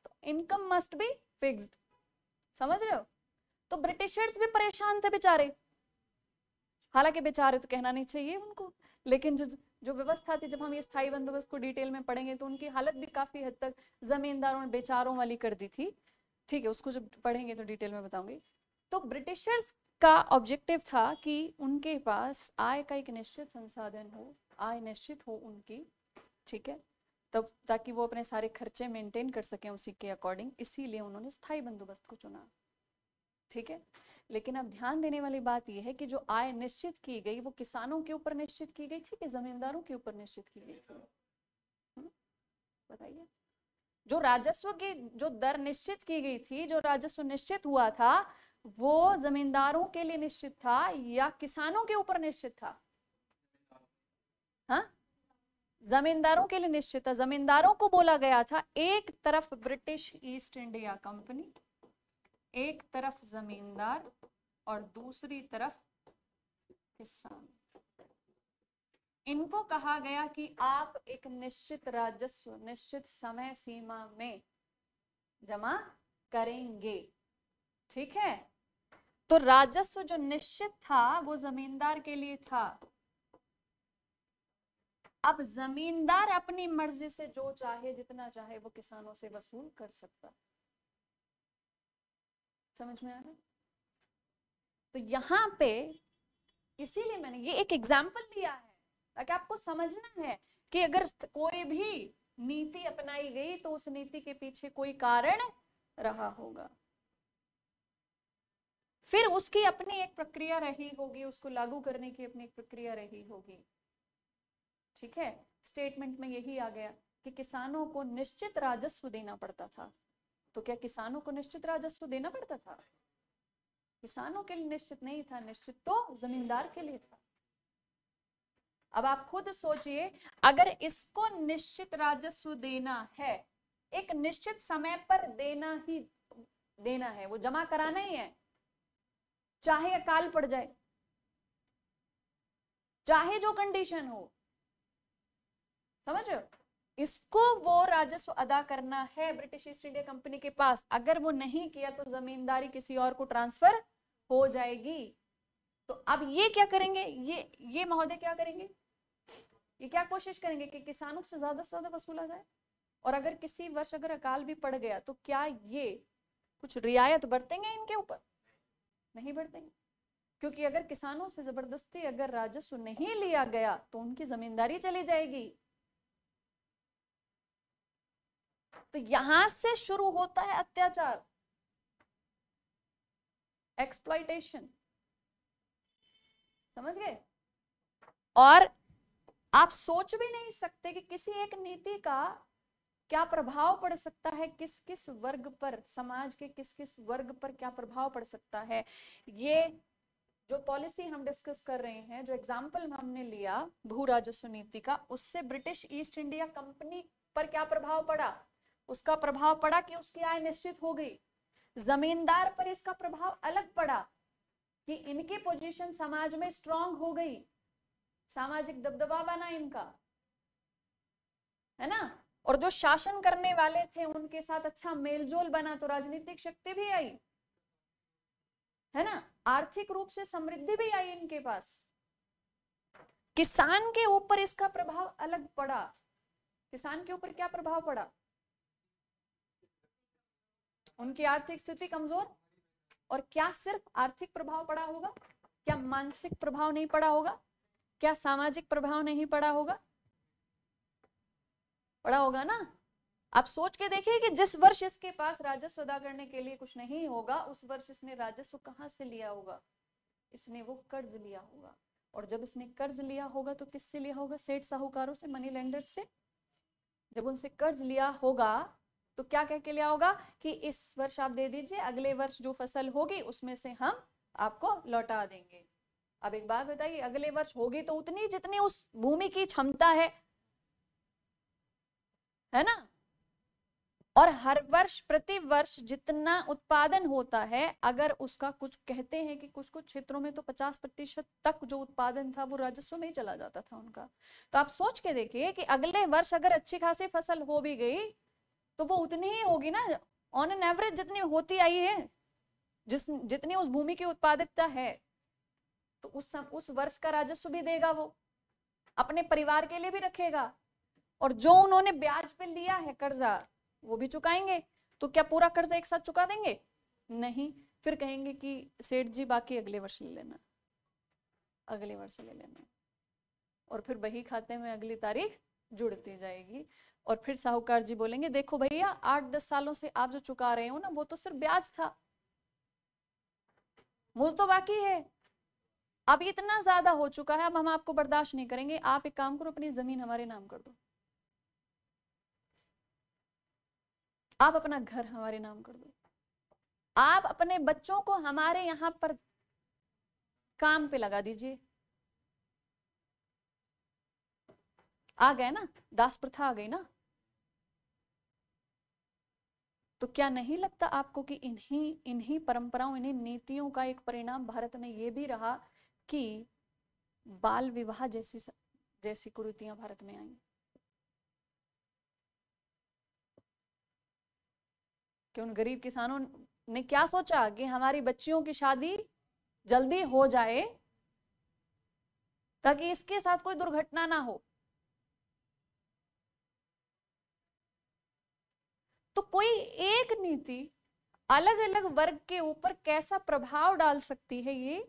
[SPEAKER 2] तो इनकम मस्ट बी फिक्स्ड समझ रहे हो तो ब्रिटिशर्स भी परेशान थे बेचारे हालांकि बेचारे तो कहना नहीं चाहिए उनको लेकिन जो जो व्यवस्था थी जब हम ये स्थायी बंदोबस्त को डिटेल में पढ़ेंगे तो उनकी हालत भी काफी हद तक जमींदारों और बेचारों वाली कर दी थी ठीक है उसको जब पढ़ेंगे तो डिटेल में बताऊंगी तो ब्रिटिशर्स का ऑब्जेक्टिव था कि उनके पास आय का एक निश्चित संसाधन हो आय निश्चित हो उनकी ठीक है तब ताकि वो अपने सारे खर्चे मेंटेन कर सकें उसी के अकॉर्डिंग इसीलिए उन्होंने स्थायी बंदोबस्त को चुना ठीक है लेकिन अब ध्यान देने वाली बात यह है कि जो आय निश्चित की गई वो किसानों के ऊपर निश्चित की गई ठीक है जमींदारों के ऊपर निश्चित की गई थी बताइए जो राजस्व की जो दर निश्चित की गई थी जो राजस्व निश्चित हुआ था वो जमींदारों के लिए निश्चित था या किसानों के ऊपर निश्चित था हाँ जमींदारों के लिए निश्चित था जमींदारों को बोला गया था एक तरफ ब्रिटिश ईस्ट इंडिया कंपनी एक तरफ जमींदार और दूसरी तरफ किसान इनको कहा गया कि आप एक निश्चित राजस्व निश्चित समय सीमा में जमा करेंगे ठीक है तो राजस्व जो निश्चित था वो जमींदार के लिए था अब जमींदार अपनी मर्जी से जो चाहे जितना चाहे वो किसानों से वसूल कर सकता समझ में आ रहा तो यहाँ पे इसीलिए मैंने ये एक एग्जाम्पल लिया है ताकि आपको समझना है कि अगर कोई भी नीति अपनाई गई तो उस नीति के पीछे कोई कारण रहा होगा फिर उसकी अपनी एक प्रक्रिया रही होगी उसको लागू करने की अपनी एक प्रक्रिया रही होगी ठीक है स्टेटमेंट में यही आ गया कि किसानों को निश्चित राजस्व देना पड़ता था तो क्या किसानों को निश्चित राजस्व देना पड़ता था किसानों के लिए निश्चित नहीं था निश्चित तो जमींदार के लिए था अब आप खुद सोचिए अगर इसको निश्चित राजस्व देना है एक निश्चित समय पर देना ही देना है वो जमा कराना ही है चाहे अकाल पड़ जाए चाहे जो कंडीशन हो समझ रहे हो इसको वो राजस्व अदा करना है ब्रिटिश ईस्ट इंडिया कंपनी के पास अगर वो नहीं किया तो जमींदारी किसी और को ट्रांसफर हो जाएगी तो अब ये क्या करेंगे ये ये महोदय क्या करेंगे ये क्या कोशिश करेंगे कि किसानों से ज्यादा से ज्यादा वसूला जाए और अगर किसी वर्ष अगर अकाल भी पड़ गया तो क्या ये कुछ रियायत बरतेंगे इनके ऊपर नहीं बढ़तेंगे क्योंकि अगर किसानों से जबरदस्ती अगर राजस्व नहीं लिया गया तो उनकी जमींदारी चली जाएगी तो यहां से शुरू होता है अत्याचार एक्सप्लाइटेशन समझ गए और आप सोच भी नहीं सकते कि किसी एक नीति का क्या प्रभाव पड़ सकता है किस किस वर्ग पर समाज के किस किस वर्ग पर क्या प्रभाव पड़ सकता है ये जो पॉलिसी हम डिस्कस कर रहे हैं जो एग्जाम्पल हमने लिया भू राजस्व नीति का उससे ब्रिटिश ईस्ट इंडिया कंपनी पर क्या प्रभाव पड़ा उसका प्रभाव पड़ा कि उसकी आय निश्चित हो गई जमींदार पर इसका प्रभाव अलग पड़ा कि इनकी पोजीशन समाज में स्ट्रांग हो गई सामाजिक दबदबा बना इनका है ना और जो शासन करने वाले थे उनके साथ अच्छा मेलजोल बना तो राजनीतिक शक्ति भी आई है ना आर्थिक रूप से समृद्धि भी आई इनके पास किसान के ऊपर इसका प्रभाव अलग पड़ा किसान के ऊपर क्या प्रभाव पड़ा उनकी आर्थिक स्थिति कमजोर और क्या सिर्फ आर्थिक प्रभाव पड़ा होगा क्या मानसिक प्रभाव नहीं पड़ा होगा क्या सामाजिक प्रभाव नहीं पड़ा होगा पड़ा होगा ना आप सोच के देखिए कि जिस वर्ष इसके पास राजस्व अदा करने के लिए कुछ नहीं होगा उस वर्ष इसने राजस्व कहाँ से लिया होगा इसने वो कर्ज लिया होगा और जब इसने कर्ज लिया होगा तो किससे लिया होगा सेठ साहूकारों से मनी लेंडर्स से जब उनसे कर्ज लिया होगा तो क्या कह के लिया होगा कि इस वर्ष आप दे दीजिए अगले वर्ष जो फसल होगी उसमें से हम आपको लौटा देंगे अब एक बात बताइए अगले वर्ष होगी तो उतनी जितनी उस भूमि की क्षमता है है ना और हर वर्ष प्रति वर्ष जितना उत्पादन होता है अगर उसका कुछ कहते हैं कि कुछ कुछ क्षेत्रों में तो 50 प्रतिशत तक जो उत्पादन था वो राजस्व में ही चला जाता था उनका तो आप सोच के देखिए कि अगले वर्ष अगर अच्छी खासी फसल हो भी गई तो वो उतनी ही होगी ना ऑन एन एवरेज जितनी होती आई है जिस जितनी उस भूमि की उत्पादकता है तो उस उस वर्ष का राजस्व भी देगा वो अपने परिवार के लिए भी रखेगा और जो उन्होंने ब्याज पे लिया है कर्जा वो भी चुकाएंगे तो क्या पूरा कर्जा एक साथ चुका देंगे नहीं फिर कहेंगे कि सेठ जी बाकी अगले वर्ष ले लेना अगले वर्ष ले लेना और फिर वही खाते में अगली तारीख जुड़ती जाएगी और फिर साहूकार जी बोलेंगे देखो भैया आठ दस सालों से आप जो चुका रहे हो ना वो तो सिर्फ ब्याज था मूल तो बाकी है अब इतना ज्यादा हो चुका है अब हम आपको बर्दाश्त नहीं करेंगे आप एक काम करो अपनी जमीन हमारे नाम कर दो आप अपना घर हमारे नाम कर दो आप अपने बच्चों को हमारे यहां पर काम पे लगा दीजिए आ गए ना दास प्रथा आ गई ना तो क्या नहीं लगता आपको कि इन्हीं इन्हीं परंपराओं इन्हीं नीतियों का एक परिणाम भारत में यह भी रहा कि बाल विवाह जैसी जैसी कुरीतियां भारत में आई कि उन गरीब किसानों ने क्या सोचा कि हमारी बच्चियों की शादी जल्दी हो जाए ताकि इसके साथ कोई दुर्घटना ना हो तो कोई एक नीति अलग अलग वर्ग के ऊपर कैसा प्रभाव डाल सकती है ये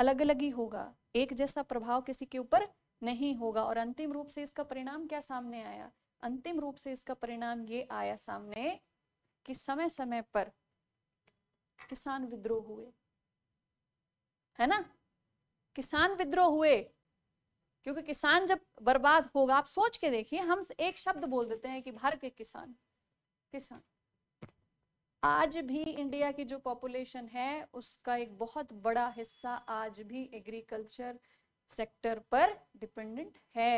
[SPEAKER 2] अलग अलग ही होगा एक जैसा प्रभाव किसी के ऊपर नहीं होगा और अंतिम रूप से इसका परिणाम क्या सामने आया अंतिम रूप से इसका परिणाम ये आया सामने कि समय समय पर किसान विद्रोह हुए है ना किसान विद्रोह हुए क्योंकि किसान जब बर्बाद होगा आप सोच के देखिए हम एक शब्द बोल देते हैं कि भारत के किसान किसान आज भी इंडिया की जो पॉपुलेशन है उसका एक बहुत बड़ा हिस्सा आज भी एग्रीकल्चर सेक्टर पर डिपेंडेंट है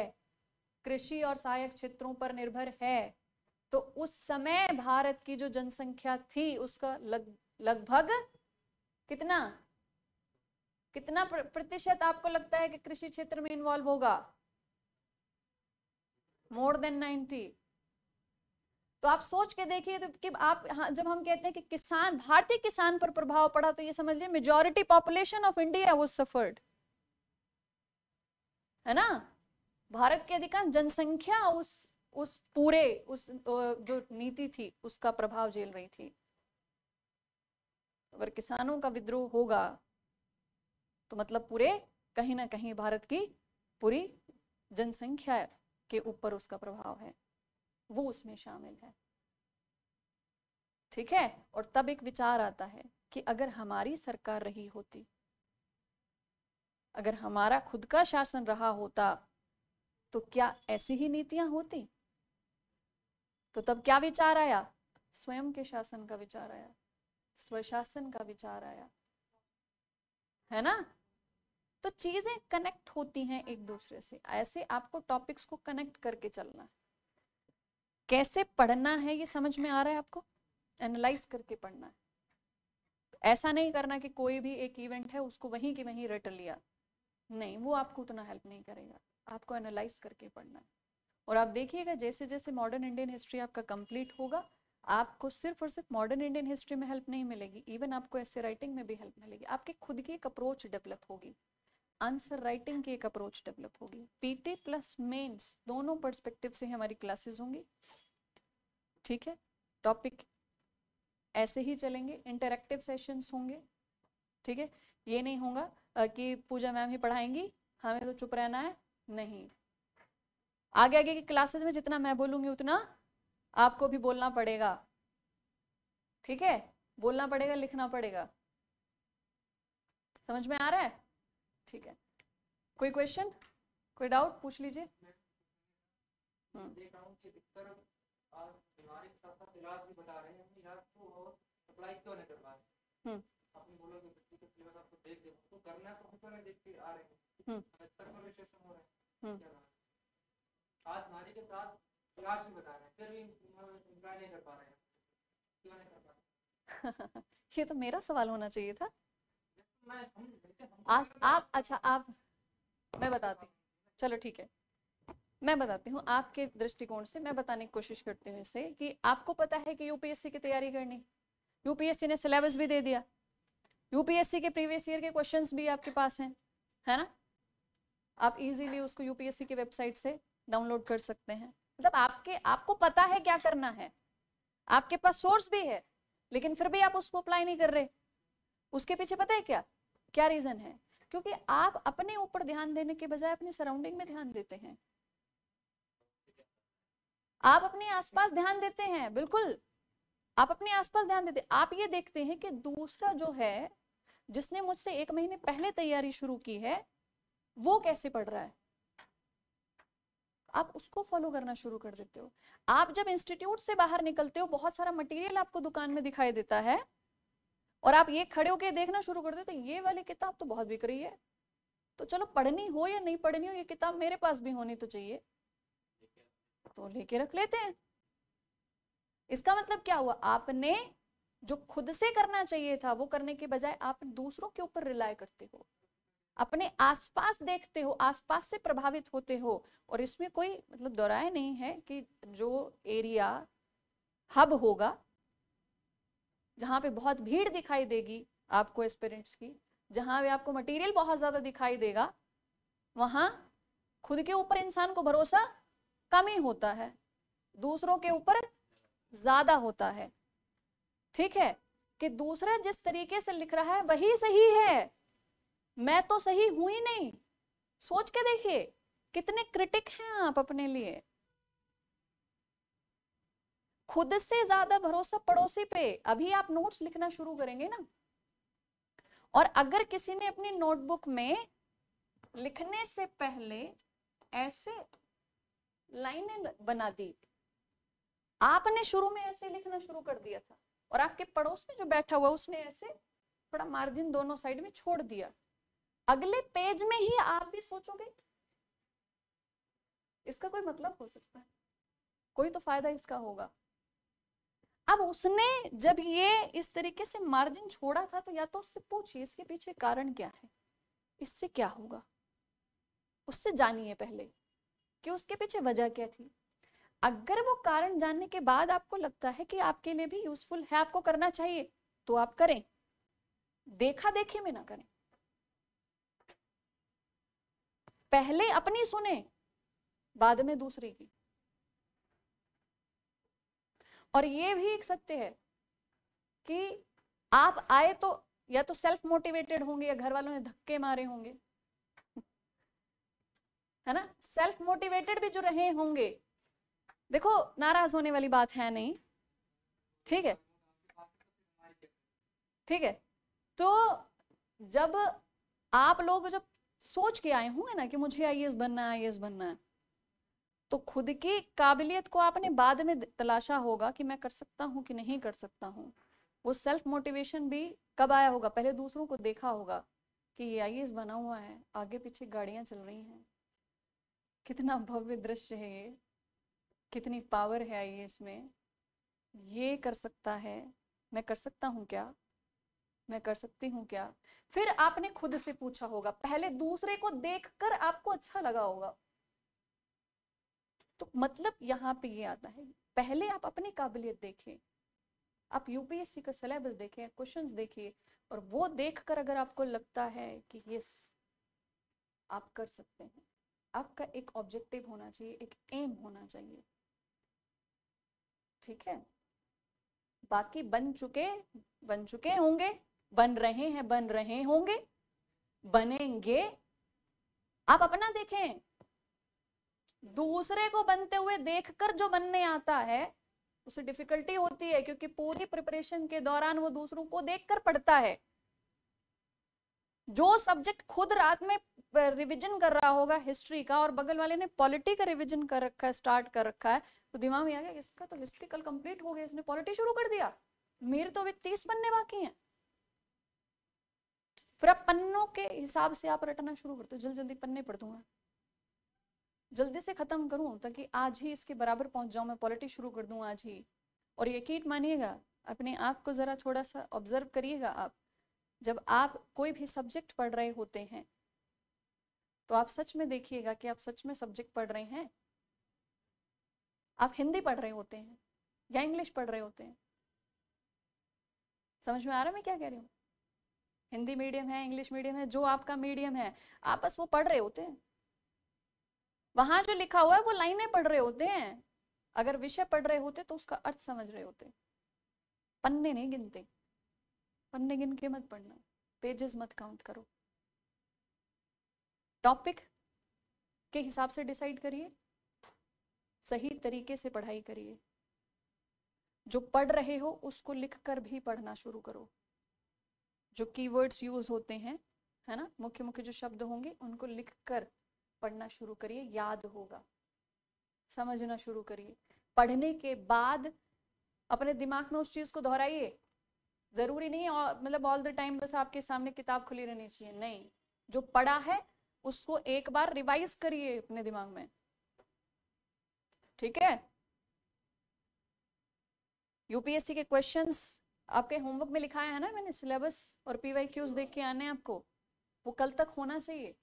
[SPEAKER 2] कृषि और सहायक क्षेत्रों पर निर्भर है तो उस समय भारत की जो जनसंख्या थी उसका लग लगभग कितना कितना प्रतिशत आपको लगता है कि कृषि क्षेत्र में इन्वॉल्व होगा मोर देन नाइन्टी तो आप सोच के देखिए तो कि आप हाँ, जब हम कहते हैं कि किसान भारतीय किसान पर प्रभाव पड़ा तो ये समझ लीजिए मेजोरिटी पॉपुलेशन ऑफ इंडिया वो सफर्ड है ना भारत की अधिकांश जनसंख्या उस उस पूरे उस जो नीति थी उसका प्रभाव झेल रही थी अगर किसानों का विद्रोह होगा तो मतलब पूरे कहीं ना कहीं भारत की पूरी जनसंख्या के ऊपर उसका प्रभाव है वो उसमें शामिल है ठीक है और तब एक विचार आता है कि अगर हमारी सरकार रही होती अगर हमारा खुद का शासन रहा होता तो क्या ऐसी ही नीतियां होती तो तब क्या विचार आया स्वयं के शासन का विचार आया स्वशासन का विचार आया है ना तो चीजें कनेक्ट होती हैं एक दूसरे से ऐसे आपको टॉपिक्स को कनेक्ट करके चलना कैसे पढ़ना है ये समझ में आ रहा है आपको एनालाइज करके पढ़ना है ऐसा नहीं करना कि कोई भी एक इवेंट है उसको वहीं की वहीं रट लिया नहीं वो आपको उतना हेल्प नहीं करेगा आपको एनालाइज करके पढ़ना है और आप देखिएगा जैसे जैसे मॉडर्न इंडियन हिस्ट्री आपका कंप्लीट होगा आपको सिर्फ और सिर्फ मॉडर्न इंडियन हिस्ट्री में हेल्प नहीं मिलेगी इवन आपको ऐसे राइटिंग में भी हेल्प मिलेगी आपकी खुद की एक अप्रोच डेवलप होगी आंसर राइटिंग की एक अप्रोच डेवलप होगी पीटी प्लस मेन्स दोनों पर्सपेक्टिव से हमारी क्लासेस होंगी ठीक है टॉपिक ऐसे ही चलेंगे इंटरक्टिव सेशंस होंगे ठीक है ये नहीं होगा कि पूजा मैम ही पढ़ाएंगी हमें तो चुप रहना है नहीं आगे आगे की क्लासेस में जितना मैं बोलूंगी उतना आपको भी बोलना पड़ेगा ठीक है बोलना पड़ेगा लिखना पड़ेगा समझ में आ रहा है ठीक है कोई क्वेश्चन कोई डाउट पूछ लीजिए
[SPEAKER 1] हम्म, हम्म।, हम्म। आज नारी के साथ विराश भी बता रहे हैं फिर भी इम्प्लाई नहीं कर पा रहे हैं क्यों
[SPEAKER 2] नहीं कर पा रहे ये तो मेरा सवाल होना चाहिए था आज आप अच्छा आप मैं बताती हूँ चलो ठीक है मैं बताती हूँ आपके दृष्टिकोण से मैं बताने की कोशिश करती हूँ इसे कि आपको पता है कि यूपीएससी की तैयारी करनी यूपीएससी ने सिलेबस भी दे दिया यूपीएससी के प्रीवियस ईयर के क्वेश्चंस भी आपके पास हैं है ना आप इजीली उसको यूपीएससी की वेबसाइट से डाउनलोड कर सकते हैं मतलब आपके आपको पता है क्या करना है आपके पास सोर्स भी है लेकिन फिर भी आप उसको अप्लाई नहीं कर रहे उसके पीछे पता है क्या क्या रीजन है क्योंकि आप अपने ऊपर ध्यान देने के बजाय अपने सराउंडिंग में ध्यान देते हैं आप अपने आसपास ध्यान देते हैं बिल्कुल आप अपने आसपास ध्यान देते आप ये देखते हैं कि दूसरा जो है जिसने मुझसे एक महीने पहले तैयारी शुरू की है वो कैसे पढ़ रहा है आप उसको फॉलो करना शुरू कर देते हो आप जब इंस्टीट्यूट से बाहर निकलते हो बहुत सारा मटेरियल आपको दुकान में दिखाई देता है और आप ये खड़े होकर देखना शुरू कर देते ये वाली किताब तो बहुत बिक रही है तो चलो पढ़नी हो या नहीं पढ़नी हो ये किताब मेरे पास भी होनी तो चाहिए तो लेके रख लेते हैं इसका मतलब क्या हुआ आपने जो खुद से करना चाहिए था वो करने के बजाय आप दूसरों के ऊपर रिलाय करते हो अपने आसपास देखते हो आसपास से प्रभावित होते हो और इसमें कोई मतलब दोराय नहीं है कि जो एरिया हब होगा जहां पे बहुत भीड़ दिखाई देगी आपको एक्सपेरेंट्स की जहां पे आपको मटेरियल बहुत ज़्यादा दिखाई देगा वहां खुद के ऊपर इंसान को भरोसा कम ही होता है दूसरों के ऊपर ज़्यादा होता है ठीक है कि दूसरा जिस तरीके से लिख रहा है वही सही है मैं तो सही हूं ही नहीं सोच के देखिए कितने क्रिटिक हैं आप अपने लिए खुद से ज्यादा भरोसा पड़ोसी पे अभी आप नोट्स लिखना शुरू करेंगे ना और अगर किसी ने अपनी नोटबुक में लिखने से पहले ऐसे लाइनें बना दी आपने शुरू में ऐसे लिखना शुरू कर दिया था और आपके पड़ोस में जो बैठा हुआ उसने ऐसे थोड़ा मार्जिन दोनों साइड में छोड़ दिया अगले पेज में ही आप भी सोचोगे इसका कोई मतलब हो सकता है कोई तो फायदा इसका होगा अब उसने जब ये इस तरीके से मार्जिन छोड़ा था तो या तो उससे पूछिए इसके पीछे कारण क्या है इससे क्या होगा उससे जानिए पहले कि उसके पीछे वजह क्या थी अगर वो कारण जानने के बाद आपको लगता है कि आपके लिए भी यूजफुल है आपको करना चाहिए तो आप करें देखा देखी में ना करें पहले अपनी सुने बाद में दूसरे की और ये भी एक सत्य है कि आप आए तो या तो सेल्फ मोटिवेटेड होंगे या घर वालों ने धक्के मारे होंगे है ना सेल्फ मोटिवेटेड भी जो रहे होंगे देखो नाराज होने वाली बात है नहीं ठीक है ठीक है तो जब आप लोग जब सोच के आए हुए ना कि मुझे आई बनना है आई बनना है तो खुद की काबिलियत को आपने बाद में तलाशा होगा कि मैं कर सकता हूँ कि नहीं कर सकता हूँ वो सेल्फ मोटिवेशन भी कब आया होगा पहले दूसरों को देखा होगा कि ये आई बना हुआ है आगे पीछे गाड़ियां चल रही हैं कितना भव्य दृश्य है ये कितनी पावर है आई में ये कर सकता है मैं कर सकता हूँ क्या मैं कर सकती हूँ क्या फिर आपने खुद से पूछा होगा पहले दूसरे को देखकर आपको अच्छा लगा होगा तो मतलब यहाँ पे ये आता है पहले आप अपनी काबिलियत देखें आप यूपीएससी का सिलेबस देखें क्वेश्चंस देखिए और वो देखकर अगर आपको लगता है कि यस आप कर सकते हैं आपका एक ऑब्जेक्टिव होना चाहिए एक एम होना चाहिए ठीक है बाकी बन चुके बन चुके होंगे बन रहे हैं बन रहे होंगे बनेंगे आप अपना देखें दूसरे को बनते हुए देखकर जो बनने आता है उसे डिफिकल्टी होती है क्योंकि पूरी प्रिपरेशन के दौरान वो दूसरों को देखकर पढ़ता है जो सब्जेक्ट खुद रात में रिवीजन कर रहा होगा हिस्ट्री का और बगल वाले ने पॉलिटी का रिवीजन कर रखा है स्टार्ट कर रखा है तो दिमाग में आ गया इसका तो हिस्ट्री कल कंप्लीट हो गया इसने पॉलिटी शुरू कर दिया मेरे तो अभी तीस बनने बाकी हैं फिर आप पन्नों के हिसाब से आप रटना शुरू करते हो जल्दी जल्दी पन्ने पढ़ दूंगा जल्दी से ख़त्म करूं ताकि आज ही इसके बराबर पहुंच जाऊं मैं पॉलिटिक्स शुरू कर दूं आज ही और यकीन मानिएगा अपने आप को ज़रा थोड़ा सा ऑब्जर्व करिएगा आप जब आप कोई भी सब्जेक्ट पढ़ रहे होते हैं तो आप सच में देखिएगा कि आप सच में सब्जेक्ट पढ़ रहे हैं आप हिंदी पढ़ रहे होते हैं या इंग्लिश पढ़ रहे होते हैं समझ में आ रहा है मैं क्या कह रही हूँ हिंदी मीडियम है इंग्लिश मीडियम है जो आपका मीडियम है आप बस वो पढ़ रहे होते हैं वहां जो लिखा हुआ है वो लाइनें पढ़ रहे होते हैं अगर विषय पढ़ रहे होते तो उसका अर्थ समझ रहे होते पन्ने नहीं गिनते पन्ने गिन के मत पढ़ना पेजेस मत काउंट करो टॉपिक के हिसाब से डिसाइड करिए सही तरीके से पढ़ाई करिए जो पढ़ रहे हो उसको लिख कर भी पढ़ना शुरू करो जो कीवर्ड्स यूज होते हैं है ना मुख्य मुख्य जो शब्द होंगे उनको लिख कर पढ़ना शुरू करिए याद होगा समझना शुरू करिए पढ़ने के बाद अपने दिमाग में उस चीज को दोहराइए जरूरी नहीं मतलब ऑल द टाइम बस आपके सामने किताब खुली रहनी चाहिए नहीं जो पढ़ा है उसको एक बार रिवाइज करिए अपने दिमाग में ठीक है यूपीएससी के क्वेश्चंस आपके होमवर्क में लिखाया है ना मैंने सिलेबस और वाई क्यूज देख के आने आपको वो कल तक होना चाहिए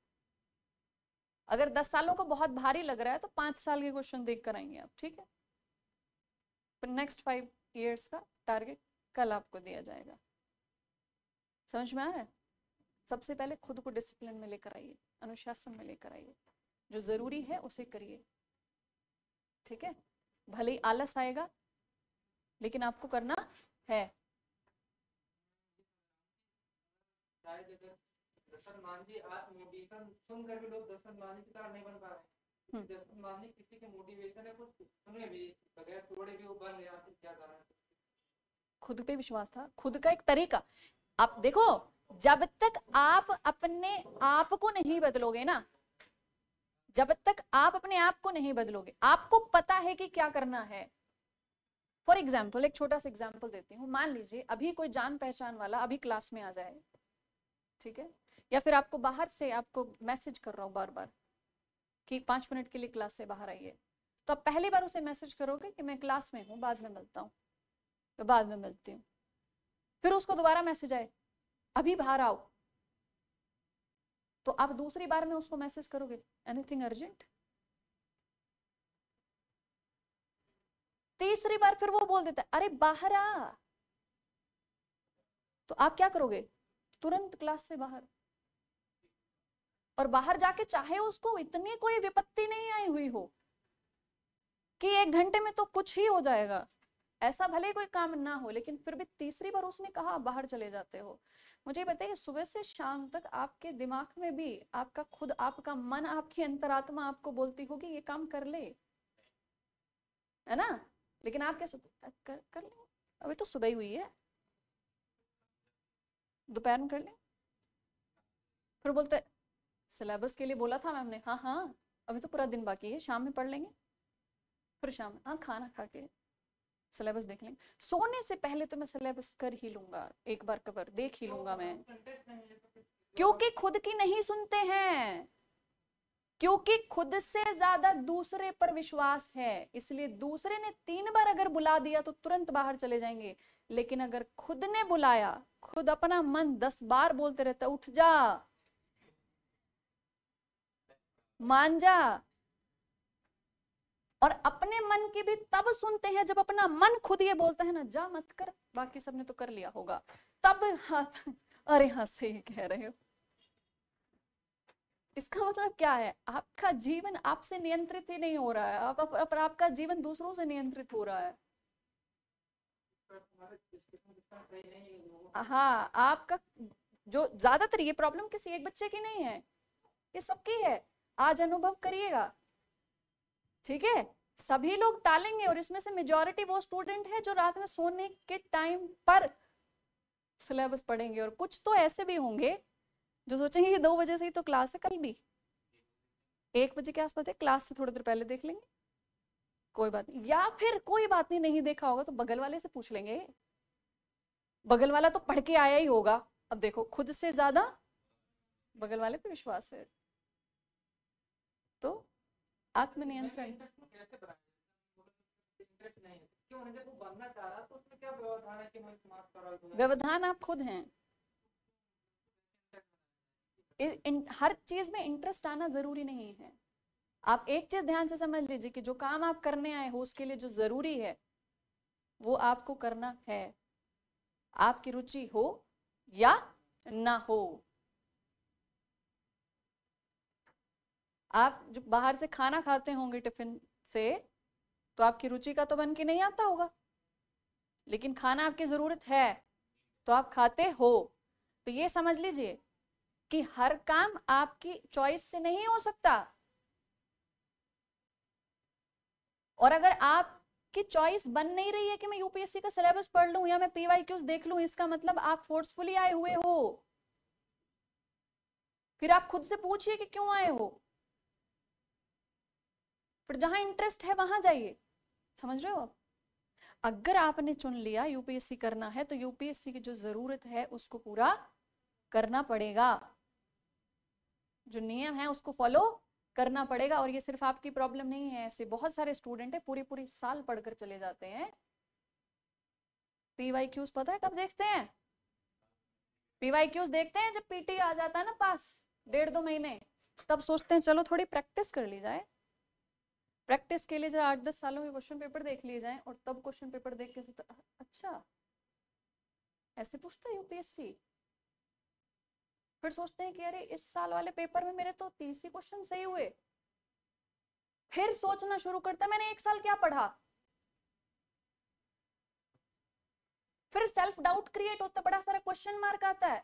[SPEAKER 2] अगर दस सालों को बहुत भारी लग रहा है तो पांच साल के क्वेश्चन देख कर आएंगे आप ठीक है नेक्स्ट फाइव ईयर्स का टारगेट कल आपको दिया जाएगा समझ में आ रहा है सबसे पहले खुद को डिसिप्लिन में लेकर आइए अनुशासन में लेकर आइए जो जरूरी है उसे करिए ठीक है भले ही आलस आएगा लेकिन आपको करना है
[SPEAKER 1] शायद अगर दर्शन मान जी आज मोटिवेशन सुनकर भी लोग दर्शन की तरह नहीं बन पा रहे हम्म। दर्शन किसी के मोटिवेशन है कुछ भी बगैर भी वो बन रहे क्या कारण है
[SPEAKER 2] खुद पे विश्वास था खुद का एक तरीका आप देखो जब तक आप अपने आप को नहीं बदलोगे ना जब तक आप अपने आप को नहीं बदलोगे आपको पता है कि क्या करना है फॉर एग्जाम्पल एक छोटा सा एग्जाम्पल देती हूँ मान लीजिए अभी कोई जान पहचान वाला अभी क्लास में आ जाए ठीक है या फिर आपको बाहर से आपको मैसेज कर रहा हूँ बार बार कि पांच मिनट के लिए क्लास से बाहर आइए तो आप पहली बार उसे मैसेज करोगे कि मैं क्लास में हूँ बाद में मिलता हूँ तो बाद में मिलती हूँ फिर उसको दोबारा मैसेज आए अभी बाहर आओ तो आप दूसरी बार में उसको मैसेज करोगे एनीथिंग अर्जेंट तीसरी बार फिर वो बोल देता है अरे बाहर आ तो आप क्या करोगे तुरंत क्लास से बाहर और बाहर जाके चाहे उसको इतनी कोई विपत्ति नहीं आई हुई हो कि एक घंटे में तो कुछ ही हो जाएगा ऐसा भले कोई काम ना हो लेकिन फिर भी तीसरी बार उसने कहा बाहर चले जाते हो मुझे बताइए सुबह से शाम तक आपके दिमाग में भी आपका खुद आपका मन आपकी अंतरात्मा आपको बोलती होगी ये काम कर ले है ना लेकिन आप क्या कर, कर ले अभी तो सुबह ही हुई है दोपहर में कर लें फिर बोलते सिलेबस के लिए बोला था मैम ने हाँ हाँ अभी तो पूरा दिन बाकी है शाम में पढ़ लेंगे फिर शाम में हाँ खाना खा के सिलेबस देख लेंगे सोने से पहले तो मैं सिलेबस कर ही लूंगा एक बार कवर देख ही लूंगा मैं क्योंकि खुद की नहीं सुनते हैं क्योंकि खुद से ज्यादा दूसरे पर विश्वास है इसलिए दूसरे ने तीन बार अगर बुला दिया तो तुरंत बाहर चले जाएंगे लेकिन अगर खुद ने बुलाया खुद अपना मन दस बार बोलते रहता उठ जा मान जा और अपने मन की भी तब सुनते हैं जब अपना मन खुद ये बोलता है ना जा मत कर बाकी सबने तो कर लिया होगा तब हाथ अरे हाँ सही कह रहे हो इसका मतलब क्या है आपका जीवन आपसे नियंत्रित ही नहीं हो रहा है आप, आप, आप, आपका जीवन दूसरों से नियंत्रित हो रहा है हाँ आपका जो ज्यादातर ये प्रॉब्लम किसी एक बच्चे की नहीं है ये सबकी है आज अनुभव करिएगा ठीक है सभी लोग टालेंगे और इसमें से मेजोरिटी वो स्टूडेंट है जो रात में सोने के टाइम पर सिलेबस पढ़ेंगे और कुछ तो ऐसे भी होंगे जो सोचेंगे दो बजे से ही तो क्लास है कल भी एक बजे के आसपास है क्लास से थोड़ी देर पहले देख लेंगे कोई बात नहीं या फिर कोई बात नहीं नहीं देखा होगा तो बगल वाले से पूछ लेंगे बगल वाला तो पढ़ के आया ही होगा अब देखो खुद से ज्यादा बगल वाले पे विश्वास है तो आत्मनियंत्रण
[SPEAKER 1] व्यवधान आप खुद
[SPEAKER 2] हैं हर चीज में इंटरेस्ट आना जरूरी नहीं है आप एक चीज ध्यान से समझ लीजिए कि जो काम आप करने आए हो उसके लिए जो जरूरी है वो आपको करना है आपकी रुचि हो या ना हो आप जो बाहर से खाना खाते होंगे टिफिन से तो आपकी रुचि का तो बन के नहीं आता होगा लेकिन खाना आपकी ज़रूरत है तो आप खाते हो तो ये समझ लीजिए कि हर काम आपकी चॉइस से नहीं हो सकता और अगर आपकी चॉइस बन नहीं रही है कि मैं यूपीएससी का सिलेबस पढ़ लूं या मैं पीवाई क्यूज देख लूं इसका मतलब आप फोर्सफुली आए हुए हो फिर आप खुद से पूछिए कि क्यों आए हो पर जहां इंटरेस्ट है वहां जाइए समझ रहे हो आप अगर आपने चुन लिया यूपीएससी करना है तो यूपीएससी की जो जरूरत है उसको पूरा करना पड़ेगा जो नियम है उसको फॉलो करना पड़ेगा और ये सिर्फ आपकी प्रॉब्लम नहीं है ऐसे बहुत सारे स्टूडेंट है पूरी पूरी साल पढ़कर चले जाते हैं पीवाई क्यूज पता है कब देखते हैं पीवाई क्यूज देखते हैं जब पीटी आ जाता है ना पास डेढ़ दो महीने तब सोचते हैं चलो थोड़ी प्रैक्टिस कर ली जाए प्रैक्टिस के लिए जरा आठ दस सालों के क्वेश्चन पेपर देख लिए जाए और तब क्वेश्चन पेपर देख के अच्छा ऐसे पूछता यूपीएससी फिर सोचते हैं कि अरे इस साल वाले पेपर में मेरे तो तीस ही क्वेश्चन सही हुए फिर सोचना शुरू करते हैं मैंने एक साल क्या पढ़ा फिर सेल्फ डाउट क्रिएट होता बड़ा सारा क्वेश्चन मार्क आता है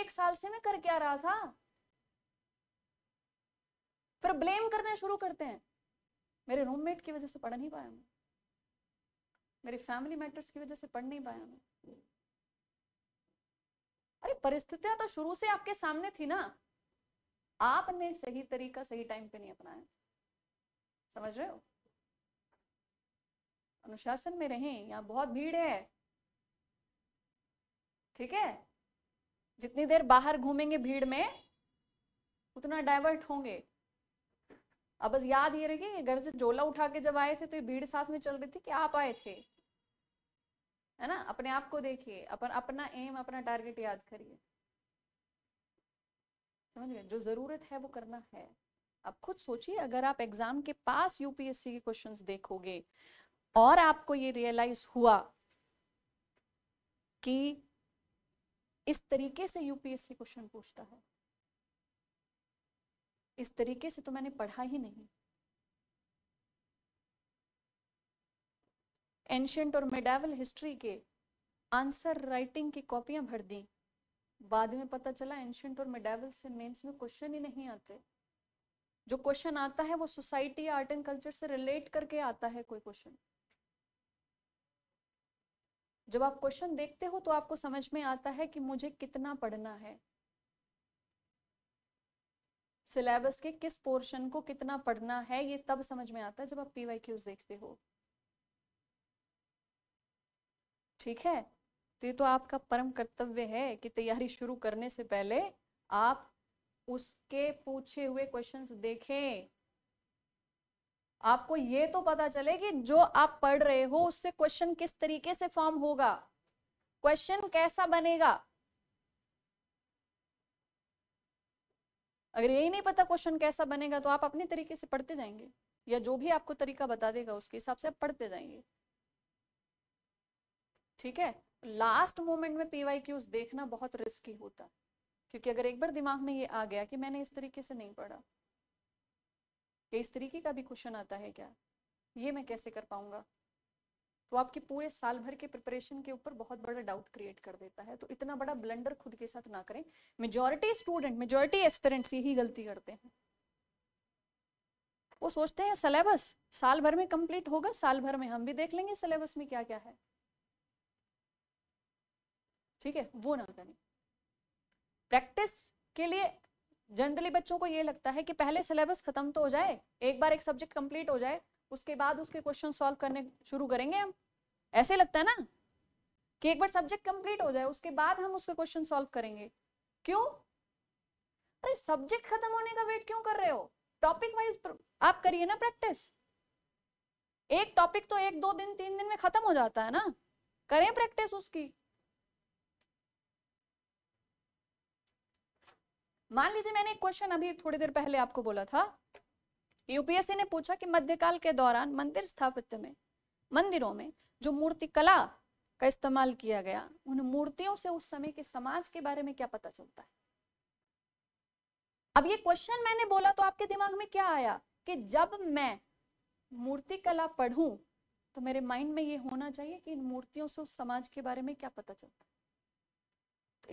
[SPEAKER 2] एक साल से मैं कर क्या रहा था फिर ब्लेम करने शुरू करते हैं मेरे रूममेट की वजह से पढ़ नहीं पाया मैं मेरी फैमिली मैटर्स की वजह से पढ़ नहीं पाया मैं अरे परिस्थितियां तो शुरू से आपके सामने थी ना आपने सही तरीका सही टाइम पे नहीं अपनाया समझ रहे हो अनुशासन में रहें यहाँ बहुत भीड़ है ठीक है जितनी देर बाहर घूमेंगे भीड़ में उतना डाइवर्ट होंगे अब बस याद ये रहेगी घर से झोला उठा के जब आए थे तो ये भीड़ साथ में चल रही थी कि आप आए थे है ना अपने आप को देखिए अपन अपना एम अपना टारगेट याद करिए समझ गए जो जरूरत है वो करना है आप खुद सोचिए अगर आप एग्जाम के पास यूपीएससी के क्वेश्चंस देखोगे और आपको ये रियलाइज हुआ कि इस तरीके से यूपीएससी क्वेश्चन पूछता है इस तरीके से तो मैंने पढ़ा ही नहीं एंशंट और मेडावल हिस्ट्री के आंसर राइटिंग की कॉपियां भर दी बाद में पता चला एंशंट और मेडावल से मेंस में क्वेश्चन ही नहीं आते जो क्वेश्चन आता है वो सोसाइटी या आर्ट एंड कल्चर से रिलेट करके आता है कोई क्वेश्चन जब आप क्वेश्चन देखते हो तो आपको समझ में आता है कि मुझे कितना पढ़ना है सिलेबस के किस पोर्शन को कितना पढ़ना है ये तब समझ में आता है जब आप पीवाईक्यूज देखते हो ठीक है तो ये तो आपका परम कर्तव्य है कि तैयारी शुरू करने से पहले आप उसके पूछे हुए क्वेश्चंस देखें आपको ये तो पता चले कि जो आप पढ़ रहे हो उससे क्वेश्चन किस तरीके से फॉर्म होगा क्वेश्चन कैसा बनेगा अगर यही नहीं पता क्वेश्चन कैसा बनेगा तो आप अपने तरीके से पढ़ते जाएंगे या जो भी आपको तरीका बता देगा उसके हिसाब से आप पढ़ते जाएंगे ठीक है लास्ट मोमेंट में पीवाई क्यूज देखना बहुत रिस्की होता है क्योंकि अगर एक बार दिमाग में ये आ गया कि मैंने इस तरीके से नहीं पढ़ा या इस तरीके का भी क्वेश्चन आता है क्या ये मैं कैसे कर पाऊंगा तो आपके पूरे साल भर के प्रिपरेशन के ऊपर बहुत बड़ा डाउट क्रिएट कर देता है तो इतना बड़ा ब्लंडर खुद के साथ ना करें मेजोरिटी स्टूडेंट मेजोरिटी एस्पिरेंट्स यही गलती करते हैं वो सोचते हैं सिलेबस साल भर में कंप्लीट होगा साल भर में हम भी देख लेंगे सिलेबस में क्या क्या है ठीक है वो ना करें प्रैक्टिस के लिए जनरली बच्चों को ये लगता है कि पहले सिलेबस खत्म तो हो जाए एक बार एक सब्जेक्ट कंप्लीट हो जाए उसके बाद उसके क्वेश्चन सॉल्व करने शुरू करेंगे हम ऐसे लगता है ना कि एक बार सब्जेक्ट कंप्लीट हो जाए उसके बाद हम उसके क्वेश्चन सॉल्व करेंगे क्यों अरे सब्जेक्ट खत्म होने का वेट क्यों कर रहे हो टॉपिक वाइज आप करिए ना प्रैक्टिस एक टॉपिक तो एक दो दिन तीन दिन में खत्म हो जाता है ना करें प्रैक्टिस उसकी मान लीजिए मैंने एक क्वेश्चन अभी थोड़ी देर पहले आपको बोला था यूपीएससी ने पूछा कि मध्यकाल के दौरान मंदिर स्थापित में मंदिरों में जो मूर्तिकला का इस्तेमाल किया गया उन मूर्तियों से उस समय के समाज के बारे में क्या पता चलता है अब ये क्वेश्चन मैंने बोला तो आपके दिमाग में क्या आया कि जब मैं मूर्तिकला पढ़ू तो मेरे माइंड में ये होना चाहिए कि इन मूर्तियों से उस समाज के बारे में क्या पता चलता है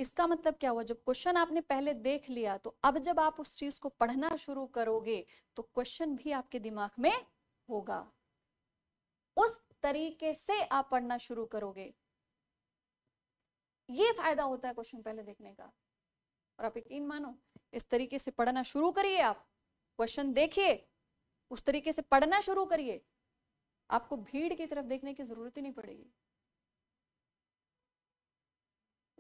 [SPEAKER 2] इसका मतलब क्या हुआ जब क्वेश्चन आपने पहले देख लिया तो अब जब आप उस चीज को पढ़ना शुरू करोगे तो क्वेश्चन भी आपके दिमाग में होगा उस तरीके से आप पढ़ना शुरू करोगे ये फायदा होता है क्वेश्चन पहले देखने का और आप यकीन मानो इस तरीके से पढ़ना शुरू करिए आप क्वेश्चन देखिए उस तरीके से पढ़ना शुरू करिए आपको भीड़ की तरफ देखने की जरूरत ही नहीं पड़ेगी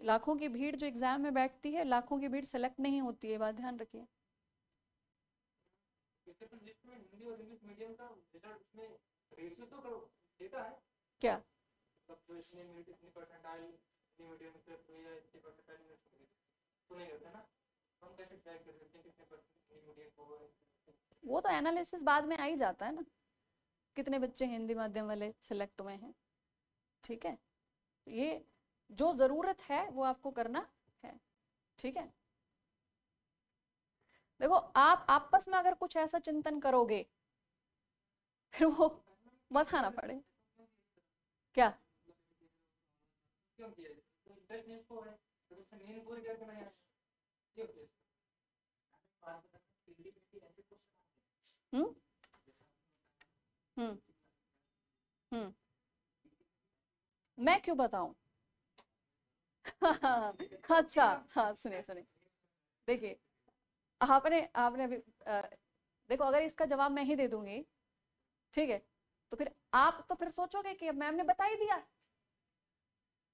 [SPEAKER 2] लाखों की भीड़ जो एग्जाम में बैठती है लाखों की भीड़ सेलेक्ट नहीं होती है बात ध्यान रखिए तो क्या तो तो वो तो एनालिसिस बाद में आ ही जाता है ना कितने बच्चे हिंदी माध्यम वाले सिलेक्ट हुए हैं ठीक है ये जो ज़रूरत है वो आपको करना है ठीक है देखो आप आपस में अगर कुछ ऐसा चिंतन करोगे फिर वो मत पड़े क्या हम्म हम्म हम्म मैं क्यों बताऊं हाँ, अच्छा हाँ सुने सुनिए देखिए आपने आपने अभी आ, देखो अगर इसका जवाब मैं ही दे दूंगी ठीक है तो फिर आप तो फिर सोचोगे कि मैम ने बता ही दिया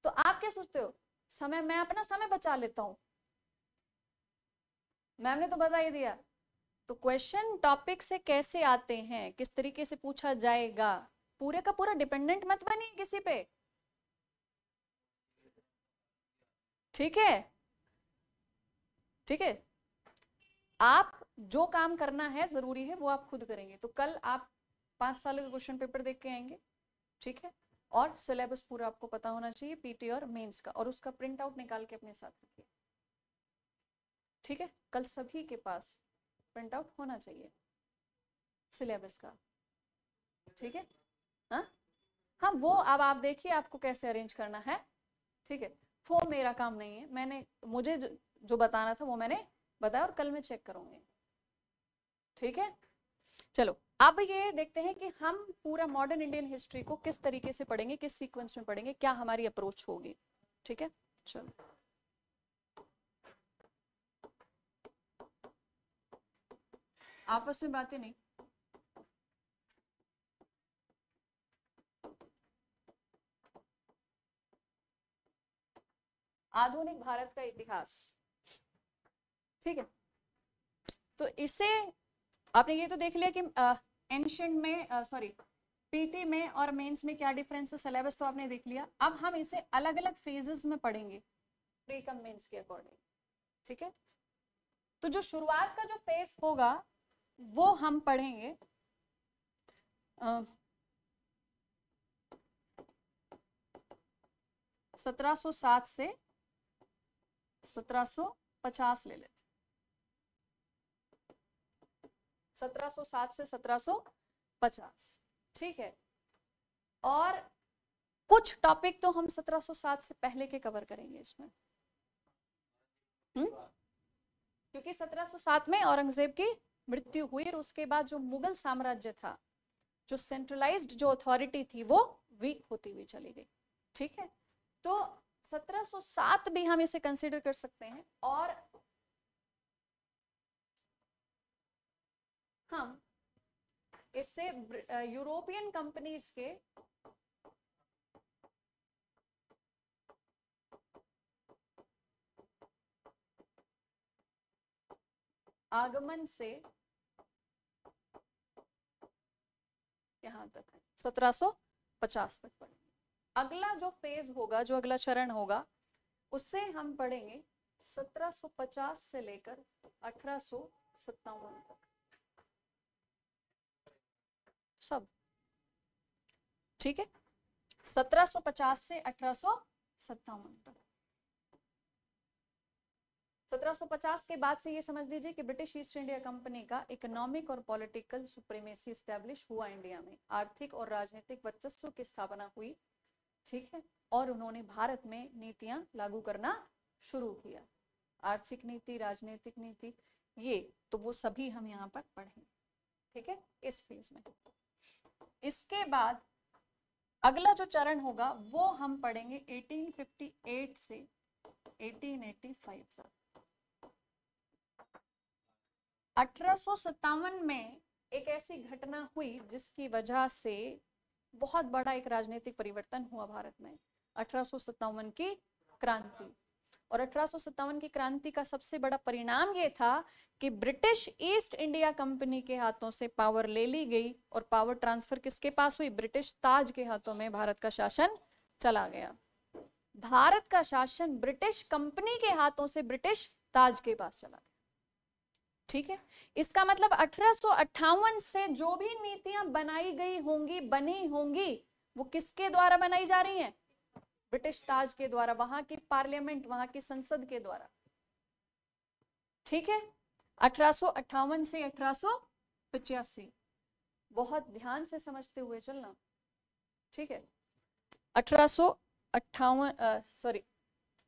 [SPEAKER 2] तो आप क्या सोचते हो समय मैं अपना समय बचा लेता हूं मैम ने तो बता ही दिया तो क्वेश्चन टॉपिक से कैसे आते हैं किस तरीके से पूछा जाएगा पूरे का पूरा डिपेंडेंट मत बनिए किसी पे ठीक है ठीक है आप जो काम करना है जरूरी है वो आप खुद करेंगे तो कल आप पांच साल का क्वेश्चन पेपर देख के आएंगे ठीक है और सिलेबस पूरा आपको पता होना चाहिए पीटी और मेंस का और उसका प्रिंट आउट निकाल के अपने साथ रखिए ठीक है कल सभी के पास प्रिंट आउट होना चाहिए सिलेबस का ठीक है हाँ हाँ वो अब आप देखिए आपको कैसे अरेंज करना है ठीक है वो मेरा काम नहीं है मैंने मुझे जो, जो बताना था वो मैंने बताया और कल मैं चेक करूंगी ठीक है चलो अब ये देखते हैं कि हम पूरा मॉडर्न इंडियन हिस्ट्री को किस तरीके से पढ़ेंगे किस सीक्वेंस में पढ़ेंगे क्या हमारी अप्रोच होगी ठीक है चलो आपस में बातें नहीं आधुनिक भारत का इतिहास ठीक है तो इसे आपने ये तो देख लिया कि एंशंट में सॉरी पीटी में और मेंस में क्या डिफरेंस है सिलेबस तो आपने देख लिया अब हम इसे अलग अलग फेजेस में पढ़ेंगे प्री कम मेंस के अकॉर्डिंग ठीक है तो जो शुरुआत का जो फेज होगा वो हम पढ़ेंगे सत्रह सौ सात से 1750 ले लेते 1707 से 1750 ठीक है और कुछ टॉपिक तो हम 1707 से पहले के कवर करेंगे इसमें हम्म क्योंकि 1707 में औरंगजेब की मृत्यु हुई और उसके बाद जो मुगल साम्राज्य था जो सेंट्रलाइज्ड जो अथॉरिटी थी वो वीक होती हुई चली गई ठीक है तो 1707 भी हम इसे कंसिडर कर सकते हैं और हम इससे यूरोपियन कंपनीज के आगमन से यहां तक 1750 तक पड़ेगा अगला जो फेज होगा जो अगला चरण होगा उससे हम पढ़ेंगे 1750 से लेकर अठारह तक सब ठीक है 1750 से अठारह तक 1750 के बाद से ये समझ लीजिए कि ब्रिटिश ईस्ट इंडिया कंपनी का इकोनॉमिक और पॉलिटिकल सुप्रीमेसी स्टैब्लिश हुआ इंडिया में आर्थिक और राजनीतिक वर्चस्व की स्थापना हुई ठीक है और उन्होंने भारत में नीतियां लागू करना शुरू किया आर्थिक नीति राजनीतिक नीति ये तो वो सभी हम यहाँ पर पढ़ेंगे ठीक है इस फेज में इसके बाद अगला जो चरण होगा वो हम पढ़ेंगे 1858 से 1885 तक अठारह में एक ऐसी घटना हुई जिसकी वजह से बहुत बड़ा एक राजनीतिक परिवर्तन हुआ भारत में अठारह की क्रांति और अठारह की क्रांति का सबसे बड़ा परिणाम यह था कि ब्रिटिश ईस्ट इंडिया कंपनी के हाथों से पावर ले ली गई और पावर ट्रांसफर किसके पास हुई ब्रिटिश ताज के हाथों में भारत का शासन चला गया भारत का शासन ब्रिटिश कंपनी के हाथों से ब्रिटिश ताज के पास चला गया ठीक है इसका मतलब अठारह से जो भी नीतियां बनाई गई होंगी बनी होंगी वो किसके द्वारा बनाई जा रही हैं ब्रिटिश ताज के द्वारा वहां की पार्लियामेंट वहां की संसद के द्वारा ठीक है अठारह से अठारह बहुत ध्यान से समझते हुए चलना ठीक है अठारह सॉरी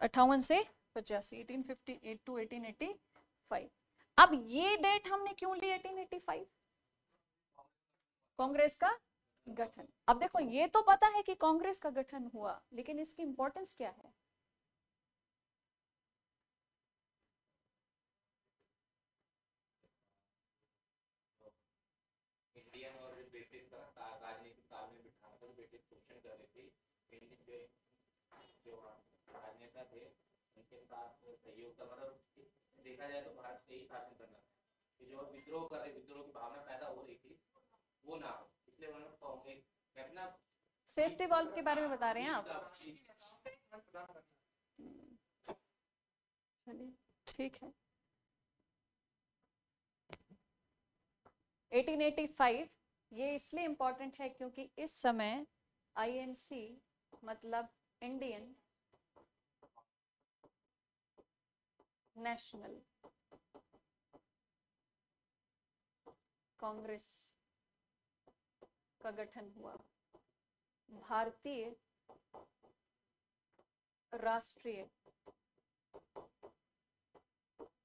[SPEAKER 2] अट्ठावन से पचासी eighteen fifty eight to eighteen eighty five अब ये डेट हमने क्यों ली 1885 कांग्रेस का गठन अब देखो ये तो पता है कि कांग्रेस का गठन हुआ लेकिन इसकी इंपॉर्टेंस क्या है
[SPEAKER 1] जो राजनेता थे उनके साथ सहयोग का मतलब देखा जाए तो भारत पे ही शासन करना कि जो विद्रोह कर रहे विद्रोह की भावना पैदा हो रही थी वो ना हो इसलिए उन्होंने मैं अपना
[SPEAKER 2] सेफ्टी वॉल्व के बारे में बता रहे हैं आप चलिए ठीक है 1885 ये इसलिए इम्पोर्टेंट है क्योंकि इस समय आईएनसी मतलब इंडियन नेशनल कांग्रेस का गठन हुआ भारतीय राष्ट्रीय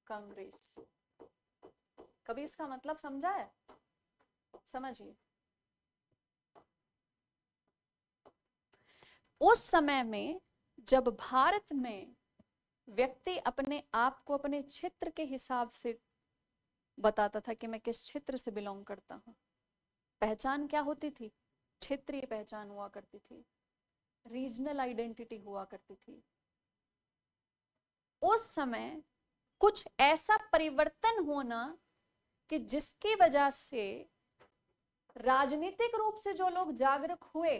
[SPEAKER 2] कांग्रेस कभी इसका मतलब समझा है समझिए उस समय में जब भारत में व्यक्ति अपने आप को अपने क्षेत्र के हिसाब से बताता था कि मैं किस क्षेत्र से बिलोंग करता हूँ पहचान क्या होती थी क्षेत्रीय पहचान हुआ करती थी रीजनल आइडेंटिटी हुआ करती थी उस समय कुछ ऐसा परिवर्तन होना कि जिसकी वजह से राजनीतिक रूप से जो लोग जागरूक हुए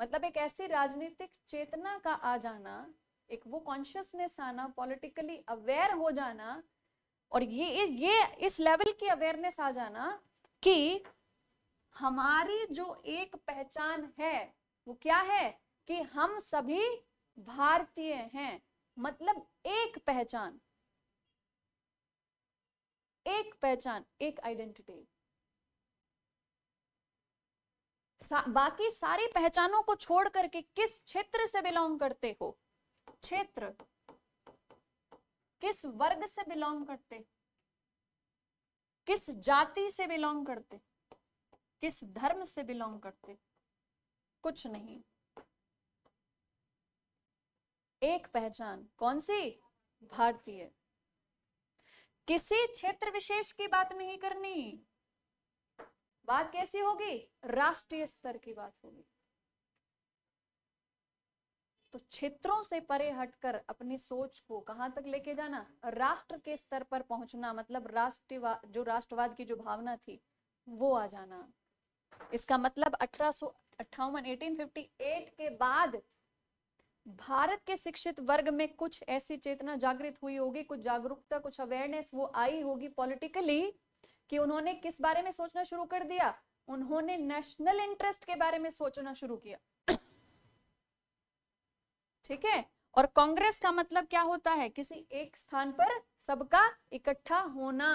[SPEAKER 2] मतलब एक ऐसी राजनीतिक चेतना का आ जाना एक वो कॉन्शियसनेस आना पॉलिटिकली अवेयर हो जाना और ये ये इस लेवल की अवेयरनेस आ जाना कि हमारी जो एक पहचान है वो क्या है कि हम सभी भारतीय हैं मतलब एक पहचान एक पहचान एक आइडेंटिटी सा, बाकी सारी पहचानों को छोड़ करके किस क्षेत्र से बिलोंग करते हो क्षेत्र किस वर्ग से बिलोंग करते किस जाति से बिलोंग करते किस धर्म से बिलोंग करते कुछ नहीं एक पहचान कौन सी भारतीय किसी क्षेत्र विशेष की बात नहीं करनी बात कैसी होगी राष्ट्रीय स्तर की बात होगी तो क्षेत्रों से परे हटकर अपनी सोच को कहाँ तक लेके जाना राष्ट्र के स्तर पर पहुंचना मतलब राष्ट्रवाद जो राष्ट्रवाद की जो भावना थी वो आ जाना इसका मतलब अठारह सो के बाद भारत के शिक्षित वर्ग में कुछ ऐसी चेतना जागृत हुई होगी कुछ जागरूकता कुछ अवेयरनेस वो आई होगी पॉलिटिकली कि उन्होंने किस बारे में सोचना शुरू कर दिया उन्होंने नेशनल इंटरेस्ट के बारे में सोचना शुरू किया ठीक है और कांग्रेस का मतलब क्या होता है किसी एक स्थान पर सबका इकट्ठा होना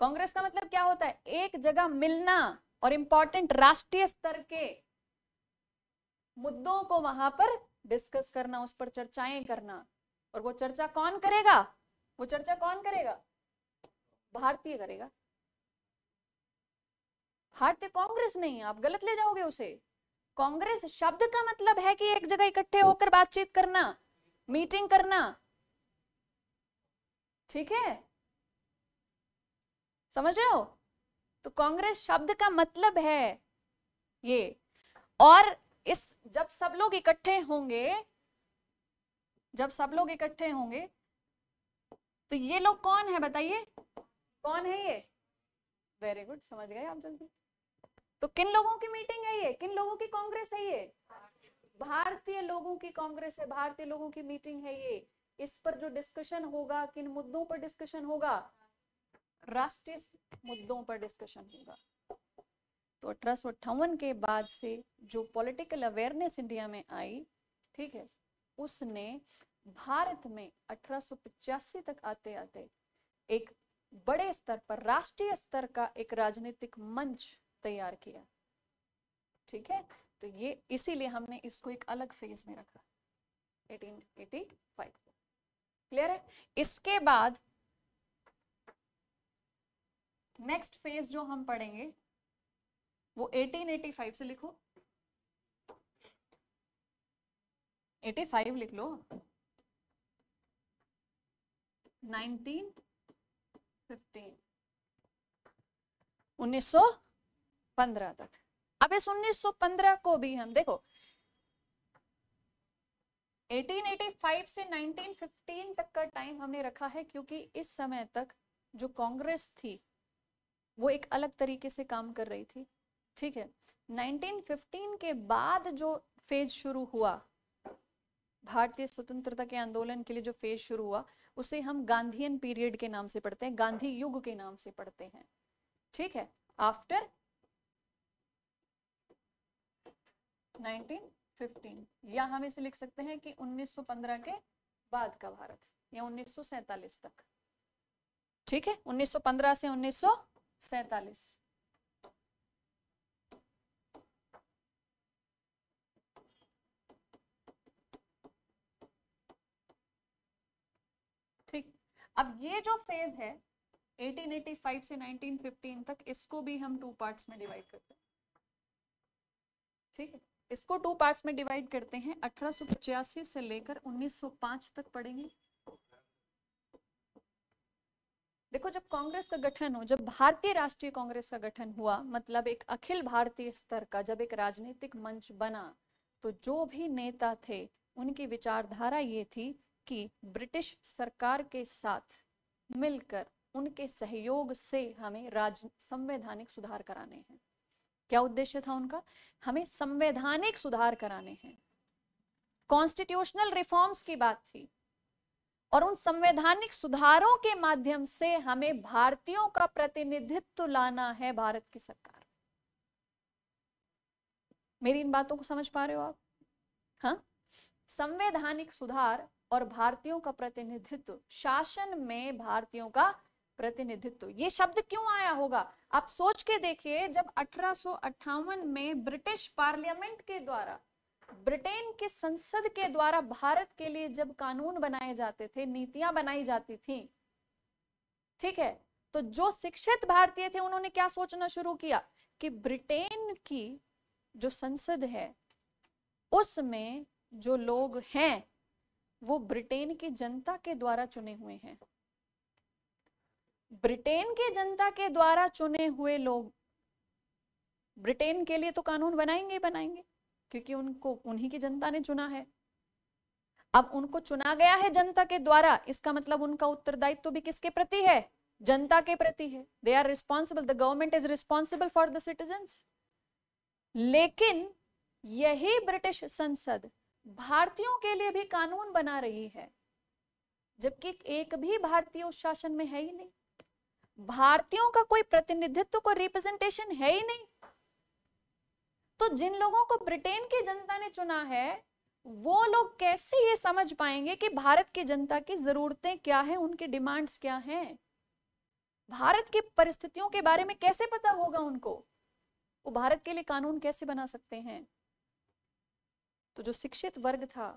[SPEAKER 2] कांग्रेस का मतलब क्या होता है एक जगह मिलना और इंपॉर्टेंट राष्ट्रीय स्तर के मुद्दों को वहां पर डिस्कस करना उस पर चर्चाएं करना और वो चर्चा कौन करेगा वो चर्चा कौन करेगा भारतीय करेगा भारतीय कांग्रेस नहीं आप गलत ले जाओगे उसे कांग्रेस शब्द का मतलब है कि एक जगह इकट्ठे होकर बातचीत करना मीटिंग करना ठीक है समझ रहे हो तो कांग्रेस शब्द का मतलब है ये और इस जब सब लोग इकट्ठे होंगे जब सब लोग इकट्ठे होंगे तो ये लोग कौन है बताइए कौन है ये वेरी गुड समझ गए आप जल्दी तो किन लोगों की मीटिंग है ये किन लोगों की कांग्रेस है ये भारतीय लोगों की कांग्रेस है भारतीय लोगों की मीटिंग है ये इस पर जो डिस्कशन होगा किन मुद्दों पर डिस्कशन होगा राष्ट्रीय मुद्दों पर डिस्कशन होगा तो अठारह के बाद से जो पॉलिटिकल अवेयरनेस इंडिया में आई ठीक है उसने भारत में अठारह तक आते आते एक बड़े स्तर पर राष्ट्रीय स्तर का एक राजनीतिक मंच तैयार किया ठीक है तो ये इसीलिए हमने इसको एक अलग फेज में रखा 1885 क्लियर है इसके बाद नेक्स्ट फेज जो हम पढ़ेंगे वो 1885 से लिखो 85 लिख लो 1915 1915 पंद्रह तक अब इस 1915 को भी हम देखो 1885 से 1915 तक का टाइम हमने रखा है क्योंकि इस समय तक जो कांग्रेस थी वो एक अलग तरीके से काम कर रही थी ठीक है 1915 के बाद जो फेज शुरू हुआ भारतीय स्वतंत्रता के आंदोलन के लिए जो फेज शुरू हुआ उसे हम गांधीयन पीरियड के नाम से पढ़ते हैं गांधी युग के नाम से पढ़ते हैं ठीक है आफ्टर 1915 या हम इसे लिख सकते हैं कि 1915 के बाद का भारत या 1947 तक ठीक है 1915 से 1947 ठीक अब ये जो फेज है 1885 से 1915 तक इसको भी हम टू पार्ट्स में डिवाइड करते हैं ठीक है इसको टू पार्ट्स में डिवाइड करते हैं अठारह से लेकर 1905 तक पढ़ेंगे देखो जब कांग्रेस का गठन हो जब भारतीय राष्ट्रीय कांग्रेस का गठन हुआ मतलब एक अखिल भारतीय स्तर का जब एक राजनीतिक मंच बना तो जो भी नेता थे उनकी विचारधारा ये थी कि ब्रिटिश सरकार के साथ मिलकर उनके सहयोग से हमें राज संवैधानिक सुधार कराने हैं क्या उद्देश्य था उनका हमें संवैधानिक सुधार कराने हैं कॉन्स्टिट्यूशनल रिफॉर्म्स की बात थी और उन संवैधानिक सुधारों के माध्यम से हमें भारतीयों का प्रतिनिधित्व लाना है भारत की सरकार मेरी इन बातों को समझ पा रहे हो आप हाँ संवैधानिक सुधार और भारतीयों का प्रतिनिधित्व शासन में भारतीयों का प्रतिनिधित्व ये शब्द क्यों आया होगा आप सोच के देखिए जब अठारह में ब्रिटिश पार्लियामेंट के द्वारा ब्रिटेन के संसद के द्वारा भारत के लिए जब कानून बनाए जाते थे नीतियां बनाई जाती थी ठीक है तो जो शिक्षित भारतीय थे उन्होंने क्या सोचना शुरू किया कि ब्रिटेन की जो संसद है उसमें जो लोग हैं वो ब्रिटेन की जनता के द्वारा चुने हुए हैं ब्रिटेन की जनता के द्वारा चुने हुए लोग ब्रिटेन के लिए तो कानून बनाएंगे ही बनाएंगे क्योंकि उनको उन्हीं की जनता ने चुना है अब उनको चुना गया है जनता के द्वारा इसका मतलब उनका उत्तरदायित्व तो भी किसके प्रति है जनता के प्रति है they are responsible the government is responsible for the citizen लेकिन यही ब्रिटिश संसद भारतीयों के लिए भी कानून बना रही है जबकि एक भी भारतीय उस शासन में है ही नहीं भारतीयों का कोई प्रतिनिधित्व कोई रिप्रेजेंटेशन है ही नहीं तो जिन लोगों को ब्रिटेन की जनता ने चुना है वो लोग कैसे ये समझ पाएंगे कि भारत की जनता की जरूरतें क्या हैं उनकी डिमांड्स क्या हैं भारत की परिस्थितियों के बारे में कैसे पता होगा उनको वो भारत के लिए कानून कैसे बना सकते हैं तो जो शिक्षित वर्ग था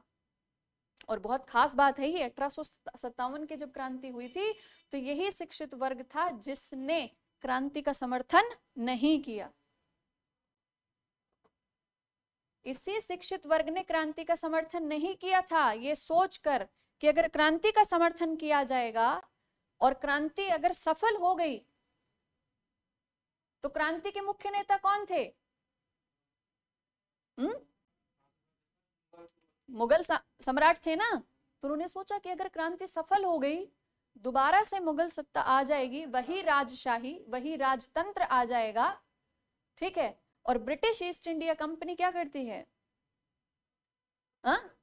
[SPEAKER 2] और बहुत खास बात है ये अठारह की जब क्रांति हुई थी तो यही शिक्षित वर्ग था जिसने क्रांति का समर्थन नहीं किया इसी शिक्षित वर्ग ने क्रांति का समर्थन नहीं किया था ये सोचकर कि अगर क्रांति का समर्थन किया जाएगा और क्रांति अगर सफल हो गई तो क्रांति के मुख्य नेता कौन थे हम्म मुगल सम्राट थे ना तो उन्होंने सोचा कि अगर क्रांति सफल हो गई दोबारा से मुगल सत्ता आ जाएगी वही राजशाही वही राजतंत्र आ जाएगा ठीक है और ब्रिटिश ईस्ट इंडिया कंपनी क्या करती है आ? हाँ?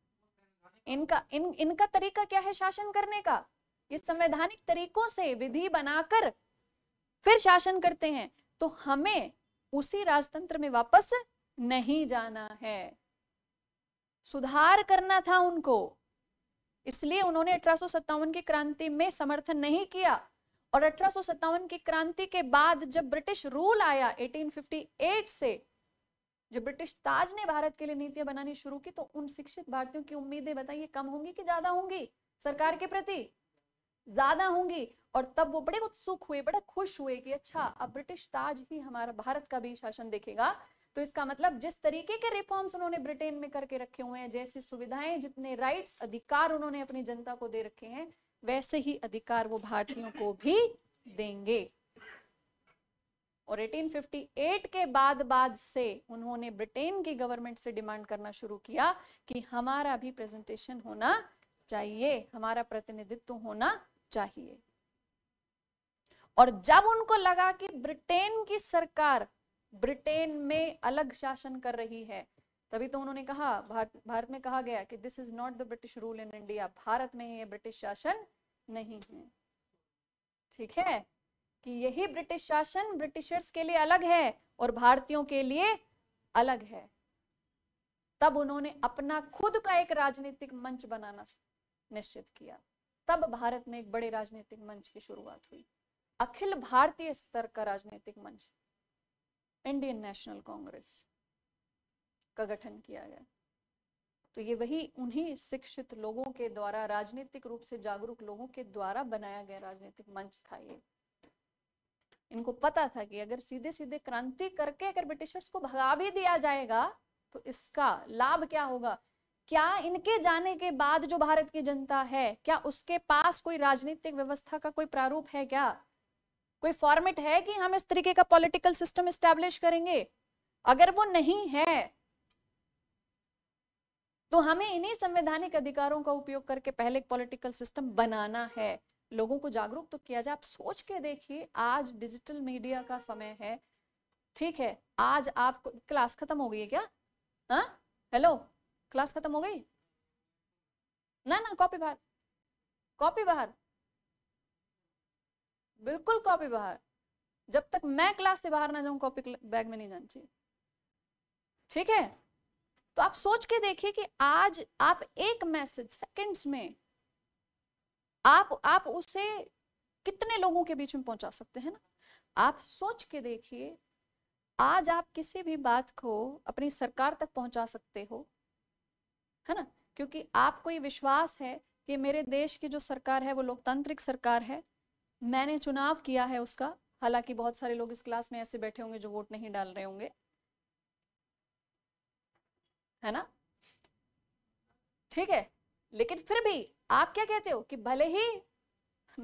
[SPEAKER 2] इनका इन इनका तरीका क्या है शासन करने का ये संवैधानिक तरीकों से विधि बनाकर फिर शासन करते हैं तो हमें उसी राजतंत्र में वापस नहीं जाना है सुधार करना था उनको इसलिए उन्होंने अठारह की क्रांति में समर्थन नहीं किया और अठारह की क्रांति के बाद जब ब्रिटिश रूल आया 1858 से जब ब्रिटिश ताज ने भारत के लिए नीतियां बनानी शुरू की तो उन शिक्षित भारतीयों की उम्मीदें बताइए कम होंगी कि ज्यादा होंगी सरकार के प्रति ज्यादा होंगी और तब वो बड़े उत्सुक हुए बड़े खुश हुए कि अच्छा अब ब्रिटिश ताज ही हमारा भारत का भी शासन देखेगा तो इसका मतलब जिस तरीके के रिफॉर्म्स उन्होंने ब्रिटेन में करके रखे हुए हैं जैसी सुविधाएं जितने राइट्स अधिकार उन्होंने अपनी जनता को दे रखे हैं वैसे ही अधिकार वो भारतीयों को भी देंगे और 1858 के बाद बाद से उन्होंने ब्रिटेन की गवर्नमेंट से डिमांड करना शुरू किया कि हमारा भी प्रेजेंटेशन होना चाहिए हमारा प्रतिनिधित्व होना चाहिए और जब उनको लगा कि ब्रिटेन की सरकार ब्रिटेन में अलग शासन कर रही है तभी तो उन्होंने कहा भारत भारत में कहा गया कि this is not the British rule in India भारत में ये ब्रिटिश शासन नहीं है ठीक है कि यही ब्रिटिश शासन ब्रिटिशर्स के लिए अलग है और भारतीयों के लिए अलग है तब उन्होंने अपना खुद का एक राजनीतिक मंच बनाना निश्चित किया तब भारत में एक बड़े राजनीतिक मंच की शुरुआत हुई अखिल भारतीय स्तर का राजनीतिक मंच इंडियन नेशनल कांग्रेस का गठन किया गया तो ये वही उन्हीं शिक्षित लोगों के द्वारा राजनीतिक रूप से जागरूक लोगों के द्वारा बनाया गया राजनीतिक मंच था ये इनको पता था कि अगर सीधे सीधे क्रांति करके अगर ब्रिटिशर्स को भगा भी दिया जाएगा तो इसका लाभ क्या होगा क्या इनके जाने के बाद जो भारत की जनता है क्या उसके पास कोई राजनीतिक व्यवस्था का कोई प्रारूप है क्या कोई फॉर्मेट है कि हम इस तरीके का पॉलिटिकल सिस्टम स्टैब्लिश करेंगे अगर वो नहीं है तो हमें इन्हीं संवैधानिक अधिकारों का उपयोग करके पहले पॉलिटिकल सिस्टम बनाना है लोगों को जागरूक तो किया जाए आप सोच के देखिए आज डिजिटल मीडिया का समय है ठीक है आज आपको क्लास खत्म हो गई है क्या हाँ हेलो क्लास खत्म हो गई ना ना कॉपी बाहर कॉपी बाहर बिल्कुल कॉपी बाहर जब तक मैं क्लास से बाहर ना जाऊं कॉपी बैग में नहीं जानी चाहिए ठीक है तो आप सोच के देखिए कि आज आप एक मैसेज सेकंड्स में आप आप उसे कितने लोगों के बीच में पहुंचा सकते हैं ना आप सोच के देखिए आज आप किसी भी बात को अपनी सरकार तक पहुंचा सकते हो है ना क्योंकि आपको ये विश्वास है कि मेरे देश की जो सरकार है वो लोकतांत्रिक सरकार है मैंने चुनाव किया है उसका हालांकि बहुत सारे लोग इस क्लास में ऐसे बैठे होंगे जो वोट नहीं डाल रहे होंगे है ना ठीक है लेकिन फिर भी आप क्या कहते हो कि भले ही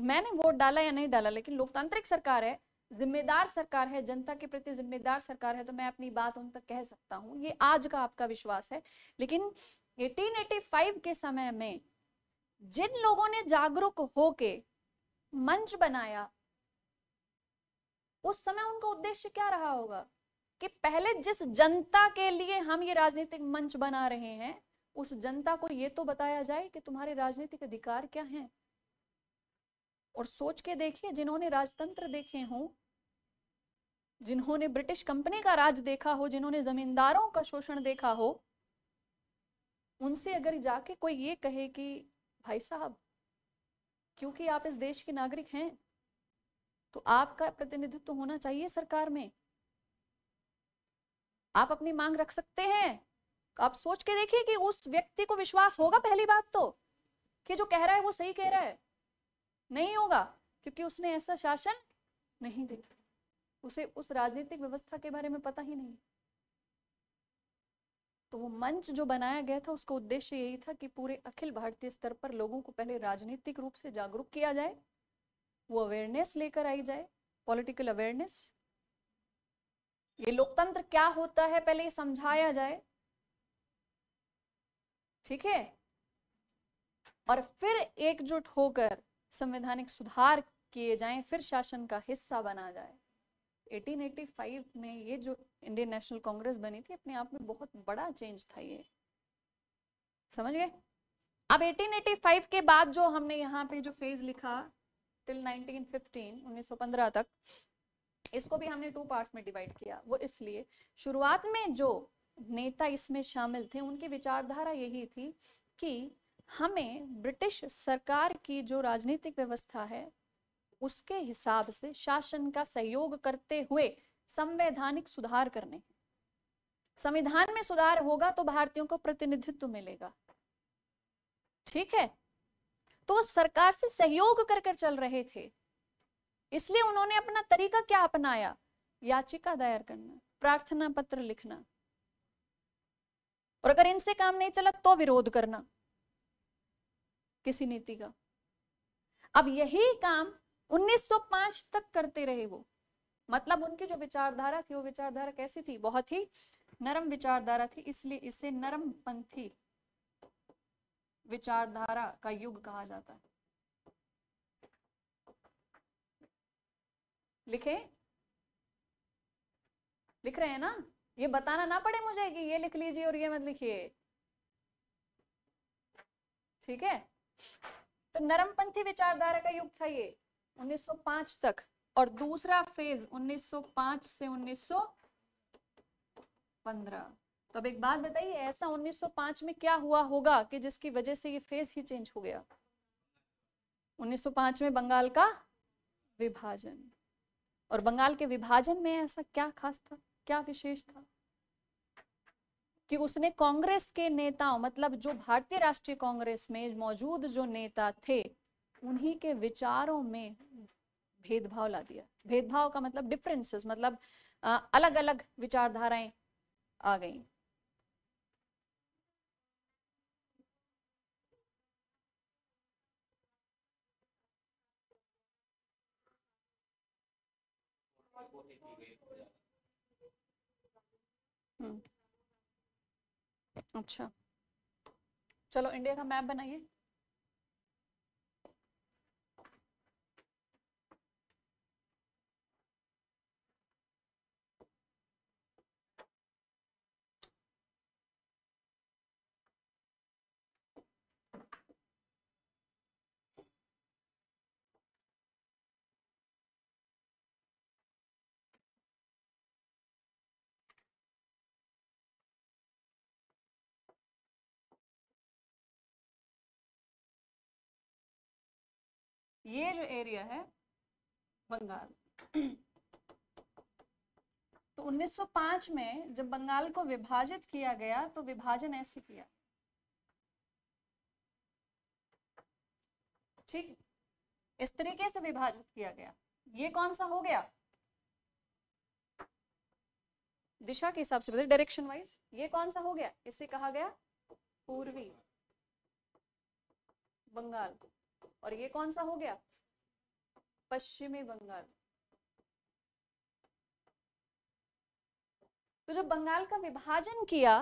[SPEAKER 2] मैंने वोट डाला या नहीं डाला लेकिन लोकतांत्रिक सरकार है जिम्मेदार सरकार है जनता के प्रति जिम्मेदार सरकार है तो मैं अपनी बात उन तक कह सकता हूं ये आज का आपका विश्वास है लेकिन 1885 के समय में जिन लोगों ने जागरूक होके मंच बनाया उस समय उनका उद्देश्य क्या रहा होगा कि पहले जिस जनता के लिए हम ये राजनीतिक मंच बना रहे हैं उस जनता को ये तो बताया जाए कि तुम्हारे राजनीतिक अधिकार क्या हैं और सोच के देखिए जिन्होंने राजतंत्र देखे हो जिन्होंने ब्रिटिश कंपनी का राज देखा हो जिन्होंने जमींदारों का शोषण देखा हो उनसे अगर जाके कोई ये कहे कि भाई साहब क्योंकि आप इस देश के नागरिक हैं तो आपका प्रतिनिधित्व होना चाहिए सरकार में आप अपनी मांग रख सकते हैं आप सोच के देखिए कि उस व्यक्ति को विश्वास होगा पहली बात तो कि जो कह रहा है वो सही कह रहा है नहीं होगा क्योंकि उसने ऐसा शासन नहीं देखा उसे उस राजनीतिक व्यवस्था के बारे में पता ही नहीं तो वो मंच जो बनाया गया था उसका उद्देश्य यही था कि पूरे अखिल भारतीय स्तर पर लोगों को पहले राजनीतिक रूप से जागरूक किया जाए वो अवेयरनेस लेकर आई जाए पॉलिटिकल अवेयरनेस ये लोकतंत्र क्या होता है पहले ये समझाया जाए ठीक है और फिर एकजुट होकर संवैधानिक सुधार किए जाएं फिर शासन का हिस्सा बना जाए 1885 में ये जो इंडियन नेशनल कांग्रेस बनी थी अपने आप में बहुत बड़ा चेंज था ये समझ गए अब 1885 के बाद जो हमने यहाँ पे जो फेज लिखा टिल 1915 1915 तक इसको भी हमने टू पार्ट्स में डिवाइड किया वो इसलिए शुरुआत में जो नेता इसमें शामिल थे उनकी विचारधारा यही थी कि हमें ब्रिटिश सरकार की जो राजनीतिक व्यवस्था है उसके हिसाब से शासन का सहयोग करते हुए संवैधानिक सुधार करने संविधान में सुधार होगा तो भारतीयों को प्रतिनिधित्व मिलेगा ठीक है तो सरकार से सहयोग कर कर चल रहे थे इसलिए उन्होंने अपना तरीका क्या अपनाया याचिका दायर करना प्रार्थना पत्र लिखना और अगर इनसे काम नहीं चला तो विरोध करना किसी नीति का अब यही काम 1905 तक करते रहे वो मतलब उनकी जो विचारधारा थी वो विचारधारा कैसी थी बहुत ही नरम विचारधारा थी इसलिए इसे नरम पंथी विचारधारा का युग कहा जाता है लिखे लिख रहे हैं ना ये बताना ना पड़े मुझे कि ये लिख लीजिए और ये मत लिखिए ठीक है तो नरमपंथी विचारधारा का युग था ये 1905 तक और दूसरा फेज 1905 से 1915 तो अब एक बात बताइए ऐसा 1905 में क्या हुआ होगा कि जिसकी वजह से ये फेज ही चेंज हो गया 1905 में बंगाल का विभाजन और बंगाल के विभाजन में ऐसा क्या खास था क्या विशेष था कि उसने कांग्रेस के नेताओं मतलब जो भारतीय राष्ट्रीय कांग्रेस में मौजूद जो नेता थे उन्हीं के विचारों में भेदभाव ला दिया भेदभाव का मतलब डिफरेंसेस मतलब अलग अलग विचारधाराएं आ गई हम्म। अच्छा चलो इंडिया का मैप बनाइए ये जो एरिया है बंगाल तो 1905 में जब बंगाल को विभाजित किया गया तो विभाजन ऐसे किया ठीक इस तरीके से विभाजित किया गया ये कौन सा हो गया दिशा के हिसाब से बताइए डायरेक्शन वाइज ये कौन सा हो गया इसे कहा गया पूर्वी बंगाल और ये कौन सा हो गया पश्चिमी बंगाल तो जब बंगाल का विभाजन किया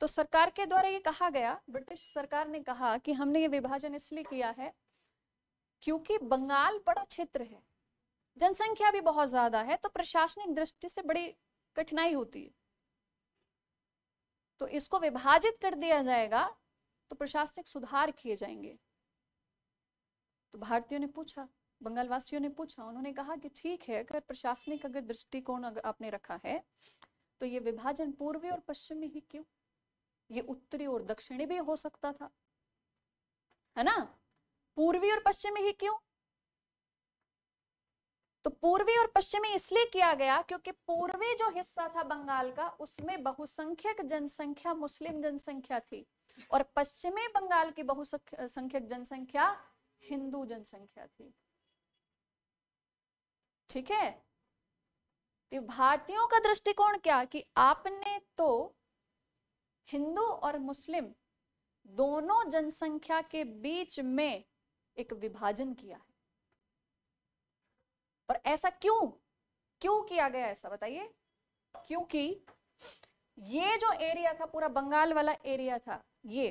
[SPEAKER 2] तो सरकार के द्वारा ये कहा गया ब्रिटिश सरकार ने कहा कि हमने ये विभाजन इसलिए किया है क्योंकि बंगाल बड़ा क्षेत्र है जनसंख्या भी बहुत ज्यादा है तो प्रशासनिक दृष्टि से बड़ी कठिनाई होती है तो इसको विभाजित कर दिया जाएगा तो प्रशासनिक सुधार किए जाएंगे तो भारतीयों ने पूछा बंगालवासियों ने पूछा उन्होंने कहा कि ठीक है अगर प्रशासनिक अगर दृष्टिकोण आपने रखा है तो ये विभाजन पूर्वी और में ही क्यों ये उत्तरी और दक्षिणी भी हो सकता था है ना पूर्वी और में ही क्यों तो पूर्वी और पश्चिमी इसलिए किया गया क्योंकि पूर्वी जो हिस्सा था बंगाल का उसमें बहुसंख्यक जनसंख्या मुस्लिम जनसंख्या थी और पश्चिमी बंगाल की बहुसंख्यक जनसंख्या हिंदू जनसंख्या थी ठीक है तो भारतीयों का दृष्टिकोण क्या कि आपने तो हिंदू और मुस्लिम दोनों जनसंख्या के बीच में एक विभाजन किया है और ऐसा क्यों क्यों किया गया ऐसा बताइए क्योंकि ये जो एरिया था पूरा बंगाल वाला एरिया था ये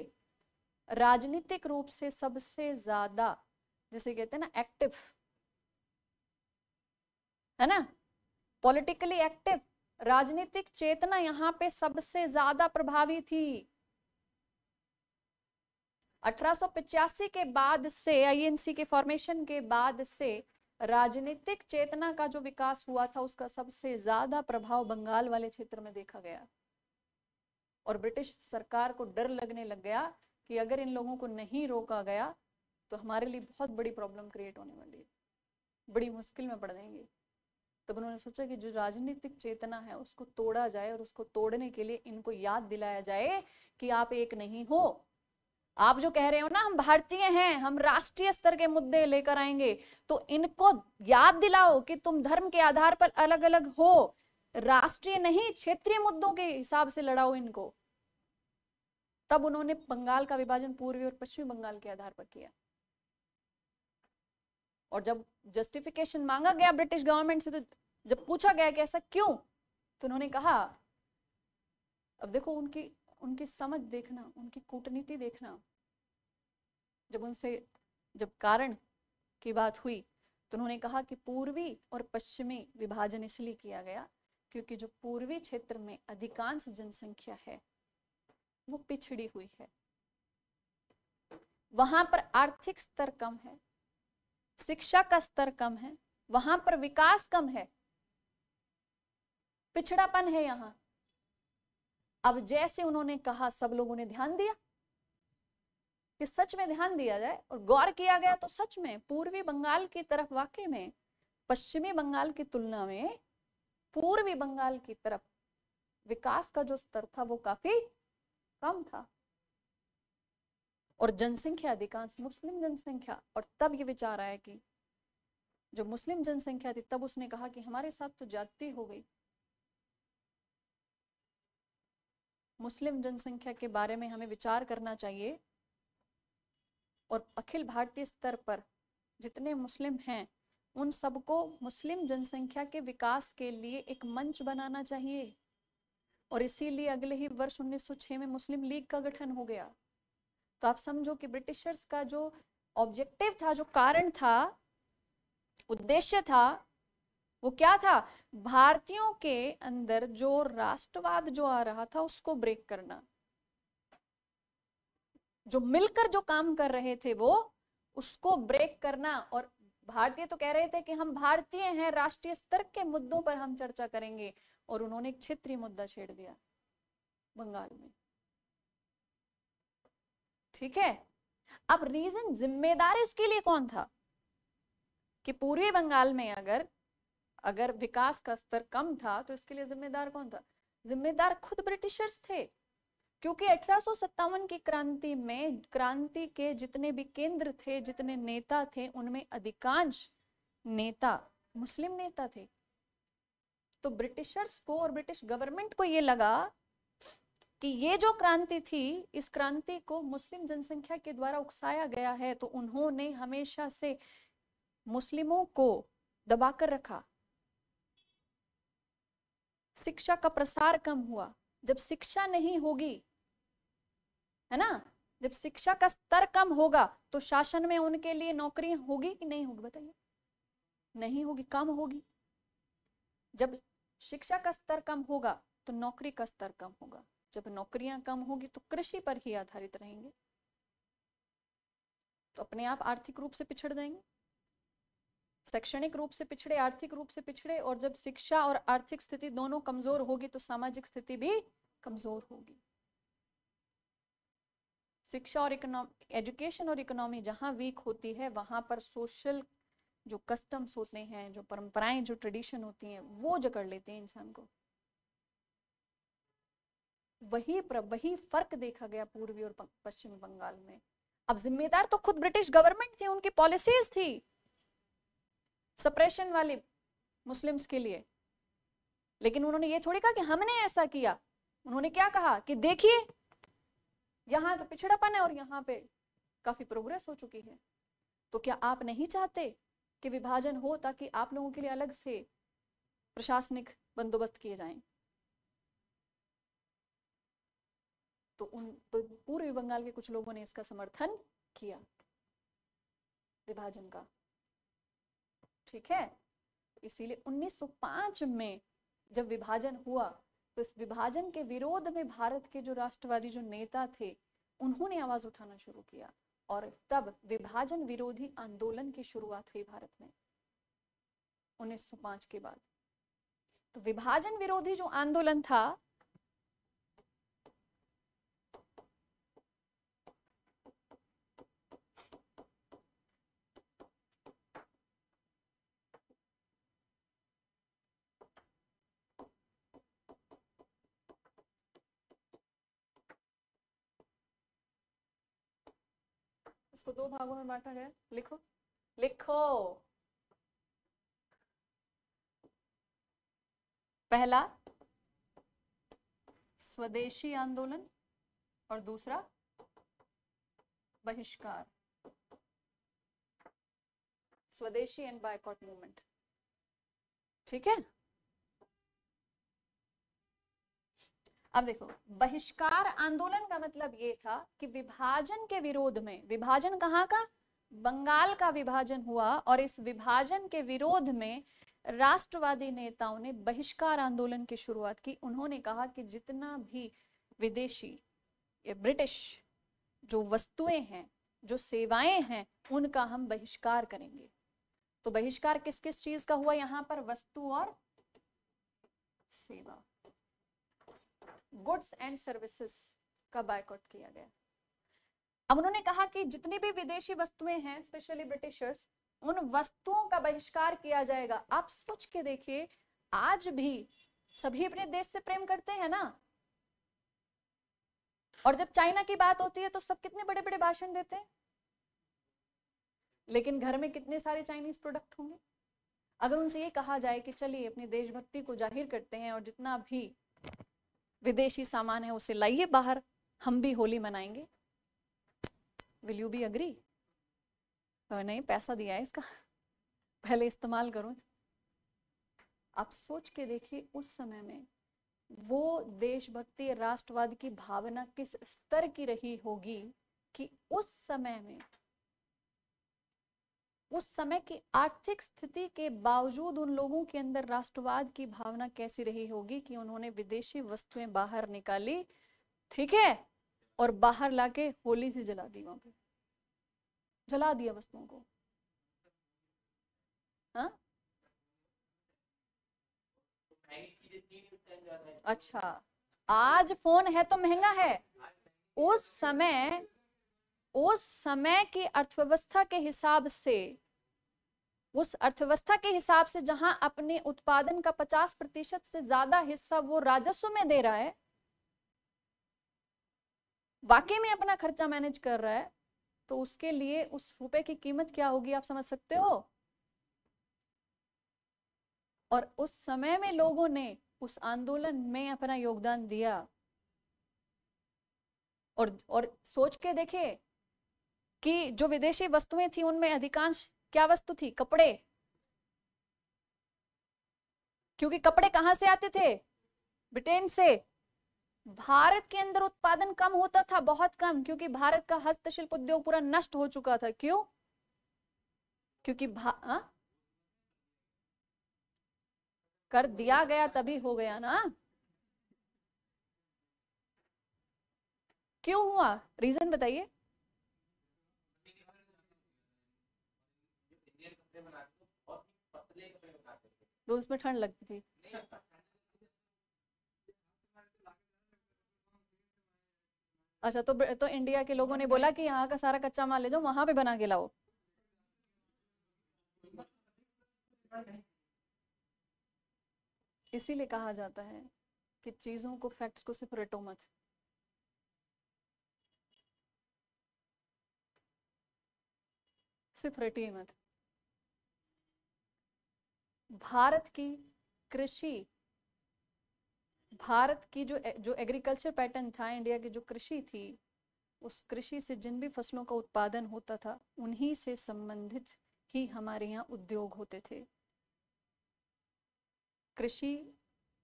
[SPEAKER 2] राजनीतिक रूप से सबसे ज्यादा जिसे कहते हैं ना एक्टिव है ना पॉलिटिकली एक्टिव राजनीतिक चेतना यहां पे सबसे ज्यादा प्रभावी थी 1885 के बाद से आईएनसी के फॉर्मेशन के बाद से राजनीतिक चेतना का जो विकास हुआ था उसका सबसे ज्यादा प्रभाव बंगाल वाले क्षेत्र में देखा गया और ब्रिटिश सरकार को डर लगने लग गया कि अगर इन लोगों को नहीं रोका गया तो हमारे लिए बहुत बड़ी प्रॉब्लम क्रिएट होने वाली है बड़ी मुश्किल में पड़ जाएंगे तब उन्होंने सोचा कि जो राजनीतिक चेतना है उसको तोड़ा जाए और उसको तोड़ने के लिए इनको याद दिलाया जाए कि आप एक नहीं हो आप जो कह रहे हो ना हम भारतीय हैं हम राष्ट्रीय स्तर के मुद्दे लेकर आएंगे तो इनको याद दिलाओ कि तुम धर्म के आधार पर अलग अलग हो राष्ट्रीय नहीं क्षेत्रीय मुद्दों के हिसाब से लड़ाओ इनको तब उन्होंने बंगाल का विभाजन पूर्वी और पश्चिमी बंगाल के आधार पर किया और जब जस्टिफिकेशन मांगा गया ब्रिटिश गवर्नमेंट से तो जब पूछा गया कि ऐसा क्यों तो उन्होंने कहा अब देखो उनकी उनकी समझ देखना उनकी कूटनीति देखना जब उनसे जब कारण की बात हुई तो उन्होंने कहा कि पूर्वी और पश्चिमी विभाजन इसलिए किया गया क्योंकि जो पूर्वी क्षेत्र में अधिकांश जनसंख्या है वो पिछड़ी हुई है वहां पर आर्थिक स्तर कम है शिक्षा का स्तर कम है वहां पर विकास कम है पिछड़ापन है यहाँ अब जैसे उन्होंने कहा सब लोगों ने ध्यान दिया कि सच में ध्यान दिया जाए और गौर किया गया तो सच में पूर्वी बंगाल की तरफ वाकई में पश्चिमी बंगाल की तुलना में पूर्वी बंगाल की तरफ विकास का जो स्तर था वो काफी कम था और जनसंख्या अधिकांश मुस्लिम जनसंख्या और तब ये विचार आया कि जो मुस्लिम जनसंख्या थी तब उसने कहा कि हमारे साथ तो जाति हो गई मुस्लिम जनसंख्या के बारे में हमें विचार करना चाहिए और अखिल भारतीय स्तर पर जितने मुस्लिम हैं उन सबको मुस्लिम जनसंख्या के विकास के लिए एक मंच बनाना चाहिए और इसीलिए अगले ही वर्ष 1906 में मुस्लिम लीग का गठन हो गया तो आप समझो कि ब्रिटिशर्स का जो ऑब्जेक्टिव था जो कारण था उद्देश्य था वो क्या था भारतीयों के अंदर जो राष्ट्रवाद जो आ रहा था उसको ब्रेक करना जो मिलकर जो काम कर रहे थे वो उसको ब्रेक करना और भारतीय तो कह रहे थे कि हम भारतीय हैं राष्ट्रीय स्तर के मुद्दों पर हम चर्चा करेंगे और उन्होंने एक क्षेत्रीय मुद्दा छेड़ दिया बंगाल में ठीक है अब रीजन जिम्मेदार इसके लिए कौन था कि पूर्वी बंगाल में अगर अगर विकास का स्तर कम था तो इसके लिए जिम्मेदार कौन था जिम्मेदार खुद ब्रिटिशर्स थे क्योंकि अठारह की क्रांति में क्रांति के जितने भी केंद्र थे जितने नेता थे उनमें अधिकांश नेता मुस्लिम नेता थे तो ब्रिटिशर्स को और ब्रिटिश गवर्नमेंट को ये लगा कि ये जो क्रांति थी इस क्रांति को मुस्लिम जनसंख्या के द्वारा उकसाया गया है तो उन्होंने हमेशा से मुस्लिमों को दबाकर रखा शिक्षा का प्रसार कम हुआ जब शिक्षा नहीं होगी है ना जब शिक्षा का स्तर कम होगा तो शासन में उनके लिए नौकरी होगी कि नहीं होगी बताइए नहीं होगी कम होगी जब शिक्षा का स्तर कम होगा तो नौकरी का स्तर कम होगा जब नौकरियां कम होगी तो कृषि पर ही आधारित रहेंगे तो अपने आप आर्थिक रूप से पिछड़ जाएंगे शैक्षणिक रूप से पिछड़े आर्थिक रूप से पिछड़े और जब शिक्षा और आर्थिक स्थिति दोनों कमजोर होगी तो सामाजिक स्थिति भी कमजोर होगी शिक्षा और इकोनॉमी एजुकेशन और इकोनॉमी जहां वीक होती है वहां पर सोशल जो कस्टम्स होते हैं जो परंपराएं जो ट्रेडिशन होती हैं वो जकड़ लेते हैं इंसान को वही प्र, वही फर्क देखा गया पूर्वी और पश्चिमी बंगाल में अब जिम्मेदार तो खुद ब्रिटिश गवर्नमेंट थी उनकी पॉलिसीज थी सप्रेशन वाली मुस्लिम्स के लिए लेकिन उन्होंने ये थोड़ी कहा कि हमने ऐसा किया उन्होंने क्या कहा कि देखिए यहाँ तो पिछड़ापन है और यहाँ पे काफी प्रोग्रेस हो चुकी है तो क्या आप नहीं चाहते कि विभाजन हो ताकि आप लोगों के लिए अलग से प्रशासनिक बंदोबस्त किए जाएं तो उन तो पूर्वी बंगाल के कुछ लोगों ने इसका समर्थन किया विभाजन का ठीक है इसीलिए 1905 में जब विभाजन हुआ तो इस विभाजन के विरोध में भारत के जो राष्ट्रवादी जो नेता थे उन्होंने आवाज उठाना शुरू किया और तब विभाजन विरोधी आंदोलन की शुरुआत हुई भारत में 1905 के बाद तो विभाजन विरोधी जो आंदोलन था दो भागों में बांटा गया लिखो लिखो पहला स्वदेशी आंदोलन और दूसरा बहिष्कार स्वदेशी एंड बायकॉट मूवमेंट ठीक है अब देखो बहिष्कार आंदोलन का मतलब ये था कि विभाजन के विरोध में विभाजन कहाँ का बंगाल का विभाजन हुआ और इस विभाजन के विरोध में राष्ट्रवादी नेताओं ने बहिष्कार आंदोलन की शुरुआत की उन्होंने कहा कि जितना भी विदेशी ब्रिटिश जो वस्तुएं हैं जो सेवाएं हैं उनका हम बहिष्कार करेंगे तो बहिष्कार किस किस चीज का हुआ यहाँ पर वस्तु और सेवा गुड्स एंड सर्विसेज का बायकॉट किया गया अब उन्होंने कहा कि जितनी भी विदेशी वस्तुएं हैं स्पेशली ब्रिटिशर्स उन वस्तुओं का बहिष्कार किया जाएगा आप सोच के देखिए आज भी सभी अपने देश से प्रेम करते हैं ना और जब चाइना की बात होती है तो सब कितने बड़े बड़े भाषण देते हैं लेकिन घर में कितने सारे चाइनीज प्रोडक्ट होंगे अगर उनसे ये कहा जाए कि चलिए अपनी देशभक्ति को जाहिर करते हैं और जितना भी विदेशी सामान है उसे लाइए बाहर हम भी होली मनाएंगे विल यू बी अग्री नहीं पैसा दिया है इसका पहले इस्तेमाल करो आप सोच के देखिए उस समय में वो देशभक्ति राष्ट्रवाद की भावना किस स्तर की रही होगी कि उस समय में उस समय की आर्थिक स्थिति के बावजूद उन लोगों के अंदर राष्ट्रवाद की भावना कैसी रही होगी कि उन्होंने विदेशी वस्तुएं बाहर निकाली ठीक है और बाहर लाके होली से जला दी वहां पे जला दिया वस्तुओं को हा? अच्छा आज फोन है तो महंगा है उस समय उस समय की अर्थव्यवस्था के हिसाब से उस अर्थव्यवस्था के हिसाब से जहां अपने उत्पादन का 50 प्रतिशत से ज्यादा हिस्सा वो राजस्व में दे रहा है वाकई में अपना खर्चा मैनेज कर रहा है तो उसके लिए उस रुपए की कीमत क्या होगी आप समझ सकते हो और उस समय में लोगों ने उस आंदोलन में अपना योगदान दिया और और सोच के देखे कि जो विदेशी वस्तुएं थी उनमें अधिकांश क्या वस्तु थी कपड़े क्योंकि कपड़े कहां से आते थे ब्रिटेन से भारत के अंदर उत्पादन कम होता था बहुत कम क्योंकि भारत का हस्तशिल्प उद्योग पूरा नष्ट हो चुका था क्यों क्योंकि आ? कर दिया गया तभी हो गया ना क्यों हुआ रीजन बताइए तो उसमें ठंड लगती थी अच्छा तो तो इंडिया के लोगों ने बोला कि यहाँ का सारा कच्चा माल ले जाओ वहां पे बना के लाओ इसीलिए कहा जाता है कि चीजों को फैक्ट्स को सिर्फ रटो मत सिर्फ रटिए मत भारत की कृषि भारत की जो जो एग्रीकल्चर पैटर्न था इंडिया की जो कृषि थी उस कृषि से जिन भी फसलों का उत्पादन होता था उन्हीं से संबंधित ही हमारे यहाँ उद्योग होते थे कृषि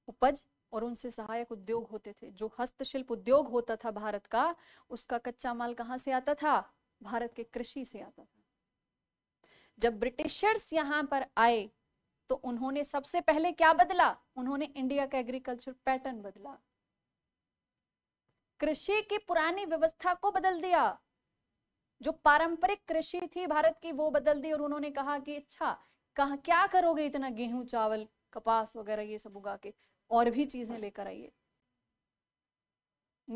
[SPEAKER 2] उपज और उनसे सहायक उद्योग होते थे जो हस्तशिल्प उद्योग होता था भारत का उसका कच्चा माल कहाँ से आता था भारत के कृषि से आता था जब ब्रिटिशर्स यहाँ पर आए तो उन्होंने सबसे पहले क्या बदला उन्होंने इंडिया का एग्रीकल्चर पैटर्न बदला कृषि की पुरानी व्यवस्था को बदल दिया जो पारंपरिक कृषि थी भारत की वो बदल दी और उन्होंने कहा कि अच्छा कहा क्या करोगे इतना गेहूं चावल कपास वगैरह ये सब उगा के और भी चीजें लेकर आइए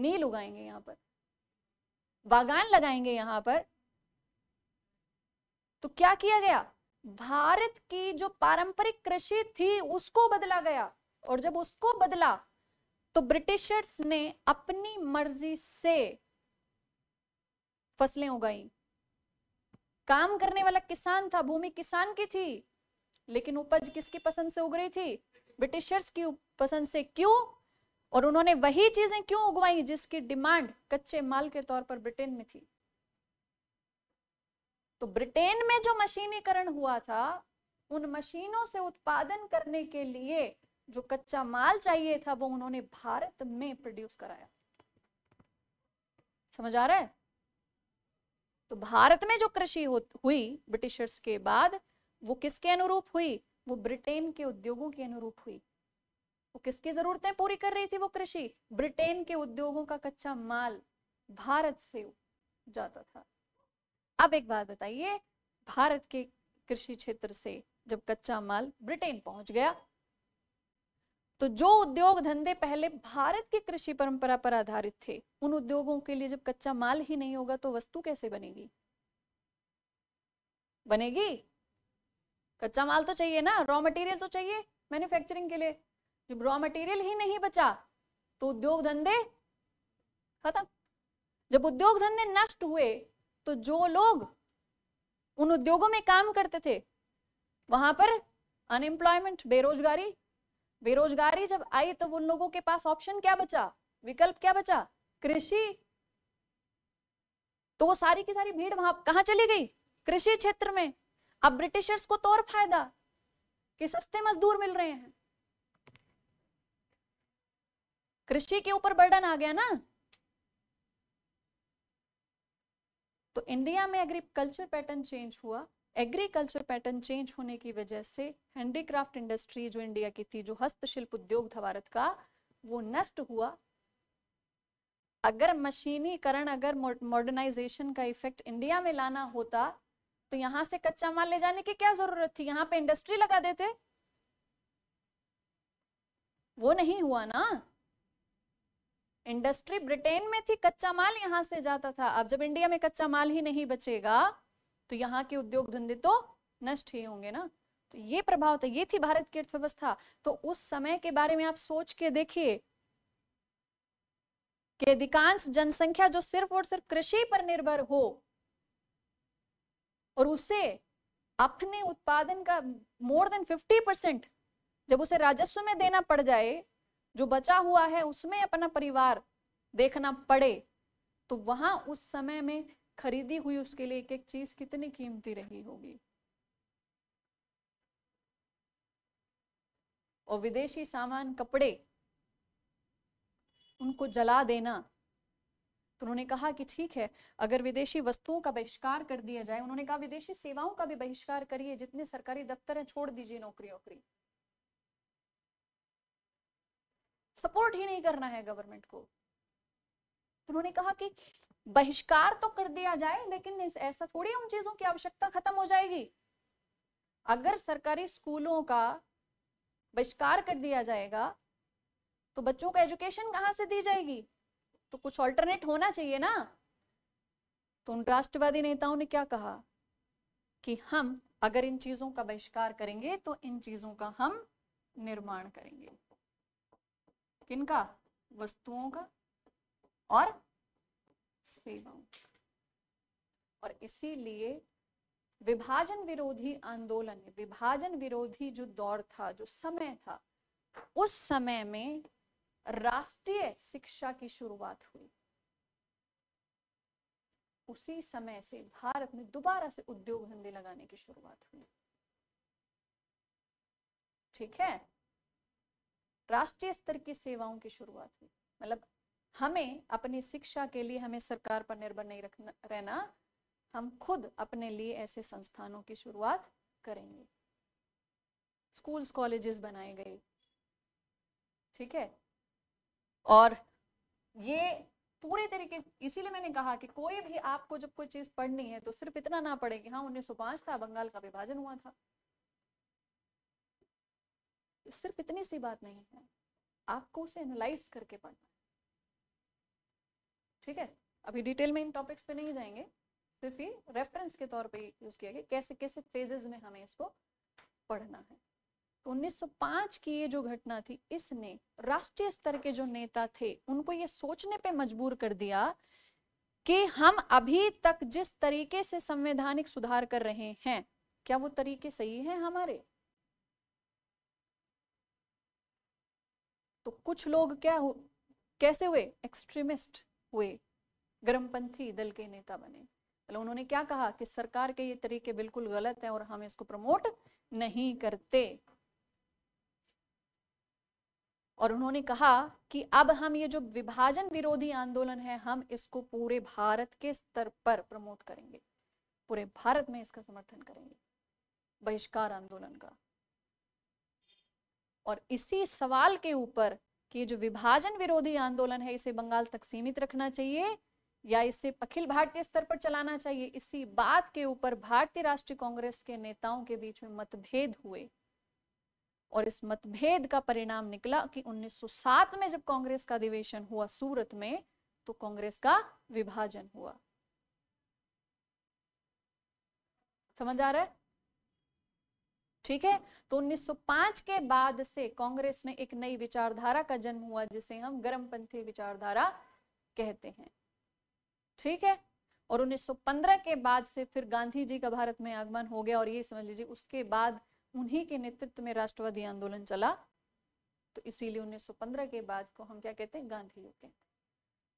[SPEAKER 2] नील उगाएंगे यहाँ पर बागान लगाएंगे यहाँ पर तो क्या किया गया भारत की जो पारंपरिक कृषि थी उसको बदला गया और जब उसको बदला तो ब्रिटिशर्स ने अपनी मर्जी से फसलें उगाई काम करने वाला किसान था भूमि किसान की थी लेकिन उपज किसकी पसंद से उग रही थी ब्रिटिशर्स की पसंद से क्यों और उन्होंने वही चीजें क्यों उगवाई जिसकी डिमांड कच्चे माल के तौर पर ब्रिटेन में थी तो ब्रिटेन में जो मशीनीकरण हुआ था उन मशीनों से उत्पादन करने के लिए जो कच्चा माल चाहिए था वो उन्होंने भारत में प्रोड्यूस कराया समझ आ रहा है तो भारत में जो कृषि हुई ब्रिटिशर्स के बाद वो किसके अनुरूप हुई वो ब्रिटेन के उद्योगों के अनुरूप हुई वो किसकी जरूरतें पूरी कर रही थी वो कृषि ब्रिटेन के उद्योगों का कच्चा माल भारत से जाता था अब एक बात बताइए भारत के कृषि क्षेत्र से जब कच्चा माल ब्रिटेन पहुंच गया तो जो उद्योग धंधे पहले भारत की कृषि परंपरा पर आधारित थे उन उद्योगों के लिए जब कच्चा माल ही नहीं होगा तो वस्तु कैसे बनेगी बनेगी कच्चा माल तो चाहिए ना रॉ मटेरियल तो चाहिए मैन्युफैक्चरिंग के लिए जब रॉ मटेरियल ही नहीं बचा तो उद्योग धंधे खत्म जब उद्योग धंधे नष्ट हुए तो जो लोग उन उद्योगों में काम करते थे वहां पर अनएम्प्लॉयमेंट बेरोजगारी बेरोजगारी जब आई तो उन लोगों के पास ऑप्शन क्या बचा विकल्प क्या बचा कृषि तो वो सारी की सारी भीड़ वहां कहा चली गई कृषि क्षेत्र में अब ब्रिटिशर्स को तो और फायदा कि सस्ते मजदूर मिल रहे हैं कृषि के ऊपर बर्डन आ गया ना तो इंडिया में एग्रीकल्चर पैटर्न चेंज हुआ एग्रीकल्चर पैटर्न चेंज होने की वजह से हैंडीक्राफ्ट इंडस्ट्री जो इंडिया की थी जो हस्तशिल्प उद्योग था भारत का वो नष्ट हुआ अगर मशीनीकरण अगर मॉडर्नाइजेशन का इफेक्ट इंडिया में लाना होता तो यहां से कच्चा माल ले जाने की क्या जरूरत थी यहाँ पे इंडस्ट्री लगा देते वो नहीं हुआ ना इंडस्ट्री ब्रिटेन में थी कच्चा माल यहां से जाता था अब जब इंडिया में कच्चा माल ही नहीं बचेगा तो यहाँ के उद्योग धंधे तो नष्ट ही होंगे ना तो ये प्रभाव था ये थी भारत की अर्थव्यवस्था तो उस समय के बारे में आप सोच के देखिए कि अधिकांश जनसंख्या जो सिर्फ और सिर्फ कृषि पर निर्भर हो और उसे अपने उत्पादन का मोर देन फिफ्टी परसेंट जब उसे राजस्व में देना पड़ जाए जो बचा हुआ है उसमें अपना परिवार देखना पड़े तो वहां उस समय में खरीदी हुई उसके लिए एक एक चीज कितनी कीमती रही होगी और विदेशी सामान कपड़े उनको जला देना तो उन्होंने कहा कि ठीक है अगर विदेशी वस्तुओं का बहिष्कार कर दिया जाए उन्होंने कहा विदेशी सेवाओं का भी बहिष्कार करिए जितने सरकारी दफ्तर हैं छोड़ दीजिए नौकरी नौकरी सपोर्ट ही नहीं करना है गवर्नमेंट को तो उन्होंने कहा कि बहिष्कार तो कर दिया जाए लेकिन ऐसा थोड़ी उन चीजों की आवश्यकता खत्म हो जाएगी अगर सरकारी स्कूलों का बहिष्कार कर दिया जाएगा तो बच्चों को एजुकेशन कहा से दी जाएगी तो कुछ ऑल्टरनेट होना चाहिए ना तो उन राष्ट्रवादी नेताओं ने क्या कहा कि हम अगर इन चीजों का बहिष्कार करेंगे तो इन चीजों का हम निर्माण करेंगे का वस्तुओं का और सेवाओं और इसीलिए विभाजन विरोधी आंदोलन विभाजन विरोधी जो दौर था जो समय था उस समय में राष्ट्रीय शिक्षा की शुरुआत हुई उसी समय से भारत में दोबारा से उद्योग धंधे लगाने की शुरुआत हुई ठीक है राष्ट्रीय स्तर की सेवाओं की शुरुआत हुई मतलब हमें अपनी शिक्षा के लिए हमें सरकार पर निर्भर नहीं रखना रहना हम खुद अपने लिए ऐसे संस्थानों की शुरुआत करेंगे स्कूल्स कॉलेजेस बनाए गए ठीक है और ये पूरे तरीके इसीलिए मैंने कहा कि कोई भी आपको जब कोई चीज पढ़नी है तो सिर्फ इतना ना पढ़े कि हाँ उन्नीस था बंगाल का विभाजन हुआ था सिर्फ इतनी सी बात नहीं है आपको उसे एनालाइज करके पढ़ना है ठीक है अभी डिटेल में इन टॉपिक्स पे नहीं जाएंगे सिर्फ ये रेफरेंस के तौर पे यूज़ किया गया कैसे कैसे फेजेस में हमें इसको पढ़ना है तो 1905 की ये जो घटना थी इसने राष्ट्रीय स्तर के जो नेता थे उनको ये सोचने पे मजबूर कर दिया कि हम अभी तक जिस तरीके से संवैधानिक सुधार कर रहे हैं क्या वो तरीके सही हैं हमारे तो कुछ लोग क्या हो कैसे हुए एक्सट्रीमिस्ट हुए गर्मपंथी दल के नेता बने मतलब उन्होंने क्या कहा कि सरकार के ये तरीके बिल्कुल गलत हैं और हम इसको प्रमोट नहीं करते और उन्होंने कहा कि अब हम ये जो विभाजन विरोधी आंदोलन है हम इसको पूरे भारत के स्तर पर प्रमोट करेंगे पूरे भारत में इसका समर्थन करेंगे बहिष्कार आंदोलन का और इसी सवाल के ऊपर कि जो विभाजन विरोधी आंदोलन है इसे बंगाल तक सीमित रखना चाहिए या इसे अखिल भारतीय स्तर पर चलाना चाहिए इसी बात के ऊपर भारतीय राष्ट्रीय कांग्रेस के नेताओं के बीच में मतभेद हुए और इस मतभेद का परिणाम निकला कि 1907 में जब कांग्रेस का अधिवेशन हुआ सूरत में तो कांग्रेस का विभाजन हुआ समझ आ रहा है ठीक है तो 1905 के बाद से कांग्रेस में एक नई विचारधारा का जन्म हुआ जिसे हम गर्मपंथी विचारधारा कहते हैं ठीक है और 1915 के बाद से फिर गांधी जी का भारत में आगमन हो गया और ये समझ लीजिए उसके बाद उन्हीं के नेतृत्व में राष्ट्रवादी आंदोलन चला तो इसीलिए 1915 के बाद को हम क्या कहते हैं गांधी युग कहते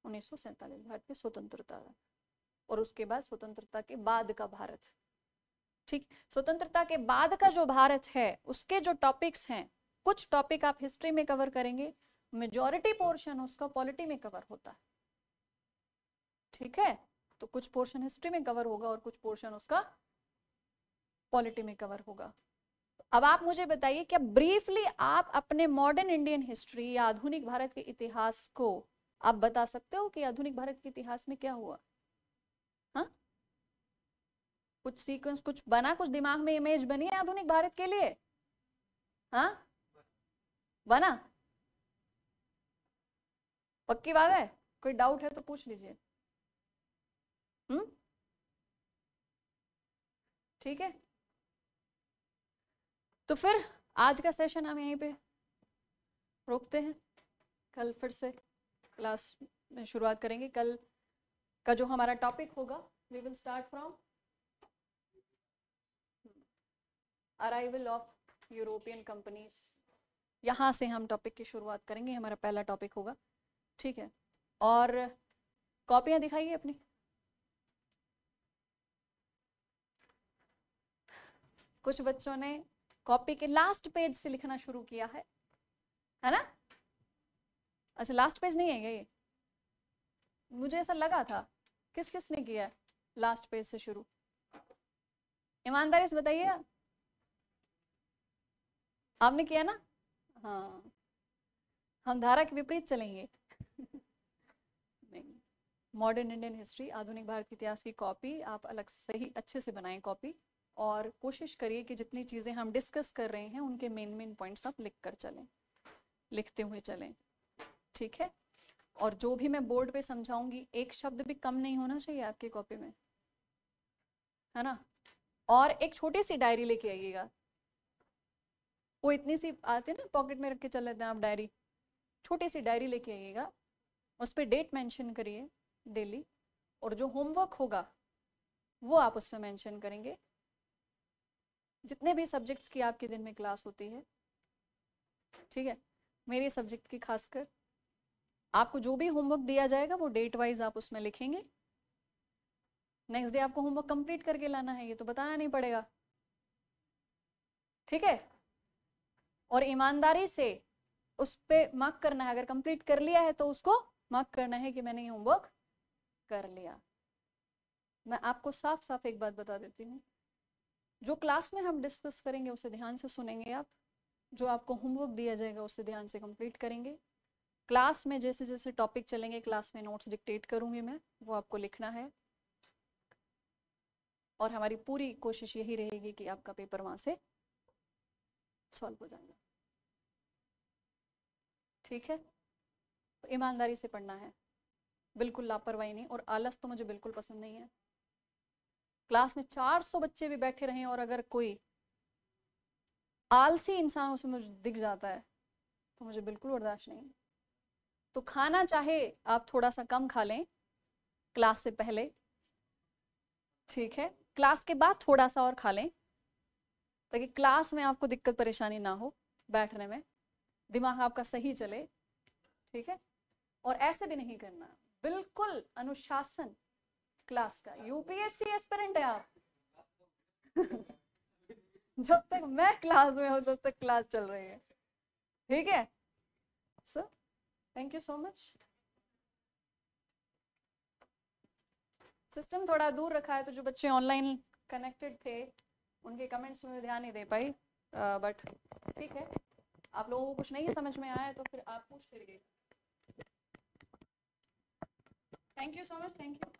[SPEAKER 2] उन्नीस सौ भारत की स्वतंत्रता और उसके बाद स्वतंत्रता के बाद का भारत ठीक स्वतंत्रता के बाद का जो भारत है उसके जो टॉपिक्स हैं कुछ टॉपिक आप हिस्ट्री में कवर करेंगे मेजोरिटी पोर्शन उसका पॉलिटी में कवर होता है ठीक है तो कुछ पोर्शन हिस्ट्री में कवर होगा और कुछ पोर्शन उसका पॉलिटी में कवर होगा अब आप मुझे बताइए क्या ब्रीफली आप अपने मॉडर्न इंडियन हिस्ट्री या आधुनिक भारत के इतिहास को आप बता सकते हो कि आधुनिक भारत के इतिहास में क्या हुआ कुछ सीक्वेंस कुछ बना कुछ दिमाग में इमेज बनी है आधुनिक भारत के लिए हाँ बना पक्की बात है कोई डाउट है तो पूछ लीजिए हम्म ठीक है तो फिर आज का सेशन हम यहीं पे रोकते हैं कल फिर से क्लास में शुरुआत करेंगे कल का जो हमारा टॉपिक होगा we will start from arrival of European companies यहाँ से हम टॉपिक की शुरुआत करेंगे हमारा पहला टॉपिक होगा ठीक है और कॉपियाँ दिखाइए अपनी कुछ बच्चों ने कॉपी के लास्ट पेज से लिखना शुरू किया है है ना अच्छा लास्ट पेज नहीं है ये मुझे ऐसा लगा था किस किस ने किया है लास्ट पेज से शुरू ईमानदारी से बताइए आपने किया ना हाँ हम धारा के विपरीत चलेंगे मॉडर्न इंडियन हिस्ट्री आधुनिक भारत के इतिहास की कॉपी आप अलग सही अच्छे से बनाएं कॉपी और कोशिश करिए कि जितनी चीज़ें हम डिस्कस कर रहे हैं उनके मेन मेन पॉइंट्स आप लिख कर चलें लिखते हुए चलें ठीक है और जो भी मैं बोर्ड पे समझाऊंगी एक शब्द भी कम नहीं होना चाहिए आपकी कॉपी में है ना और एक छोटी सी डायरी लेके आइएगा वो इतनी सी आते हैं ना पॉकेट में रख के चल लेते हैं आप डायरी छोटी सी डायरी लेके आइएगा उस पर डेट मेंशन करिए डेली और जो होमवर्क होगा वो आप उसमें मेंशन करेंगे जितने भी सब्जेक्ट्स की आपके दिन में क्लास होती है ठीक है मेरे सब्जेक्ट की खासकर आपको जो भी होमवर्क दिया जाएगा वो डेट वाइज आप उसमें लिखेंगे नेक्स्ट डे आपको होमवर्क कंप्लीट करके लाना है ये तो बताना नहीं पड़ेगा ठीक है और ईमानदारी से उस पर मार्क करना है अगर कंप्लीट कर लिया है तो उसको मार्क करना है कि मैंने ये होमवर्क कर लिया मैं आपको साफ साफ एक बात बता देती हूँ जो क्लास में हम डिस्कस करेंगे उसे ध्यान से सुनेंगे आप जो आपको होमवर्क दिया जाएगा उसे ध्यान से कंप्लीट करेंगे क्लास में जैसे जैसे टॉपिक चलेंगे क्लास में नोट्स डिक्टेट करूंगी मैं वो आपको लिखना है और हमारी पूरी कोशिश यही रहेगी कि आपका पेपर वहाँ से सॉल्व हो जाएंगे ठीक है तो ईमानदारी से पढ़ना है बिल्कुल लापरवाही नहीं और आलस तो मुझे बिल्कुल पसंद नहीं है क्लास में 400 बच्चे भी बैठे रहें और अगर कोई आलसी इंसान उसमें मुझे दिख जाता है तो मुझे बिल्कुल बर्दाश्त नहीं तो खाना चाहे आप थोड़ा सा कम खा लें क्लास से पहले ठीक है क्लास के बाद थोड़ा सा और खा लें ताकि क्लास में आपको दिक्कत परेशानी ना हो बैठने में दिमाग आपका सही चले ठीक है और ऐसे भी नहीं करना बिल्कुल अनुशासन क्लास का यूपीएससी एस्पिरेंट है आप जब तक मैं क्लास में हूं तब तक क्लास चल रही है ठीक है sir thank you so much system थोड़ा दूर रखा है तो जो बच्चे ऑनलाइन कनेक्टेड थे उनके कमेंट्स में ध्यान नहीं दे पाई बट ठीक है आप लोगों को कुछ नहीं समझ में आया तो फिर आप पूछते रहिए thank you so much thank you